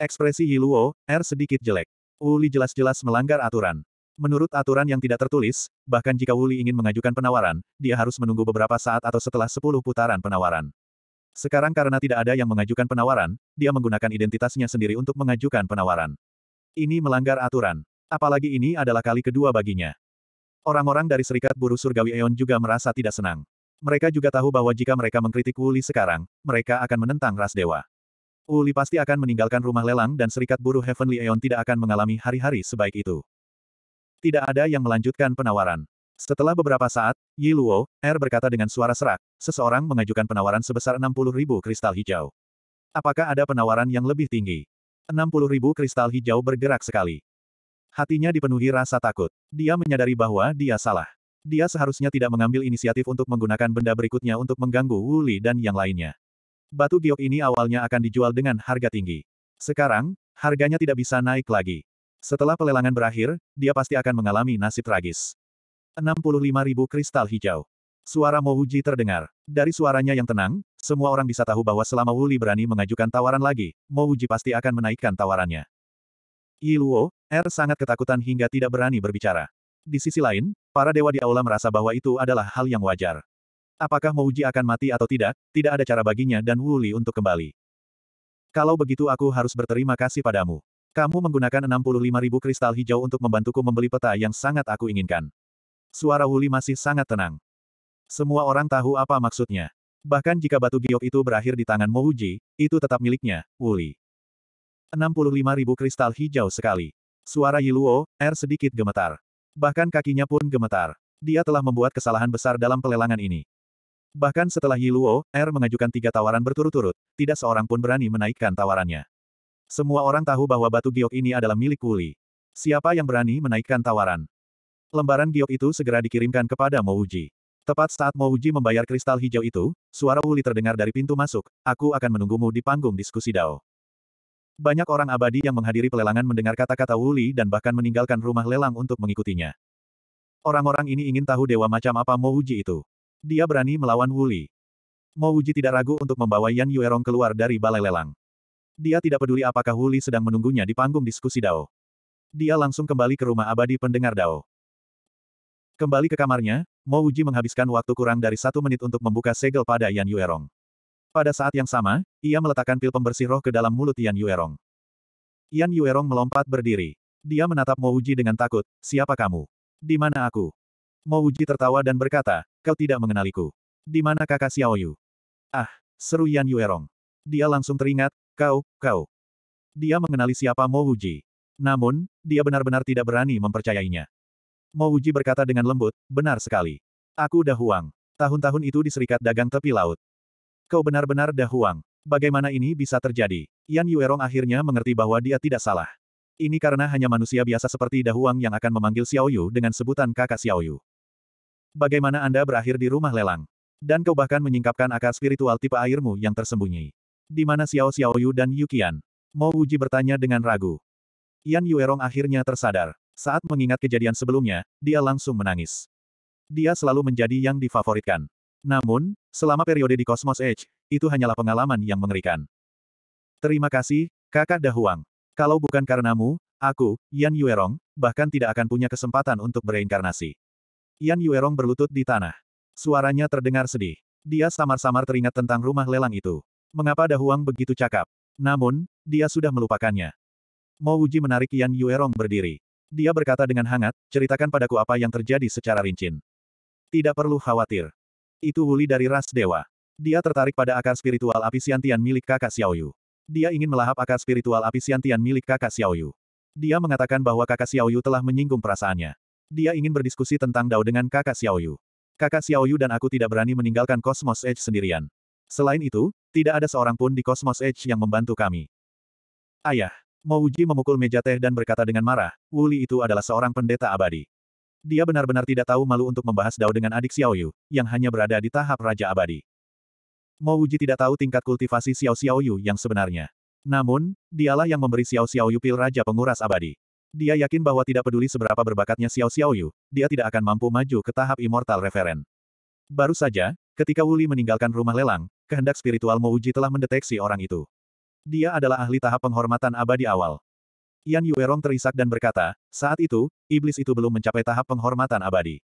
Ekspresi Yiluo, R er sedikit jelek. Wuli jelas-jelas melanggar aturan. Menurut aturan yang tidak tertulis, bahkan jika Wuli ingin mengajukan penawaran, dia harus menunggu beberapa saat atau setelah 10 putaran penawaran. Sekarang karena tidak ada yang mengajukan penawaran, dia menggunakan identitasnya sendiri untuk mengajukan penawaran. Ini melanggar aturan. Apalagi ini adalah kali kedua baginya. Orang-orang dari Serikat Buruh Surgawi Eon juga merasa tidak senang. Mereka juga tahu bahwa jika mereka mengkritik Wuli sekarang, mereka akan menentang ras dewa. Uli pasti akan meninggalkan rumah lelang dan serikat buruh Heavenly Aeon tidak akan mengalami hari-hari sebaik itu. Tidak ada yang melanjutkan penawaran. Setelah beberapa saat, Yi Luo, R er berkata dengan suara serak, seseorang mengajukan penawaran sebesar 60 ribu kristal hijau. Apakah ada penawaran yang lebih tinggi? 60 ribu kristal hijau bergerak sekali. Hatinya dipenuhi rasa takut. Dia menyadari bahwa dia salah. Dia seharusnya tidak mengambil inisiatif untuk menggunakan benda berikutnya untuk mengganggu Wuli dan yang lainnya. Batu giok ini awalnya akan dijual dengan harga tinggi. Sekarang, harganya tidak bisa naik lagi. Setelah pelelangan berakhir, dia pasti akan mengalami nasib tragis. 65.000 kristal hijau. Suara Mouji terdengar. Dari suaranya yang tenang, semua orang bisa tahu bahwa selama Wuli berani mengajukan tawaran lagi, Mouji pasti akan menaikkan tawarannya. Yiluo, R er sangat ketakutan hingga tidak berani berbicara. Di sisi lain, para dewa di aula merasa bahwa itu adalah hal yang wajar. Apakah Mouji akan mati atau tidak, tidak ada cara baginya dan Wuli untuk kembali. Kalau begitu aku harus berterima kasih padamu. Kamu menggunakan ribu kristal hijau untuk membantuku membeli peta yang sangat aku inginkan. Suara Wuli masih sangat tenang. Semua orang tahu apa maksudnya. Bahkan jika batu giok itu berakhir di tangan Mouji, itu tetap miliknya, Wuli. ribu kristal hijau sekali. Suara Yiluo, air sedikit gemetar. Bahkan kakinya pun gemetar. Dia telah membuat kesalahan besar dalam pelelangan ini. Bahkan setelah Luo, Er mengajukan tiga tawaran berturut-turut, tidak seorang pun berani menaikkan tawarannya. Semua orang tahu bahwa batu giok ini adalah milik Wuli. Siapa yang berani menaikkan tawaran? Lembaran giok itu segera dikirimkan kepada Mo Mouji. Tepat saat Mo Mouji membayar kristal hijau itu, suara Wuli terdengar dari pintu masuk, aku akan menunggumu di panggung diskusi Dao. Banyak orang abadi yang menghadiri pelelangan mendengar kata-kata Wuli dan bahkan meninggalkan rumah lelang untuk mengikutinya. Orang-orang ini ingin tahu dewa macam apa Mo Mouji itu. Dia berani melawan Wuli. Mo Wuji tidak ragu untuk membawa Yan Yuerong keluar dari balai lelang. Dia tidak peduli apakah Wuli sedang menunggunya di panggung diskusi Dao. Dia langsung kembali ke rumah abadi pendengar Dao. Kembali ke kamarnya, Mo Wuji menghabiskan waktu kurang dari satu menit untuk membuka segel pada Yan Yuerong. Pada saat yang sama, ia meletakkan pil pembersih roh ke dalam mulut Yan Yuerong. Yan Yuerong melompat berdiri. Dia menatap Mo Wuji dengan takut, siapa kamu? Di mana aku? Mouji tertawa dan berkata, kau tidak mengenaliku. Di mana kakak Xiaoyu? Ah, seru Yan Yuerong. Dia langsung teringat, kau, kau. Dia mengenali siapa Mouji. Namun, dia benar-benar tidak berani mempercayainya. Mouji berkata dengan lembut, benar sekali. Aku dahuang. Tahun-tahun itu di Serikat Dagang Tepi Laut. Kau benar-benar dahuang. Bagaimana ini bisa terjadi? Yan Yuerong akhirnya mengerti bahwa dia tidak salah. Ini karena hanya manusia biasa seperti Dahuang yang akan memanggil Xiaoyu dengan sebutan kakak Xiaoyu. Bagaimana Anda berakhir di rumah lelang? Dan kau bahkan menyingkapkan akar spiritual tipe airmu yang tersembunyi. Di mana Xiao Xiaoyu dan Yukian? Mo Wuji bertanya dengan ragu. Yan Yuerong akhirnya tersadar. Saat mengingat kejadian sebelumnya, dia langsung menangis. Dia selalu menjadi yang difavoritkan. Namun, selama periode di Cosmos Edge, itu hanyalah pengalaman yang mengerikan. Terima kasih, kakak Dahuang. Kalau bukan karenamu, aku, Yan Yuerong, bahkan tidak akan punya kesempatan untuk bereinkarnasi. Yan Yuerong berlutut di tanah. Suaranya terdengar sedih. Dia samar-samar teringat tentang rumah lelang itu. Mengapa Dahuang begitu cakap? Namun, dia sudah melupakannya. Mo Wuji menarik Yan Yuerong berdiri. Dia berkata dengan hangat, ceritakan padaku apa yang terjadi secara rinci. Tidak perlu khawatir. Itu Wuli dari ras dewa. Dia tertarik pada akar spiritual api siantian milik kakak Xiaoyu. Dia ingin melahap akar spiritual api siantian milik kakak Xiaoyu. Dia mengatakan bahwa kakak Xiaoyu telah menyinggung perasaannya. Dia ingin berdiskusi tentang Dao dengan kakak Xiaoyu. Kakak Xiaoyu dan aku tidak berani meninggalkan Cosmos Edge sendirian. Selain itu, tidak ada seorang pun di Cosmos Edge yang membantu kami. Ayah, Mouji memukul meja teh dan berkata dengan marah, Wuli itu adalah seorang pendeta abadi. Dia benar-benar tidak tahu malu untuk membahas Dao dengan adik Xiaoyu, yang hanya berada di tahap Raja Abadi. Mouji tidak tahu tingkat kultivasi Xiao Xiaoyu yang sebenarnya. Namun, dialah yang memberi Xiao Xiaoyu pil Raja Penguras Abadi. Dia yakin bahwa tidak peduli seberapa berbakatnya Xiao Xiaoyu, dia tidak akan mampu maju ke tahap Immortal Referen. Baru saja, ketika Wuli meninggalkan rumah lelang, kehendak spiritual Mouji telah mendeteksi orang itu. Dia adalah ahli tahap penghormatan abadi awal. Yan Yuerong terisak dan berkata, saat itu, iblis itu belum mencapai tahap penghormatan abadi.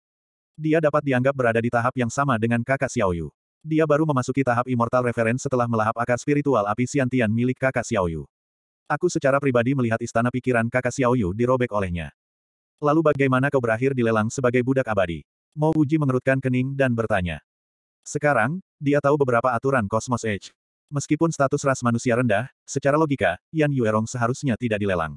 Dia dapat dianggap berada di tahap yang sama dengan kakak Xiaoyu. Dia baru memasuki tahap Immortal Reference setelah melahap akar spiritual api Xiantian milik kakak Xiaoyu. Aku secara pribadi melihat istana pikiran kakak Xiaoyu dirobek olehnya. Lalu bagaimana kau berakhir dilelang sebagai budak abadi? Mo Uji mengerutkan kening dan bertanya. Sekarang, dia tahu beberapa aturan Cosmos Edge. Meskipun status ras manusia rendah, secara logika, Yan Yuerong seharusnya tidak dilelang.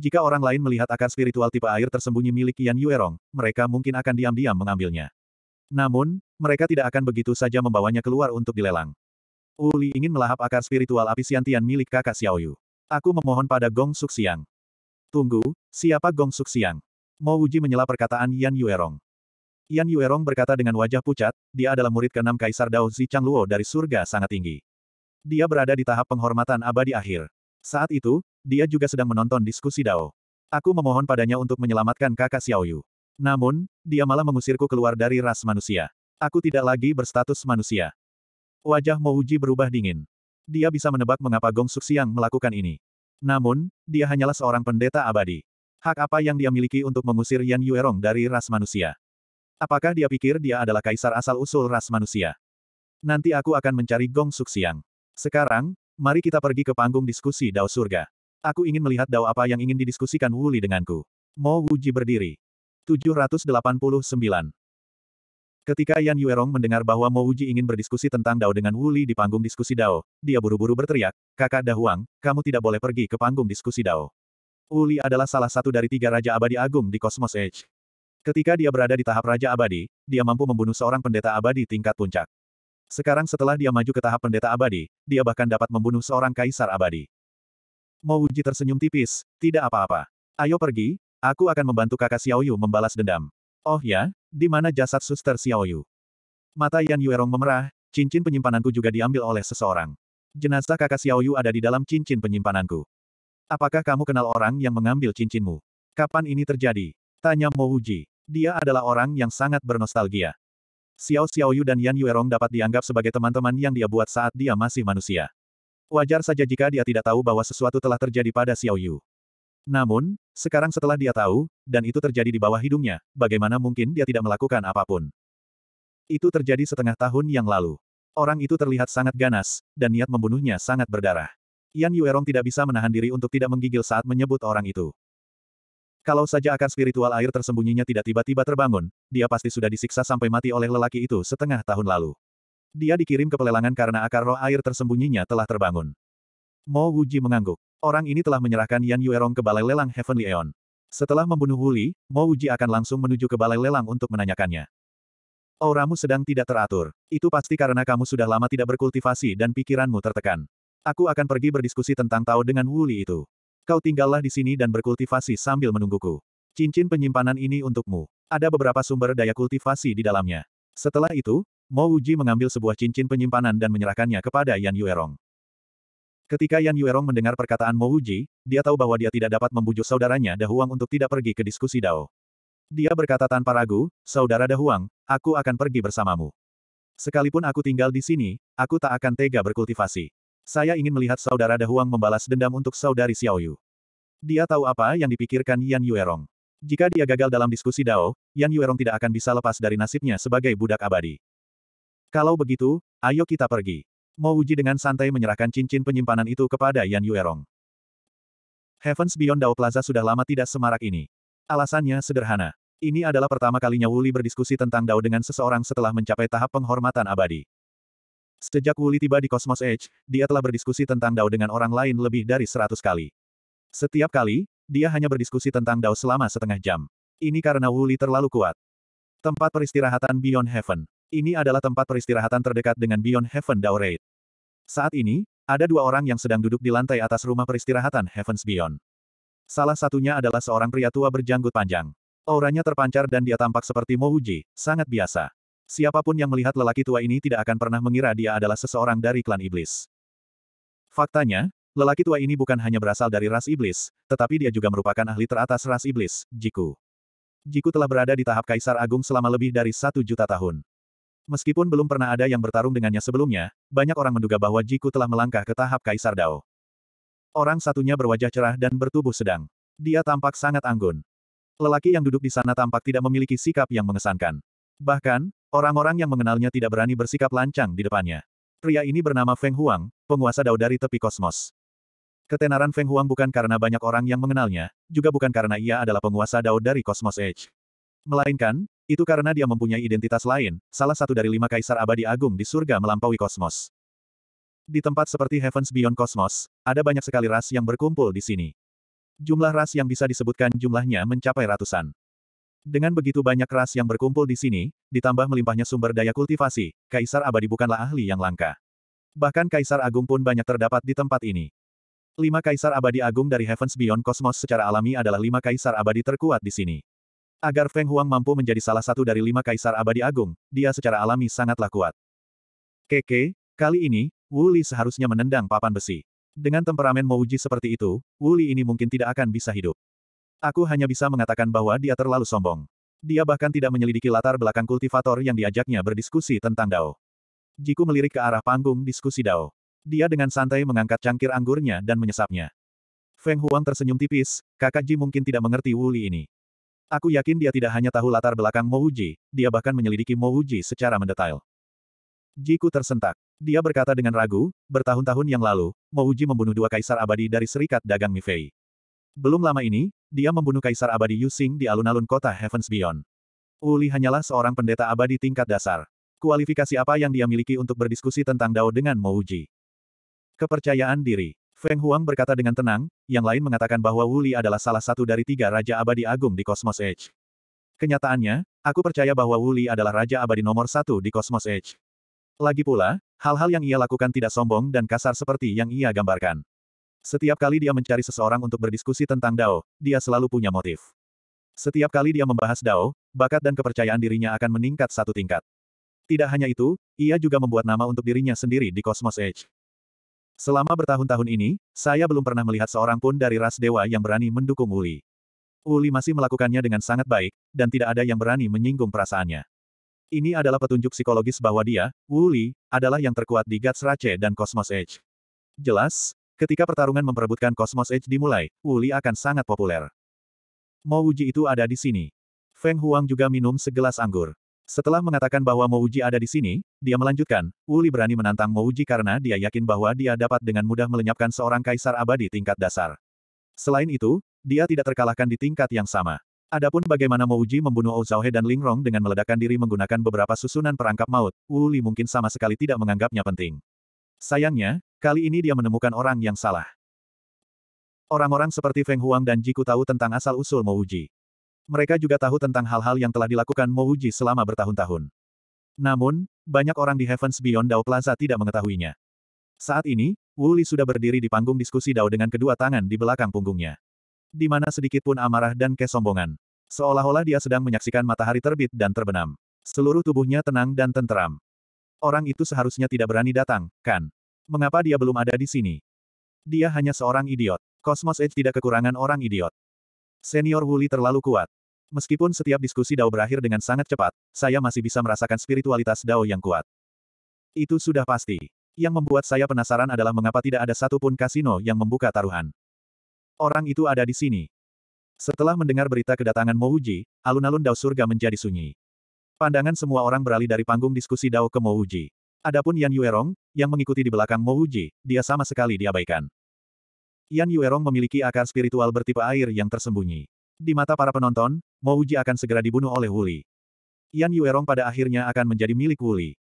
Jika orang lain melihat akar spiritual tipe air tersembunyi milik Yan Yuerong, mereka mungkin akan diam-diam mengambilnya. Namun, mereka tidak akan begitu saja membawanya keluar untuk dilelang. Uli ingin melahap akar spiritual api siantian milik kakak Xiaoyu. Aku memohon pada Gong Suxiang. Tunggu, siapa Gong Suxiang? Mo Uji menyela perkataan Yan Yuerong. Yan Yuerong berkata dengan wajah pucat, dia adalah murid keenam Kaisar Dao Zi Luo dari surga sangat tinggi. Dia berada di tahap penghormatan abadi akhir. Saat itu, dia juga sedang menonton diskusi Dao. Aku memohon padanya untuk menyelamatkan kakak Xiaoyu. Namun, dia malah mengusirku keluar dari ras manusia. Aku tidak lagi berstatus manusia. Wajah Mo berubah dingin. Dia bisa menebak mengapa Gong Suxiang melakukan ini. Namun, dia hanyalah seorang pendeta abadi. Hak apa yang dia miliki untuk mengusir Yan Yuerong dari ras manusia? Apakah dia pikir dia adalah kaisar asal-usul ras manusia? Nanti aku akan mencari Gong Suxiang. Sekarang, mari kita pergi ke panggung diskusi Dao Surga. Aku ingin melihat Dao apa yang ingin didiskusikan Wuli denganku. Mo Wuji berdiri. 789. Ketika Yan Yuerong mendengar bahwa Mo Uji ingin berdiskusi tentang Dao dengan Wu Li di panggung diskusi Dao, dia buru-buru berteriak, Kakak Dahuang, kamu tidak boleh pergi ke panggung diskusi Dao. Wu Li adalah salah satu dari tiga Raja Abadi Agung di Cosmos Age. Ketika dia berada di tahap Raja Abadi, dia mampu membunuh seorang pendeta abadi tingkat puncak. Sekarang setelah dia maju ke tahap pendeta abadi, dia bahkan dapat membunuh seorang kaisar abadi. Mo Uji tersenyum tipis, tidak apa-apa. Ayo pergi, aku akan membantu kakak Xiaoyu membalas dendam. Oh ya, di mana jasad suster Xiaoyu? Mata Yan Yuerong memerah, cincin penyimpananku juga diambil oleh seseorang. Jenazah kakak Xiaoyu ada di dalam cincin penyimpananku. Apakah kamu kenal orang yang mengambil cincinmu? Kapan ini terjadi? Tanya Mo Wuji. Dia adalah orang yang sangat bernostalgia. Xiao Xiaoyu dan Yan Yuerong dapat dianggap sebagai teman-teman yang dia buat saat dia masih manusia. Wajar saja jika dia tidak tahu bahwa sesuatu telah terjadi pada Xiaoyu. Namun, sekarang setelah dia tahu, dan itu terjadi di bawah hidungnya, bagaimana mungkin dia tidak melakukan apapun. Itu terjadi setengah tahun yang lalu. Orang itu terlihat sangat ganas, dan niat membunuhnya sangat berdarah. Yan Yuerong tidak bisa menahan diri untuk tidak menggigil saat menyebut orang itu. Kalau saja akar spiritual air tersembunyinya tidak tiba-tiba terbangun, dia pasti sudah disiksa sampai mati oleh lelaki itu setengah tahun lalu. Dia dikirim ke pelelangan karena akar roh air tersembunyinya telah terbangun. Mo Wuji mengangguk. Orang ini telah menyerahkan Yan Yuerong ke Balai Lelang Heavenly Eon. Setelah membunuh Wuli, Mo Uji akan langsung menuju ke Balai Lelang untuk menanyakannya. Auramu sedang tidak teratur. Itu pasti karena kamu sudah lama tidak berkultivasi dan pikiranmu tertekan. Aku akan pergi berdiskusi tentang Tao dengan Wuli itu. Kau tinggallah di sini dan berkultivasi sambil menungguku. Cincin penyimpanan ini untukmu. Ada beberapa sumber daya kultivasi di dalamnya. Setelah itu, Mo Uji mengambil sebuah cincin penyimpanan dan menyerahkannya kepada Yan Yuerong. Ketika Yan Yuerong mendengar perkataan Mo Wuji, dia tahu bahwa dia tidak dapat membujuk saudaranya Dahuang untuk tidak pergi ke diskusi Dao. Dia berkata tanpa ragu, Saudara Dahuang, aku akan pergi bersamamu. Sekalipun aku tinggal di sini, aku tak akan tega berkultivasi. Saya ingin melihat Saudara Dahuang membalas dendam untuk Saudari Xiaoyu. Dia tahu apa yang dipikirkan Yan Yuerong. Jika dia gagal dalam diskusi Dao, Yan Yuerong tidak akan bisa lepas dari nasibnya sebagai budak abadi. Kalau begitu, ayo kita pergi. Mo Uji dengan santai menyerahkan cincin penyimpanan itu kepada Yan Yuerong. Heavens Beyond Dao Plaza sudah lama tidak semarak ini. Alasannya sederhana. Ini adalah pertama kalinya Wuli berdiskusi tentang Dao dengan seseorang setelah mencapai tahap penghormatan abadi. Sejak Wuli tiba di Cosmos Edge, dia telah berdiskusi tentang Dao dengan orang lain lebih dari seratus kali. Setiap kali, dia hanya berdiskusi tentang Dao selama setengah jam. Ini karena Wuli terlalu kuat. Tempat peristirahatan Beyond Heaven. Ini adalah tempat peristirahatan terdekat dengan Beyond Heaven Daurate. Saat ini, ada dua orang yang sedang duduk di lantai atas rumah peristirahatan Heavens Beyond. Salah satunya adalah seorang pria tua berjanggut panjang. Auranya terpancar dan dia tampak seperti Mouji, sangat biasa. Siapapun yang melihat lelaki tua ini tidak akan pernah mengira dia adalah seseorang dari klan iblis. Faktanya, lelaki tua ini bukan hanya berasal dari ras iblis, tetapi dia juga merupakan ahli teratas ras iblis, Jiku. Jiku telah berada di tahap kaisar agung selama lebih dari satu juta tahun. Meskipun belum pernah ada yang bertarung dengannya sebelumnya, banyak orang menduga bahwa Jiku telah melangkah ke tahap Kaisar Dao. Orang satunya berwajah cerah dan bertubuh sedang. Dia tampak sangat anggun. Lelaki yang duduk di sana tampak tidak memiliki sikap yang mengesankan. Bahkan, orang-orang yang mengenalnya tidak berani bersikap lancang di depannya. Pria ini bernama Feng Huang, penguasa Dao dari tepi kosmos. Ketenaran Feng Huang bukan karena banyak orang yang mengenalnya, juga bukan karena ia adalah penguasa Dao dari Cosmos Edge. Melainkan, itu karena dia mempunyai identitas lain, salah satu dari lima kaisar abadi agung di surga melampaui kosmos. Di tempat seperti Heavens Beyond Cosmos, ada banyak sekali ras yang berkumpul di sini. Jumlah ras yang bisa disebutkan jumlahnya mencapai ratusan. Dengan begitu banyak ras yang berkumpul di sini, ditambah melimpahnya sumber daya kultivasi, kaisar abadi bukanlah ahli yang langka. Bahkan kaisar agung pun banyak terdapat di tempat ini. Lima kaisar abadi agung dari Heavens Beyond Cosmos secara alami adalah lima kaisar abadi terkuat di sini. Agar Feng Huang mampu menjadi salah satu dari lima kaisar abadi agung, dia secara alami sangatlah kuat. Keke, kali ini, Wu Li seharusnya menendang papan besi. Dengan temperamen Mouji seperti itu, Wu Li ini mungkin tidak akan bisa hidup. Aku hanya bisa mengatakan bahwa dia terlalu sombong. Dia bahkan tidak menyelidiki latar belakang kultivator yang diajaknya berdiskusi tentang Dao. Jiku melirik ke arah panggung diskusi Dao. Dia dengan santai mengangkat cangkir anggurnya dan menyesapnya. Feng Huang tersenyum tipis, kakak Ji mungkin tidak mengerti Wuli ini. Aku yakin dia tidak hanya tahu latar belakang Mouji, dia bahkan menyelidiki Mouji secara mendetail. Jiku tersentak. Dia berkata dengan ragu, bertahun-tahun yang lalu, Mouji membunuh dua kaisar abadi dari Serikat Dagang Mifei. Belum lama ini, dia membunuh kaisar abadi Yusing di alun-alun kota Heavens Beyond. Uli hanyalah seorang pendeta abadi tingkat dasar. Kualifikasi apa yang dia miliki untuk berdiskusi tentang Dao dengan Mouji? Kepercayaan diri. Feng Huang berkata dengan tenang, yang lain mengatakan bahwa Wuli adalah salah satu dari tiga Raja Abadi Agung di Cosmos Age. Kenyataannya, aku percaya bahwa Wuli adalah Raja Abadi nomor satu di Cosmos Age. Lagi pula, hal-hal yang ia lakukan tidak sombong dan kasar seperti yang ia gambarkan. Setiap kali dia mencari seseorang untuk berdiskusi tentang Dao, dia selalu punya motif. Setiap kali dia membahas Dao, bakat dan kepercayaan dirinya akan meningkat satu tingkat. Tidak hanya itu, ia juga membuat nama untuk dirinya sendiri di Cosmos Age. Selama bertahun-tahun ini, saya belum pernah melihat seorang pun dari ras dewa yang berani mendukung Uli. Uli masih melakukannya dengan sangat baik, dan tidak ada yang berani menyinggung perasaannya. Ini adalah petunjuk psikologis bahwa dia, Wuli, adalah yang terkuat di Guts Rache dan Cosmos Edge. Jelas, ketika pertarungan memperebutkan Cosmos Edge dimulai, Wuli akan sangat populer. Mau uji itu ada di sini. Feng Huang juga minum segelas anggur. Setelah mengatakan bahwa Mouji ada di sini, dia melanjutkan, Wuli berani menantang Mouji karena dia yakin bahwa dia dapat dengan mudah melenyapkan seorang kaisar abadi tingkat dasar. Selain itu, dia tidak terkalahkan di tingkat yang sama. Adapun bagaimana Mouji membunuh Ozauhe dan Lingrong dengan meledakkan diri menggunakan beberapa susunan perangkap maut, Wuli mungkin sama sekali tidak menganggapnya penting. Sayangnya, kali ini dia menemukan orang yang salah. Orang-orang seperti Feng Huang dan Jiku tahu tentang asal-usul Mouji. Mereka juga tahu tentang hal-hal yang telah dilakukan Mouji selama bertahun-tahun. Namun, banyak orang di Heavens Beyond Dao Plaza tidak mengetahuinya. Saat ini, Wu Li sudah berdiri di panggung diskusi Dao dengan kedua tangan di belakang punggungnya. Di mana sedikitpun amarah dan kesombongan. Seolah-olah dia sedang menyaksikan matahari terbit dan terbenam. Seluruh tubuhnya tenang dan tenteram. Orang itu seharusnya tidak berani datang, kan? Mengapa dia belum ada di sini? Dia hanya seorang idiot. Cosmos Edge tidak kekurangan orang idiot. Senior Wuli terlalu kuat. Meskipun setiap diskusi Dao berakhir dengan sangat cepat, saya masih bisa merasakan spiritualitas Dao yang kuat. Itu sudah pasti. Yang membuat saya penasaran adalah mengapa tidak ada satupun kasino yang membuka taruhan. Orang itu ada di sini. Setelah mendengar berita kedatangan Mouji, alun-alun Dao Surga menjadi sunyi. Pandangan semua orang beralih dari panggung diskusi Dao ke Mouji. Adapun Yan Yuerong, yang mengikuti di belakang Mouji, dia sama sekali diabaikan. Yan Yuerong memiliki akar spiritual bertipe air yang tersembunyi. Di mata para penonton, Mo Wuji akan segera dibunuh oleh Wuli. Yan Yuerong pada akhirnya akan menjadi milik Wuli.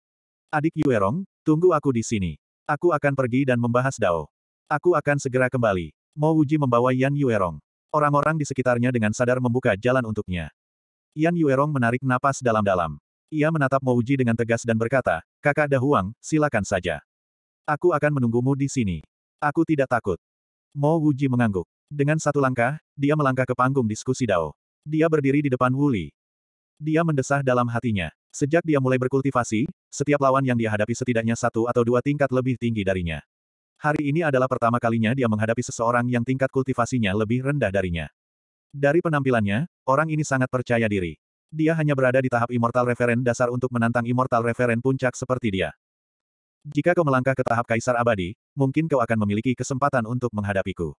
Adik Yuerong, tunggu aku di sini. Aku akan pergi dan membahas Dao. Aku akan segera kembali. Mo Wuji membawa Yan Yuerong. Orang-orang di sekitarnya dengan sadar membuka jalan untuknya. Yan Yuerong menarik napas dalam-dalam. Ia menatap Mo Wuji dengan tegas dan berkata, Kakak Dahuang, silakan saja. Aku akan menunggumu di sini. Aku tidak takut. Mo Wuji mengangguk. Dengan satu langkah, dia melangkah ke panggung diskusi Dao. Dia berdiri di depan Wuli. Dia mendesah dalam hatinya. Sejak dia mulai berkultivasi, setiap lawan yang dia hadapi setidaknya satu atau dua tingkat lebih tinggi darinya. Hari ini adalah pertama kalinya dia menghadapi seseorang yang tingkat kultivasinya lebih rendah darinya. Dari penampilannya, orang ini sangat percaya diri. Dia hanya berada di tahap Immortal Referen dasar untuk menantang Immortal Referen puncak seperti dia. Jika kau melangkah ke tahap kaisar abadi, mungkin kau akan memiliki kesempatan untuk menghadapiku.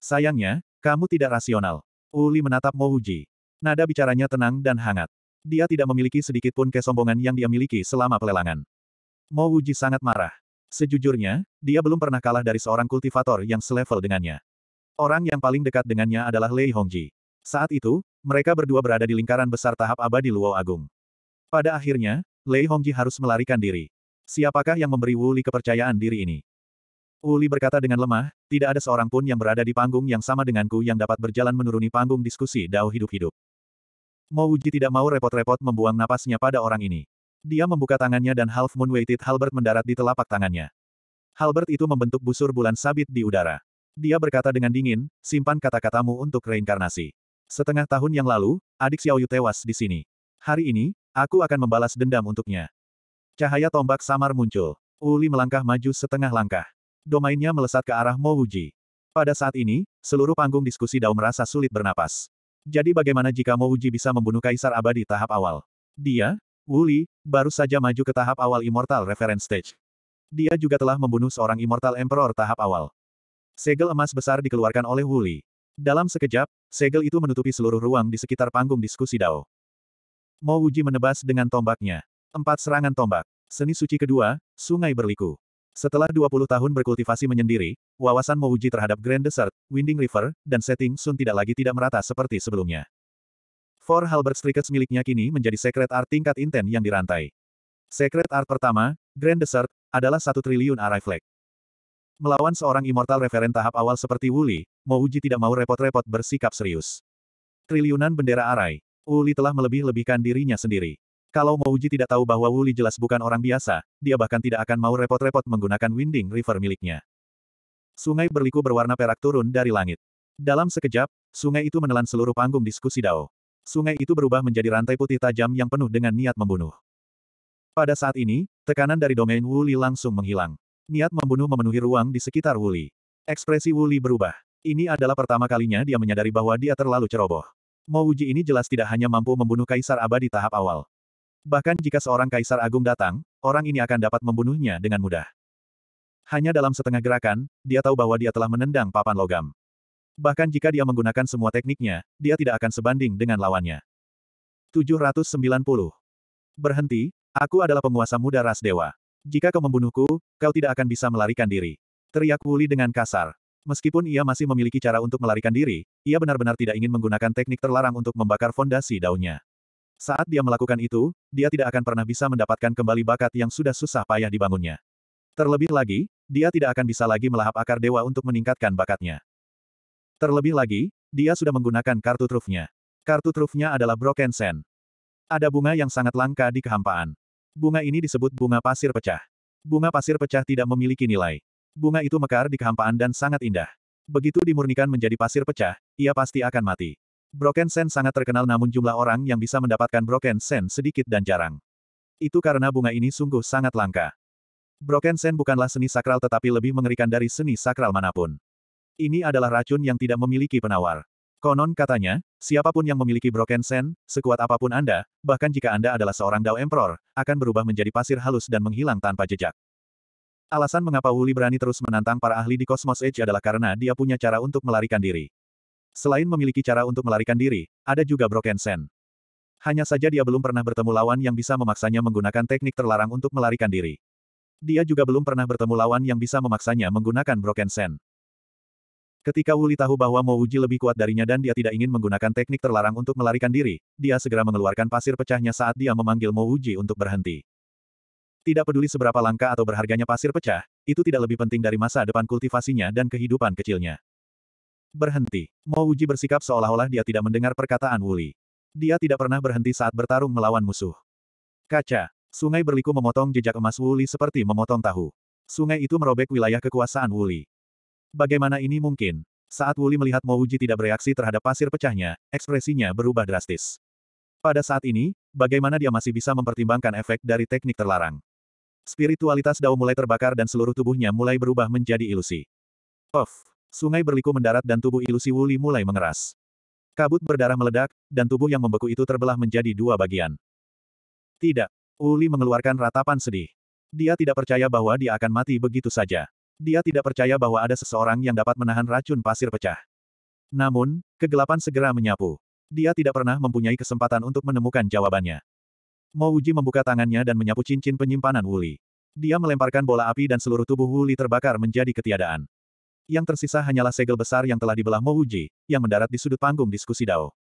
Sayangnya, kamu tidak rasional. Uli menatap Mouji. Nada bicaranya tenang dan hangat. Dia tidak memiliki sedikit pun kesombongan yang dia miliki selama pelelangan. Mouji sangat marah. Sejujurnya, dia belum pernah kalah dari seorang kultivator yang selevel dengannya. Orang yang paling dekat dengannya adalah Lei Hongji. Saat itu, mereka berdua berada di lingkaran besar tahap abadi Luo Agung. Pada akhirnya, Lei Hongji harus melarikan diri. Siapakah yang memberi Wuli kepercayaan diri ini? Wuli berkata dengan lemah, tidak ada seorang pun yang berada di panggung yang sama denganku yang dapat berjalan menuruni panggung diskusi dao hidup-hidup. Mouji tidak mau repot-repot membuang napasnya pada orang ini. Dia membuka tangannya dan Half Moon Weighted Halbert mendarat di telapak tangannya. Halbert itu membentuk busur bulan sabit di udara. Dia berkata dengan dingin, simpan kata-katamu untuk reinkarnasi. Setengah tahun yang lalu, adik Xiaoyu tewas di sini. Hari ini, aku akan membalas dendam untuknya. Cahaya tombak samar muncul. Uli melangkah maju setengah langkah. Domainnya melesat ke arah Mo Wuji. Pada saat ini, seluruh panggung diskusi Dao merasa sulit bernapas. Jadi bagaimana jika Mo Wuji bisa membunuh Kaisar Abadi tahap awal? Dia, Wuli, baru saja maju ke tahap awal Immortal Reference Stage. Dia juga telah membunuh seorang Immortal Emperor tahap awal. Segel emas besar dikeluarkan oleh Wuli. Dalam sekejap, segel itu menutupi seluruh ruang di sekitar panggung diskusi Dao. Mo Wuji menebas dengan tombaknya. Empat serangan tombak. Seni suci kedua, Sungai Berliku. Setelah 20 tahun berkultivasi menyendiri, wawasan Mouji terhadap Grand Desert, Winding River, dan Setting Sun tidak lagi tidak merata seperti sebelumnya. Four Halberd Strickets miliknya kini menjadi Secret Art tingkat inten yang dirantai. Secret Art pertama, Grand Desert, adalah satu triliun arai flag. Melawan seorang immortal referen tahap awal seperti Wuli, Mouji tidak mau repot-repot bersikap serius. Triliunan bendera arai, Wuli telah melebih-lebihkan dirinya sendiri. Kalau Mouji tidak tahu bahwa Wuli jelas bukan orang biasa, dia bahkan tidak akan mau repot-repot menggunakan Winding River miliknya. Sungai berliku berwarna perak turun dari langit. Dalam sekejap, sungai itu menelan seluruh panggung diskusi Dao. Sungai itu berubah menjadi rantai putih tajam yang penuh dengan niat membunuh. Pada saat ini, tekanan dari domain Wuli langsung menghilang. Niat membunuh memenuhi ruang di sekitar Wuli. Ekspresi Wuli berubah. Ini adalah pertama kalinya dia menyadari bahwa dia terlalu ceroboh. Mouji ini jelas tidak hanya mampu membunuh Kaisar Abadi tahap awal. Bahkan jika seorang kaisar agung datang, orang ini akan dapat membunuhnya dengan mudah. Hanya dalam setengah gerakan, dia tahu bahwa dia telah menendang papan logam. Bahkan jika dia menggunakan semua tekniknya, dia tidak akan sebanding dengan lawannya. 790. Berhenti, aku adalah penguasa muda ras dewa. Jika kau membunuhku, kau tidak akan bisa melarikan diri. Teriak Wuli dengan kasar. Meskipun ia masih memiliki cara untuk melarikan diri, ia benar-benar tidak ingin menggunakan teknik terlarang untuk membakar fondasi daunnya. Saat dia melakukan itu, dia tidak akan pernah bisa mendapatkan kembali bakat yang sudah susah payah dibangunnya. Terlebih lagi, dia tidak akan bisa lagi melahap akar dewa untuk meningkatkan bakatnya. Terlebih lagi, dia sudah menggunakan kartu trufnya. Kartu trufnya adalah Broken Sen. Ada bunga yang sangat langka di kehampaan. Bunga ini disebut bunga pasir pecah. Bunga pasir pecah tidak memiliki nilai. Bunga itu mekar di kehampaan dan sangat indah. Begitu dimurnikan menjadi pasir pecah, ia pasti akan mati. Broken Sen sangat terkenal namun jumlah orang yang bisa mendapatkan Broken Sen sedikit dan jarang. Itu karena bunga ini sungguh sangat langka. Broken Sen bukanlah seni sakral tetapi lebih mengerikan dari seni sakral manapun. Ini adalah racun yang tidak memiliki penawar. Konon katanya, siapapun yang memiliki Broken Sen, sekuat apapun Anda, bahkan jika Anda adalah seorang Dao Emperor, akan berubah menjadi pasir halus dan menghilang tanpa jejak. Alasan mengapa Wuli berani terus menantang para ahli di Cosmos Edge adalah karena dia punya cara untuk melarikan diri. Selain memiliki cara untuk melarikan diri, ada juga Broken Sen. Hanya saja dia belum pernah bertemu lawan yang bisa memaksanya menggunakan teknik terlarang untuk melarikan diri. Dia juga belum pernah bertemu lawan yang bisa memaksanya menggunakan Broken Sen. Ketika Wuli tahu bahwa Mo Uji lebih kuat darinya dan dia tidak ingin menggunakan teknik terlarang untuk melarikan diri, dia segera mengeluarkan pasir pecahnya saat dia memanggil Mo Uji untuk berhenti. Tidak peduli seberapa langka atau berharganya pasir pecah, itu tidak lebih penting dari masa depan kultivasinya dan kehidupan kecilnya. Berhenti. Mo Wuji bersikap seolah-olah dia tidak mendengar perkataan Wuli. Dia tidak pernah berhenti saat bertarung melawan musuh. Kaca. Sungai berliku memotong jejak emas Wuli seperti memotong tahu. Sungai itu merobek wilayah kekuasaan Wuli. Bagaimana ini mungkin? Saat Wuli melihat Mo Wuji tidak bereaksi terhadap pasir pecahnya, ekspresinya berubah drastis. Pada saat ini, bagaimana dia masih bisa mempertimbangkan efek dari teknik terlarang? Spiritualitas Dao mulai terbakar dan seluruh tubuhnya mulai berubah menjadi ilusi. Off. Sungai berliku mendarat dan tubuh ilusi Wuli mulai mengeras. Kabut berdarah meledak, dan tubuh yang membeku itu terbelah menjadi dua bagian. Tidak. Wuli mengeluarkan ratapan sedih. Dia tidak percaya bahwa dia akan mati begitu saja. Dia tidak percaya bahwa ada seseorang yang dapat menahan racun pasir pecah. Namun, kegelapan segera menyapu. Dia tidak pernah mempunyai kesempatan untuk menemukan jawabannya. Uji membuka tangannya dan menyapu cincin penyimpanan Wuli. Dia melemparkan bola api dan seluruh tubuh Wuli terbakar menjadi ketiadaan. Yang tersisa hanyalah segel besar yang telah dibelah Mo Uji yang mendarat di sudut panggung diskusi Dao.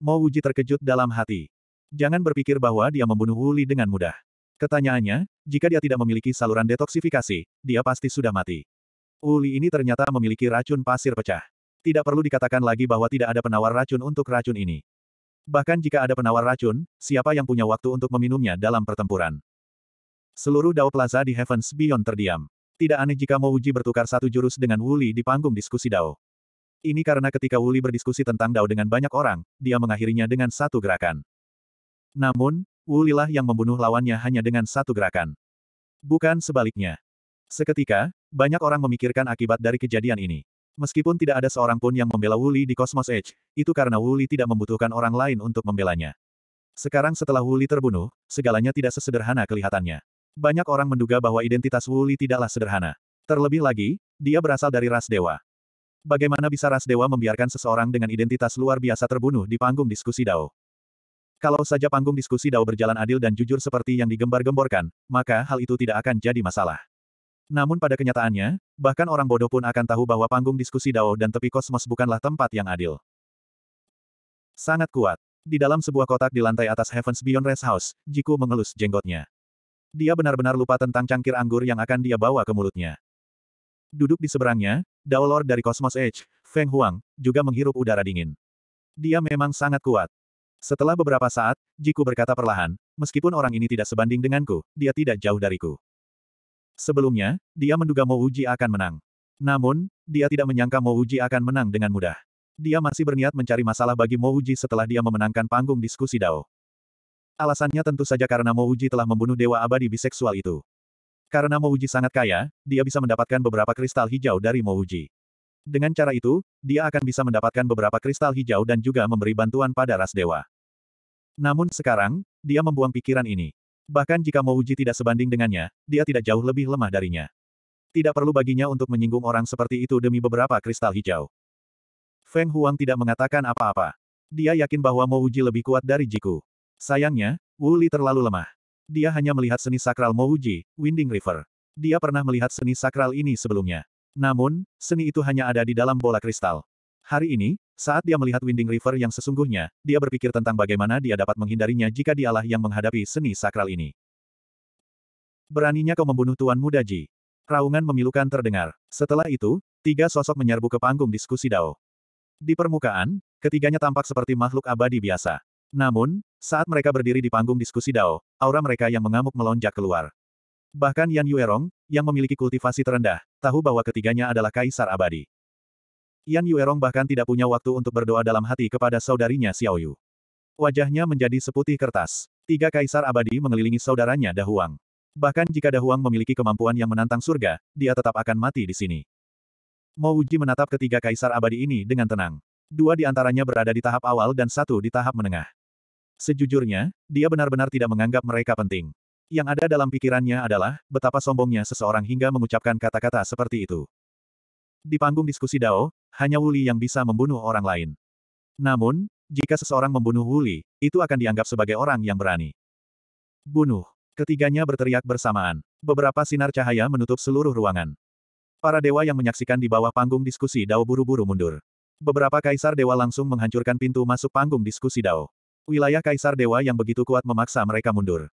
Mo Uji terkejut dalam hati. Jangan berpikir bahwa dia membunuh Wuli dengan mudah. Ketanyaannya, jika dia tidak memiliki saluran detoksifikasi, dia pasti sudah mati. Wuli ini ternyata memiliki racun pasir pecah. Tidak perlu dikatakan lagi bahwa tidak ada penawar racun untuk racun ini. Bahkan jika ada penawar racun, siapa yang punya waktu untuk meminumnya dalam pertempuran? Seluruh Dao Plaza di Heavens Beyond terdiam. Tidak aneh jika Mo Uji bertukar satu jurus dengan Wuli di panggung diskusi Dao. Ini karena ketika Wuli berdiskusi tentang Dao dengan banyak orang, dia mengakhirinya dengan satu gerakan. Namun, Wuli lah yang membunuh lawannya hanya dengan satu gerakan. Bukan sebaliknya. Seketika, banyak orang memikirkan akibat dari kejadian ini. Meskipun tidak ada seorang pun yang membela Wuli di Cosmos Edge, itu karena Wuli tidak membutuhkan orang lain untuk membelanya. Sekarang setelah Wuli terbunuh, segalanya tidak sesederhana kelihatannya. Banyak orang menduga bahwa identitas Wu Li tidaklah sederhana. Terlebih lagi, dia berasal dari ras dewa. Bagaimana bisa ras dewa membiarkan seseorang dengan identitas luar biasa terbunuh di panggung diskusi Dao? Kalau saja panggung diskusi Dao berjalan adil dan jujur seperti yang digembar-gemborkan, maka hal itu tidak akan jadi masalah. Namun pada kenyataannya, bahkan orang bodoh pun akan tahu bahwa panggung diskusi Dao dan tepi kosmos bukanlah tempat yang adil. Sangat kuat. Di dalam sebuah kotak di lantai atas Heaven's Beyond Rest House, Jiku mengelus jenggotnya. Dia benar-benar lupa tentang cangkir anggur yang akan dia bawa ke mulutnya. Duduk di seberangnya, Dao Lord dari Cosmos Edge, Feng Huang, juga menghirup udara dingin. Dia memang sangat kuat. Setelah beberapa saat, Jiku berkata perlahan, meskipun orang ini tidak sebanding denganku, dia tidak jauh dariku. Sebelumnya, dia menduga Mo Uji akan menang. Namun, dia tidak menyangka Mo Uji akan menang dengan mudah. Dia masih berniat mencari masalah bagi Mo Uji setelah dia memenangkan panggung diskusi Dao. Alasannya tentu saja karena Mouji telah membunuh dewa abadi biseksual itu. Karena Mouji sangat kaya, dia bisa mendapatkan beberapa kristal hijau dari Mouji. Dengan cara itu, dia akan bisa mendapatkan beberapa kristal hijau dan juga memberi bantuan pada ras dewa. Namun sekarang, dia membuang pikiran ini. Bahkan jika Mouji tidak sebanding dengannya, dia tidak jauh lebih lemah darinya. Tidak perlu baginya untuk menyinggung orang seperti itu demi beberapa kristal hijau. Feng Huang tidak mengatakan apa-apa. Dia yakin bahwa Mouji lebih kuat dari Jiku. Sayangnya, Wu Li terlalu lemah. Dia hanya melihat seni sakral Mouji, Winding River. Dia pernah melihat seni sakral ini sebelumnya. Namun, seni itu hanya ada di dalam bola kristal. Hari ini, saat dia melihat Winding River yang sesungguhnya, dia berpikir tentang bagaimana dia dapat menghindarinya jika dialah yang menghadapi seni sakral ini. Beraninya kau membunuh Tuan Muda Ji. Raungan memilukan terdengar. Setelah itu, tiga sosok menyerbu ke panggung diskusi Dao. Di permukaan, ketiganya tampak seperti makhluk abadi biasa. Namun, saat mereka berdiri di panggung diskusi Dao, aura mereka yang mengamuk melonjak keluar. Bahkan Yan Yuerong, yang memiliki kultivasi terendah, tahu bahwa ketiganya adalah kaisar abadi. Yan Yuerong bahkan tidak punya waktu untuk berdoa dalam hati kepada saudarinya Xiao Yu. Wajahnya menjadi seputih kertas. Tiga kaisar abadi mengelilingi saudaranya Dahuang. Bahkan jika Dahuang memiliki kemampuan yang menantang surga, dia tetap akan mati di sini. Mo Uji menatap ketiga kaisar abadi ini dengan tenang. Dua di antaranya berada di tahap awal dan satu di tahap menengah. Sejujurnya, dia benar-benar tidak menganggap mereka penting. Yang ada dalam pikirannya adalah, betapa sombongnya seseorang hingga mengucapkan kata-kata seperti itu. Di panggung diskusi Dao, hanya Wuli yang bisa membunuh orang lain. Namun, jika seseorang membunuh Wuli, itu akan dianggap sebagai orang yang berani. Bunuh. Ketiganya berteriak bersamaan. Beberapa sinar cahaya menutup seluruh ruangan. Para dewa yang menyaksikan di bawah panggung diskusi Dao buru-buru mundur. Beberapa kaisar dewa langsung menghancurkan pintu masuk panggung diskusi Dao. Wilayah Kaisar Dewa yang begitu kuat memaksa mereka mundur.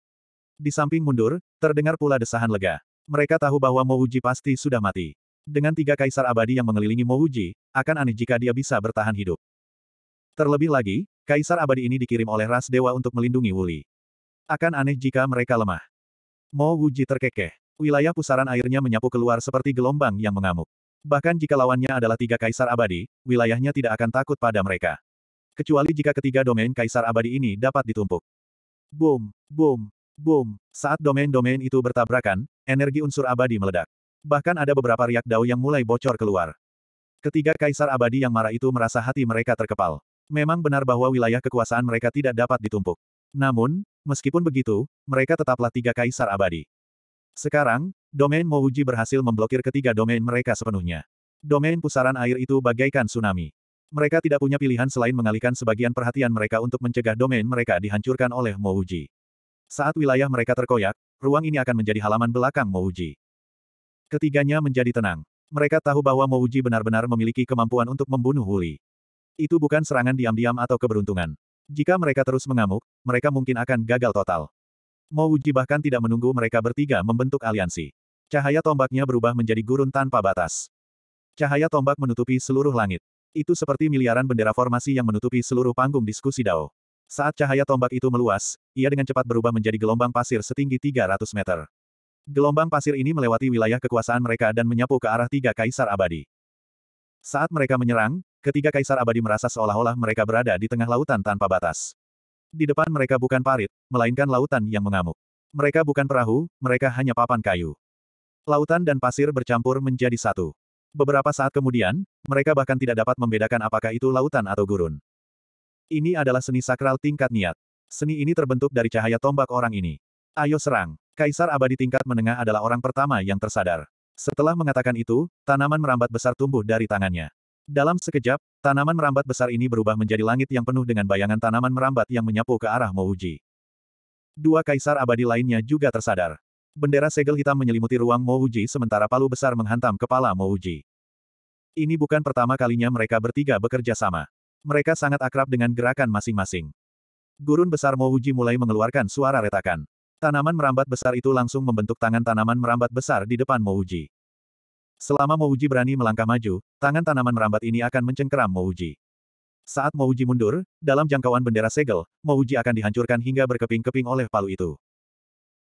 Di samping mundur, terdengar pula desahan lega. Mereka tahu bahwa Mouji pasti sudah mati. Dengan tiga kaisar abadi yang mengelilingi Mouji, akan aneh jika dia bisa bertahan hidup. Terlebih lagi, kaisar abadi ini dikirim oleh ras dewa untuk melindungi Wuli. Akan aneh jika mereka lemah. Mouji terkekeh. Wilayah pusaran airnya menyapu keluar seperti gelombang yang mengamuk. Bahkan jika lawannya adalah tiga kaisar abadi, wilayahnya tidak akan takut pada mereka. Kecuali jika ketiga domain kaisar abadi ini dapat ditumpuk. Boom, boom, boom. Saat domain-domain itu bertabrakan, energi unsur abadi meledak. Bahkan ada beberapa riak dao yang mulai bocor keluar. Ketiga kaisar abadi yang marah itu merasa hati mereka terkepal. Memang benar bahwa wilayah kekuasaan mereka tidak dapat ditumpuk. Namun, meskipun begitu, mereka tetaplah tiga kaisar abadi. Sekarang, domain Mouji berhasil memblokir ketiga domain mereka sepenuhnya. Domain pusaran air itu bagaikan tsunami. Mereka tidak punya pilihan selain mengalihkan sebagian perhatian mereka untuk mencegah domain mereka dihancurkan oleh Mouji. Saat wilayah mereka terkoyak, ruang ini akan menjadi halaman belakang Mouji. Ketiganya menjadi tenang. Mereka tahu bahwa Mouji benar-benar memiliki kemampuan untuk membunuh Huli. Itu bukan serangan diam-diam atau keberuntungan. Jika mereka terus mengamuk, mereka mungkin akan gagal total. Mouji bahkan tidak menunggu mereka bertiga membentuk aliansi. Cahaya tombaknya berubah menjadi gurun tanpa batas. Cahaya tombak menutupi seluruh langit. Itu seperti miliaran bendera formasi yang menutupi seluruh panggung diskusi Dao. Saat cahaya tombak itu meluas, ia dengan cepat berubah menjadi gelombang pasir setinggi 300 meter. Gelombang pasir ini melewati wilayah kekuasaan mereka dan menyapu ke arah tiga kaisar abadi. Saat mereka menyerang, ketiga kaisar abadi merasa seolah-olah mereka berada di tengah lautan tanpa batas. Di depan mereka bukan parit, melainkan lautan yang mengamuk. Mereka bukan perahu, mereka hanya papan kayu. Lautan dan pasir bercampur menjadi satu. Beberapa saat kemudian, mereka bahkan tidak dapat membedakan apakah itu lautan atau gurun. Ini adalah seni sakral tingkat niat. Seni ini terbentuk dari cahaya tombak orang ini. Ayo serang. Kaisar abadi tingkat menengah adalah orang pertama yang tersadar. Setelah mengatakan itu, tanaman merambat besar tumbuh dari tangannya. Dalam sekejap, tanaman merambat besar ini berubah menjadi langit yang penuh dengan bayangan tanaman merambat yang menyapu ke arah Mouji. Dua kaisar abadi lainnya juga tersadar. Bendera segel hitam menyelimuti ruang Mouji sementara palu besar menghantam kepala Mouji. Ini bukan pertama kalinya mereka bertiga bekerja sama. Mereka sangat akrab dengan gerakan masing-masing. Gurun besar Mouji mulai mengeluarkan suara retakan. Tanaman merambat besar itu langsung membentuk tangan tanaman merambat besar di depan Mouji. Selama Mouji berani melangkah maju, tangan tanaman merambat ini akan mencengkeram Mouji. Saat Mouji mundur, dalam jangkauan bendera segel, Mouji akan dihancurkan hingga berkeping-keping oleh palu itu.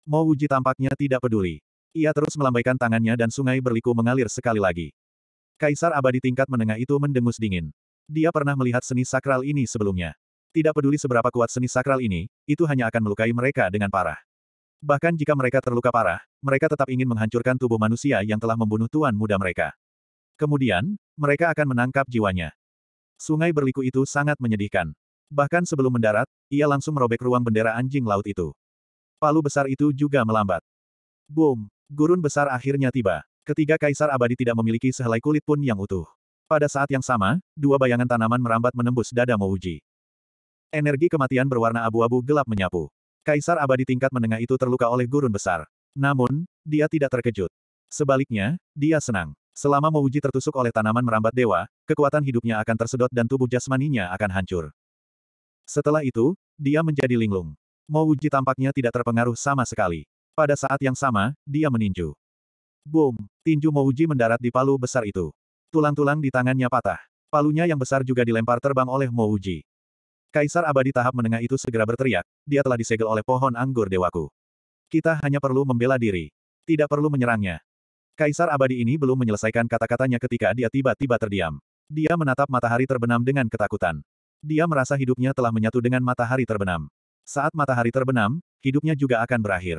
Mo Wuji tampaknya tidak peduli. Ia terus melambaikan tangannya dan sungai berliku mengalir sekali lagi. Kaisar abadi tingkat menengah itu mendengus dingin. Dia pernah melihat seni sakral ini sebelumnya. Tidak peduli seberapa kuat seni sakral ini, itu hanya akan melukai mereka dengan parah. Bahkan jika mereka terluka parah, mereka tetap ingin menghancurkan tubuh manusia yang telah membunuh tuan muda mereka. Kemudian, mereka akan menangkap jiwanya. Sungai berliku itu sangat menyedihkan. Bahkan sebelum mendarat, ia langsung merobek ruang bendera anjing laut itu. Palu besar itu juga melambat. Boom! Gurun besar akhirnya tiba. Ketiga kaisar abadi tidak memiliki sehelai kulit pun yang utuh. Pada saat yang sama, dua bayangan tanaman merambat menembus dada Mouji. Energi kematian berwarna abu-abu gelap menyapu. Kaisar abadi tingkat menengah itu terluka oleh gurun besar. Namun, dia tidak terkejut. Sebaliknya, dia senang. Selama Mouji tertusuk oleh tanaman merambat dewa, kekuatan hidupnya akan tersedot dan tubuh jasmaninya akan hancur. Setelah itu, dia menjadi linglung. Mo Wuji tampaknya tidak terpengaruh sama sekali. Pada saat yang sama, dia meninju. Boom! Tinju Mo Wuji mendarat di palu besar itu. Tulang-tulang di tangannya patah. Palunya yang besar juga dilempar terbang oleh Mo Wuji. Kaisar abadi tahap menengah itu segera berteriak, dia telah disegel oleh pohon anggur dewaku. Kita hanya perlu membela diri. Tidak perlu menyerangnya. Kaisar abadi ini belum menyelesaikan kata-katanya ketika dia tiba-tiba terdiam. Dia menatap matahari terbenam dengan ketakutan. Dia merasa hidupnya telah menyatu dengan matahari terbenam. Saat matahari terbenam, hidupnya juga akan berakhir.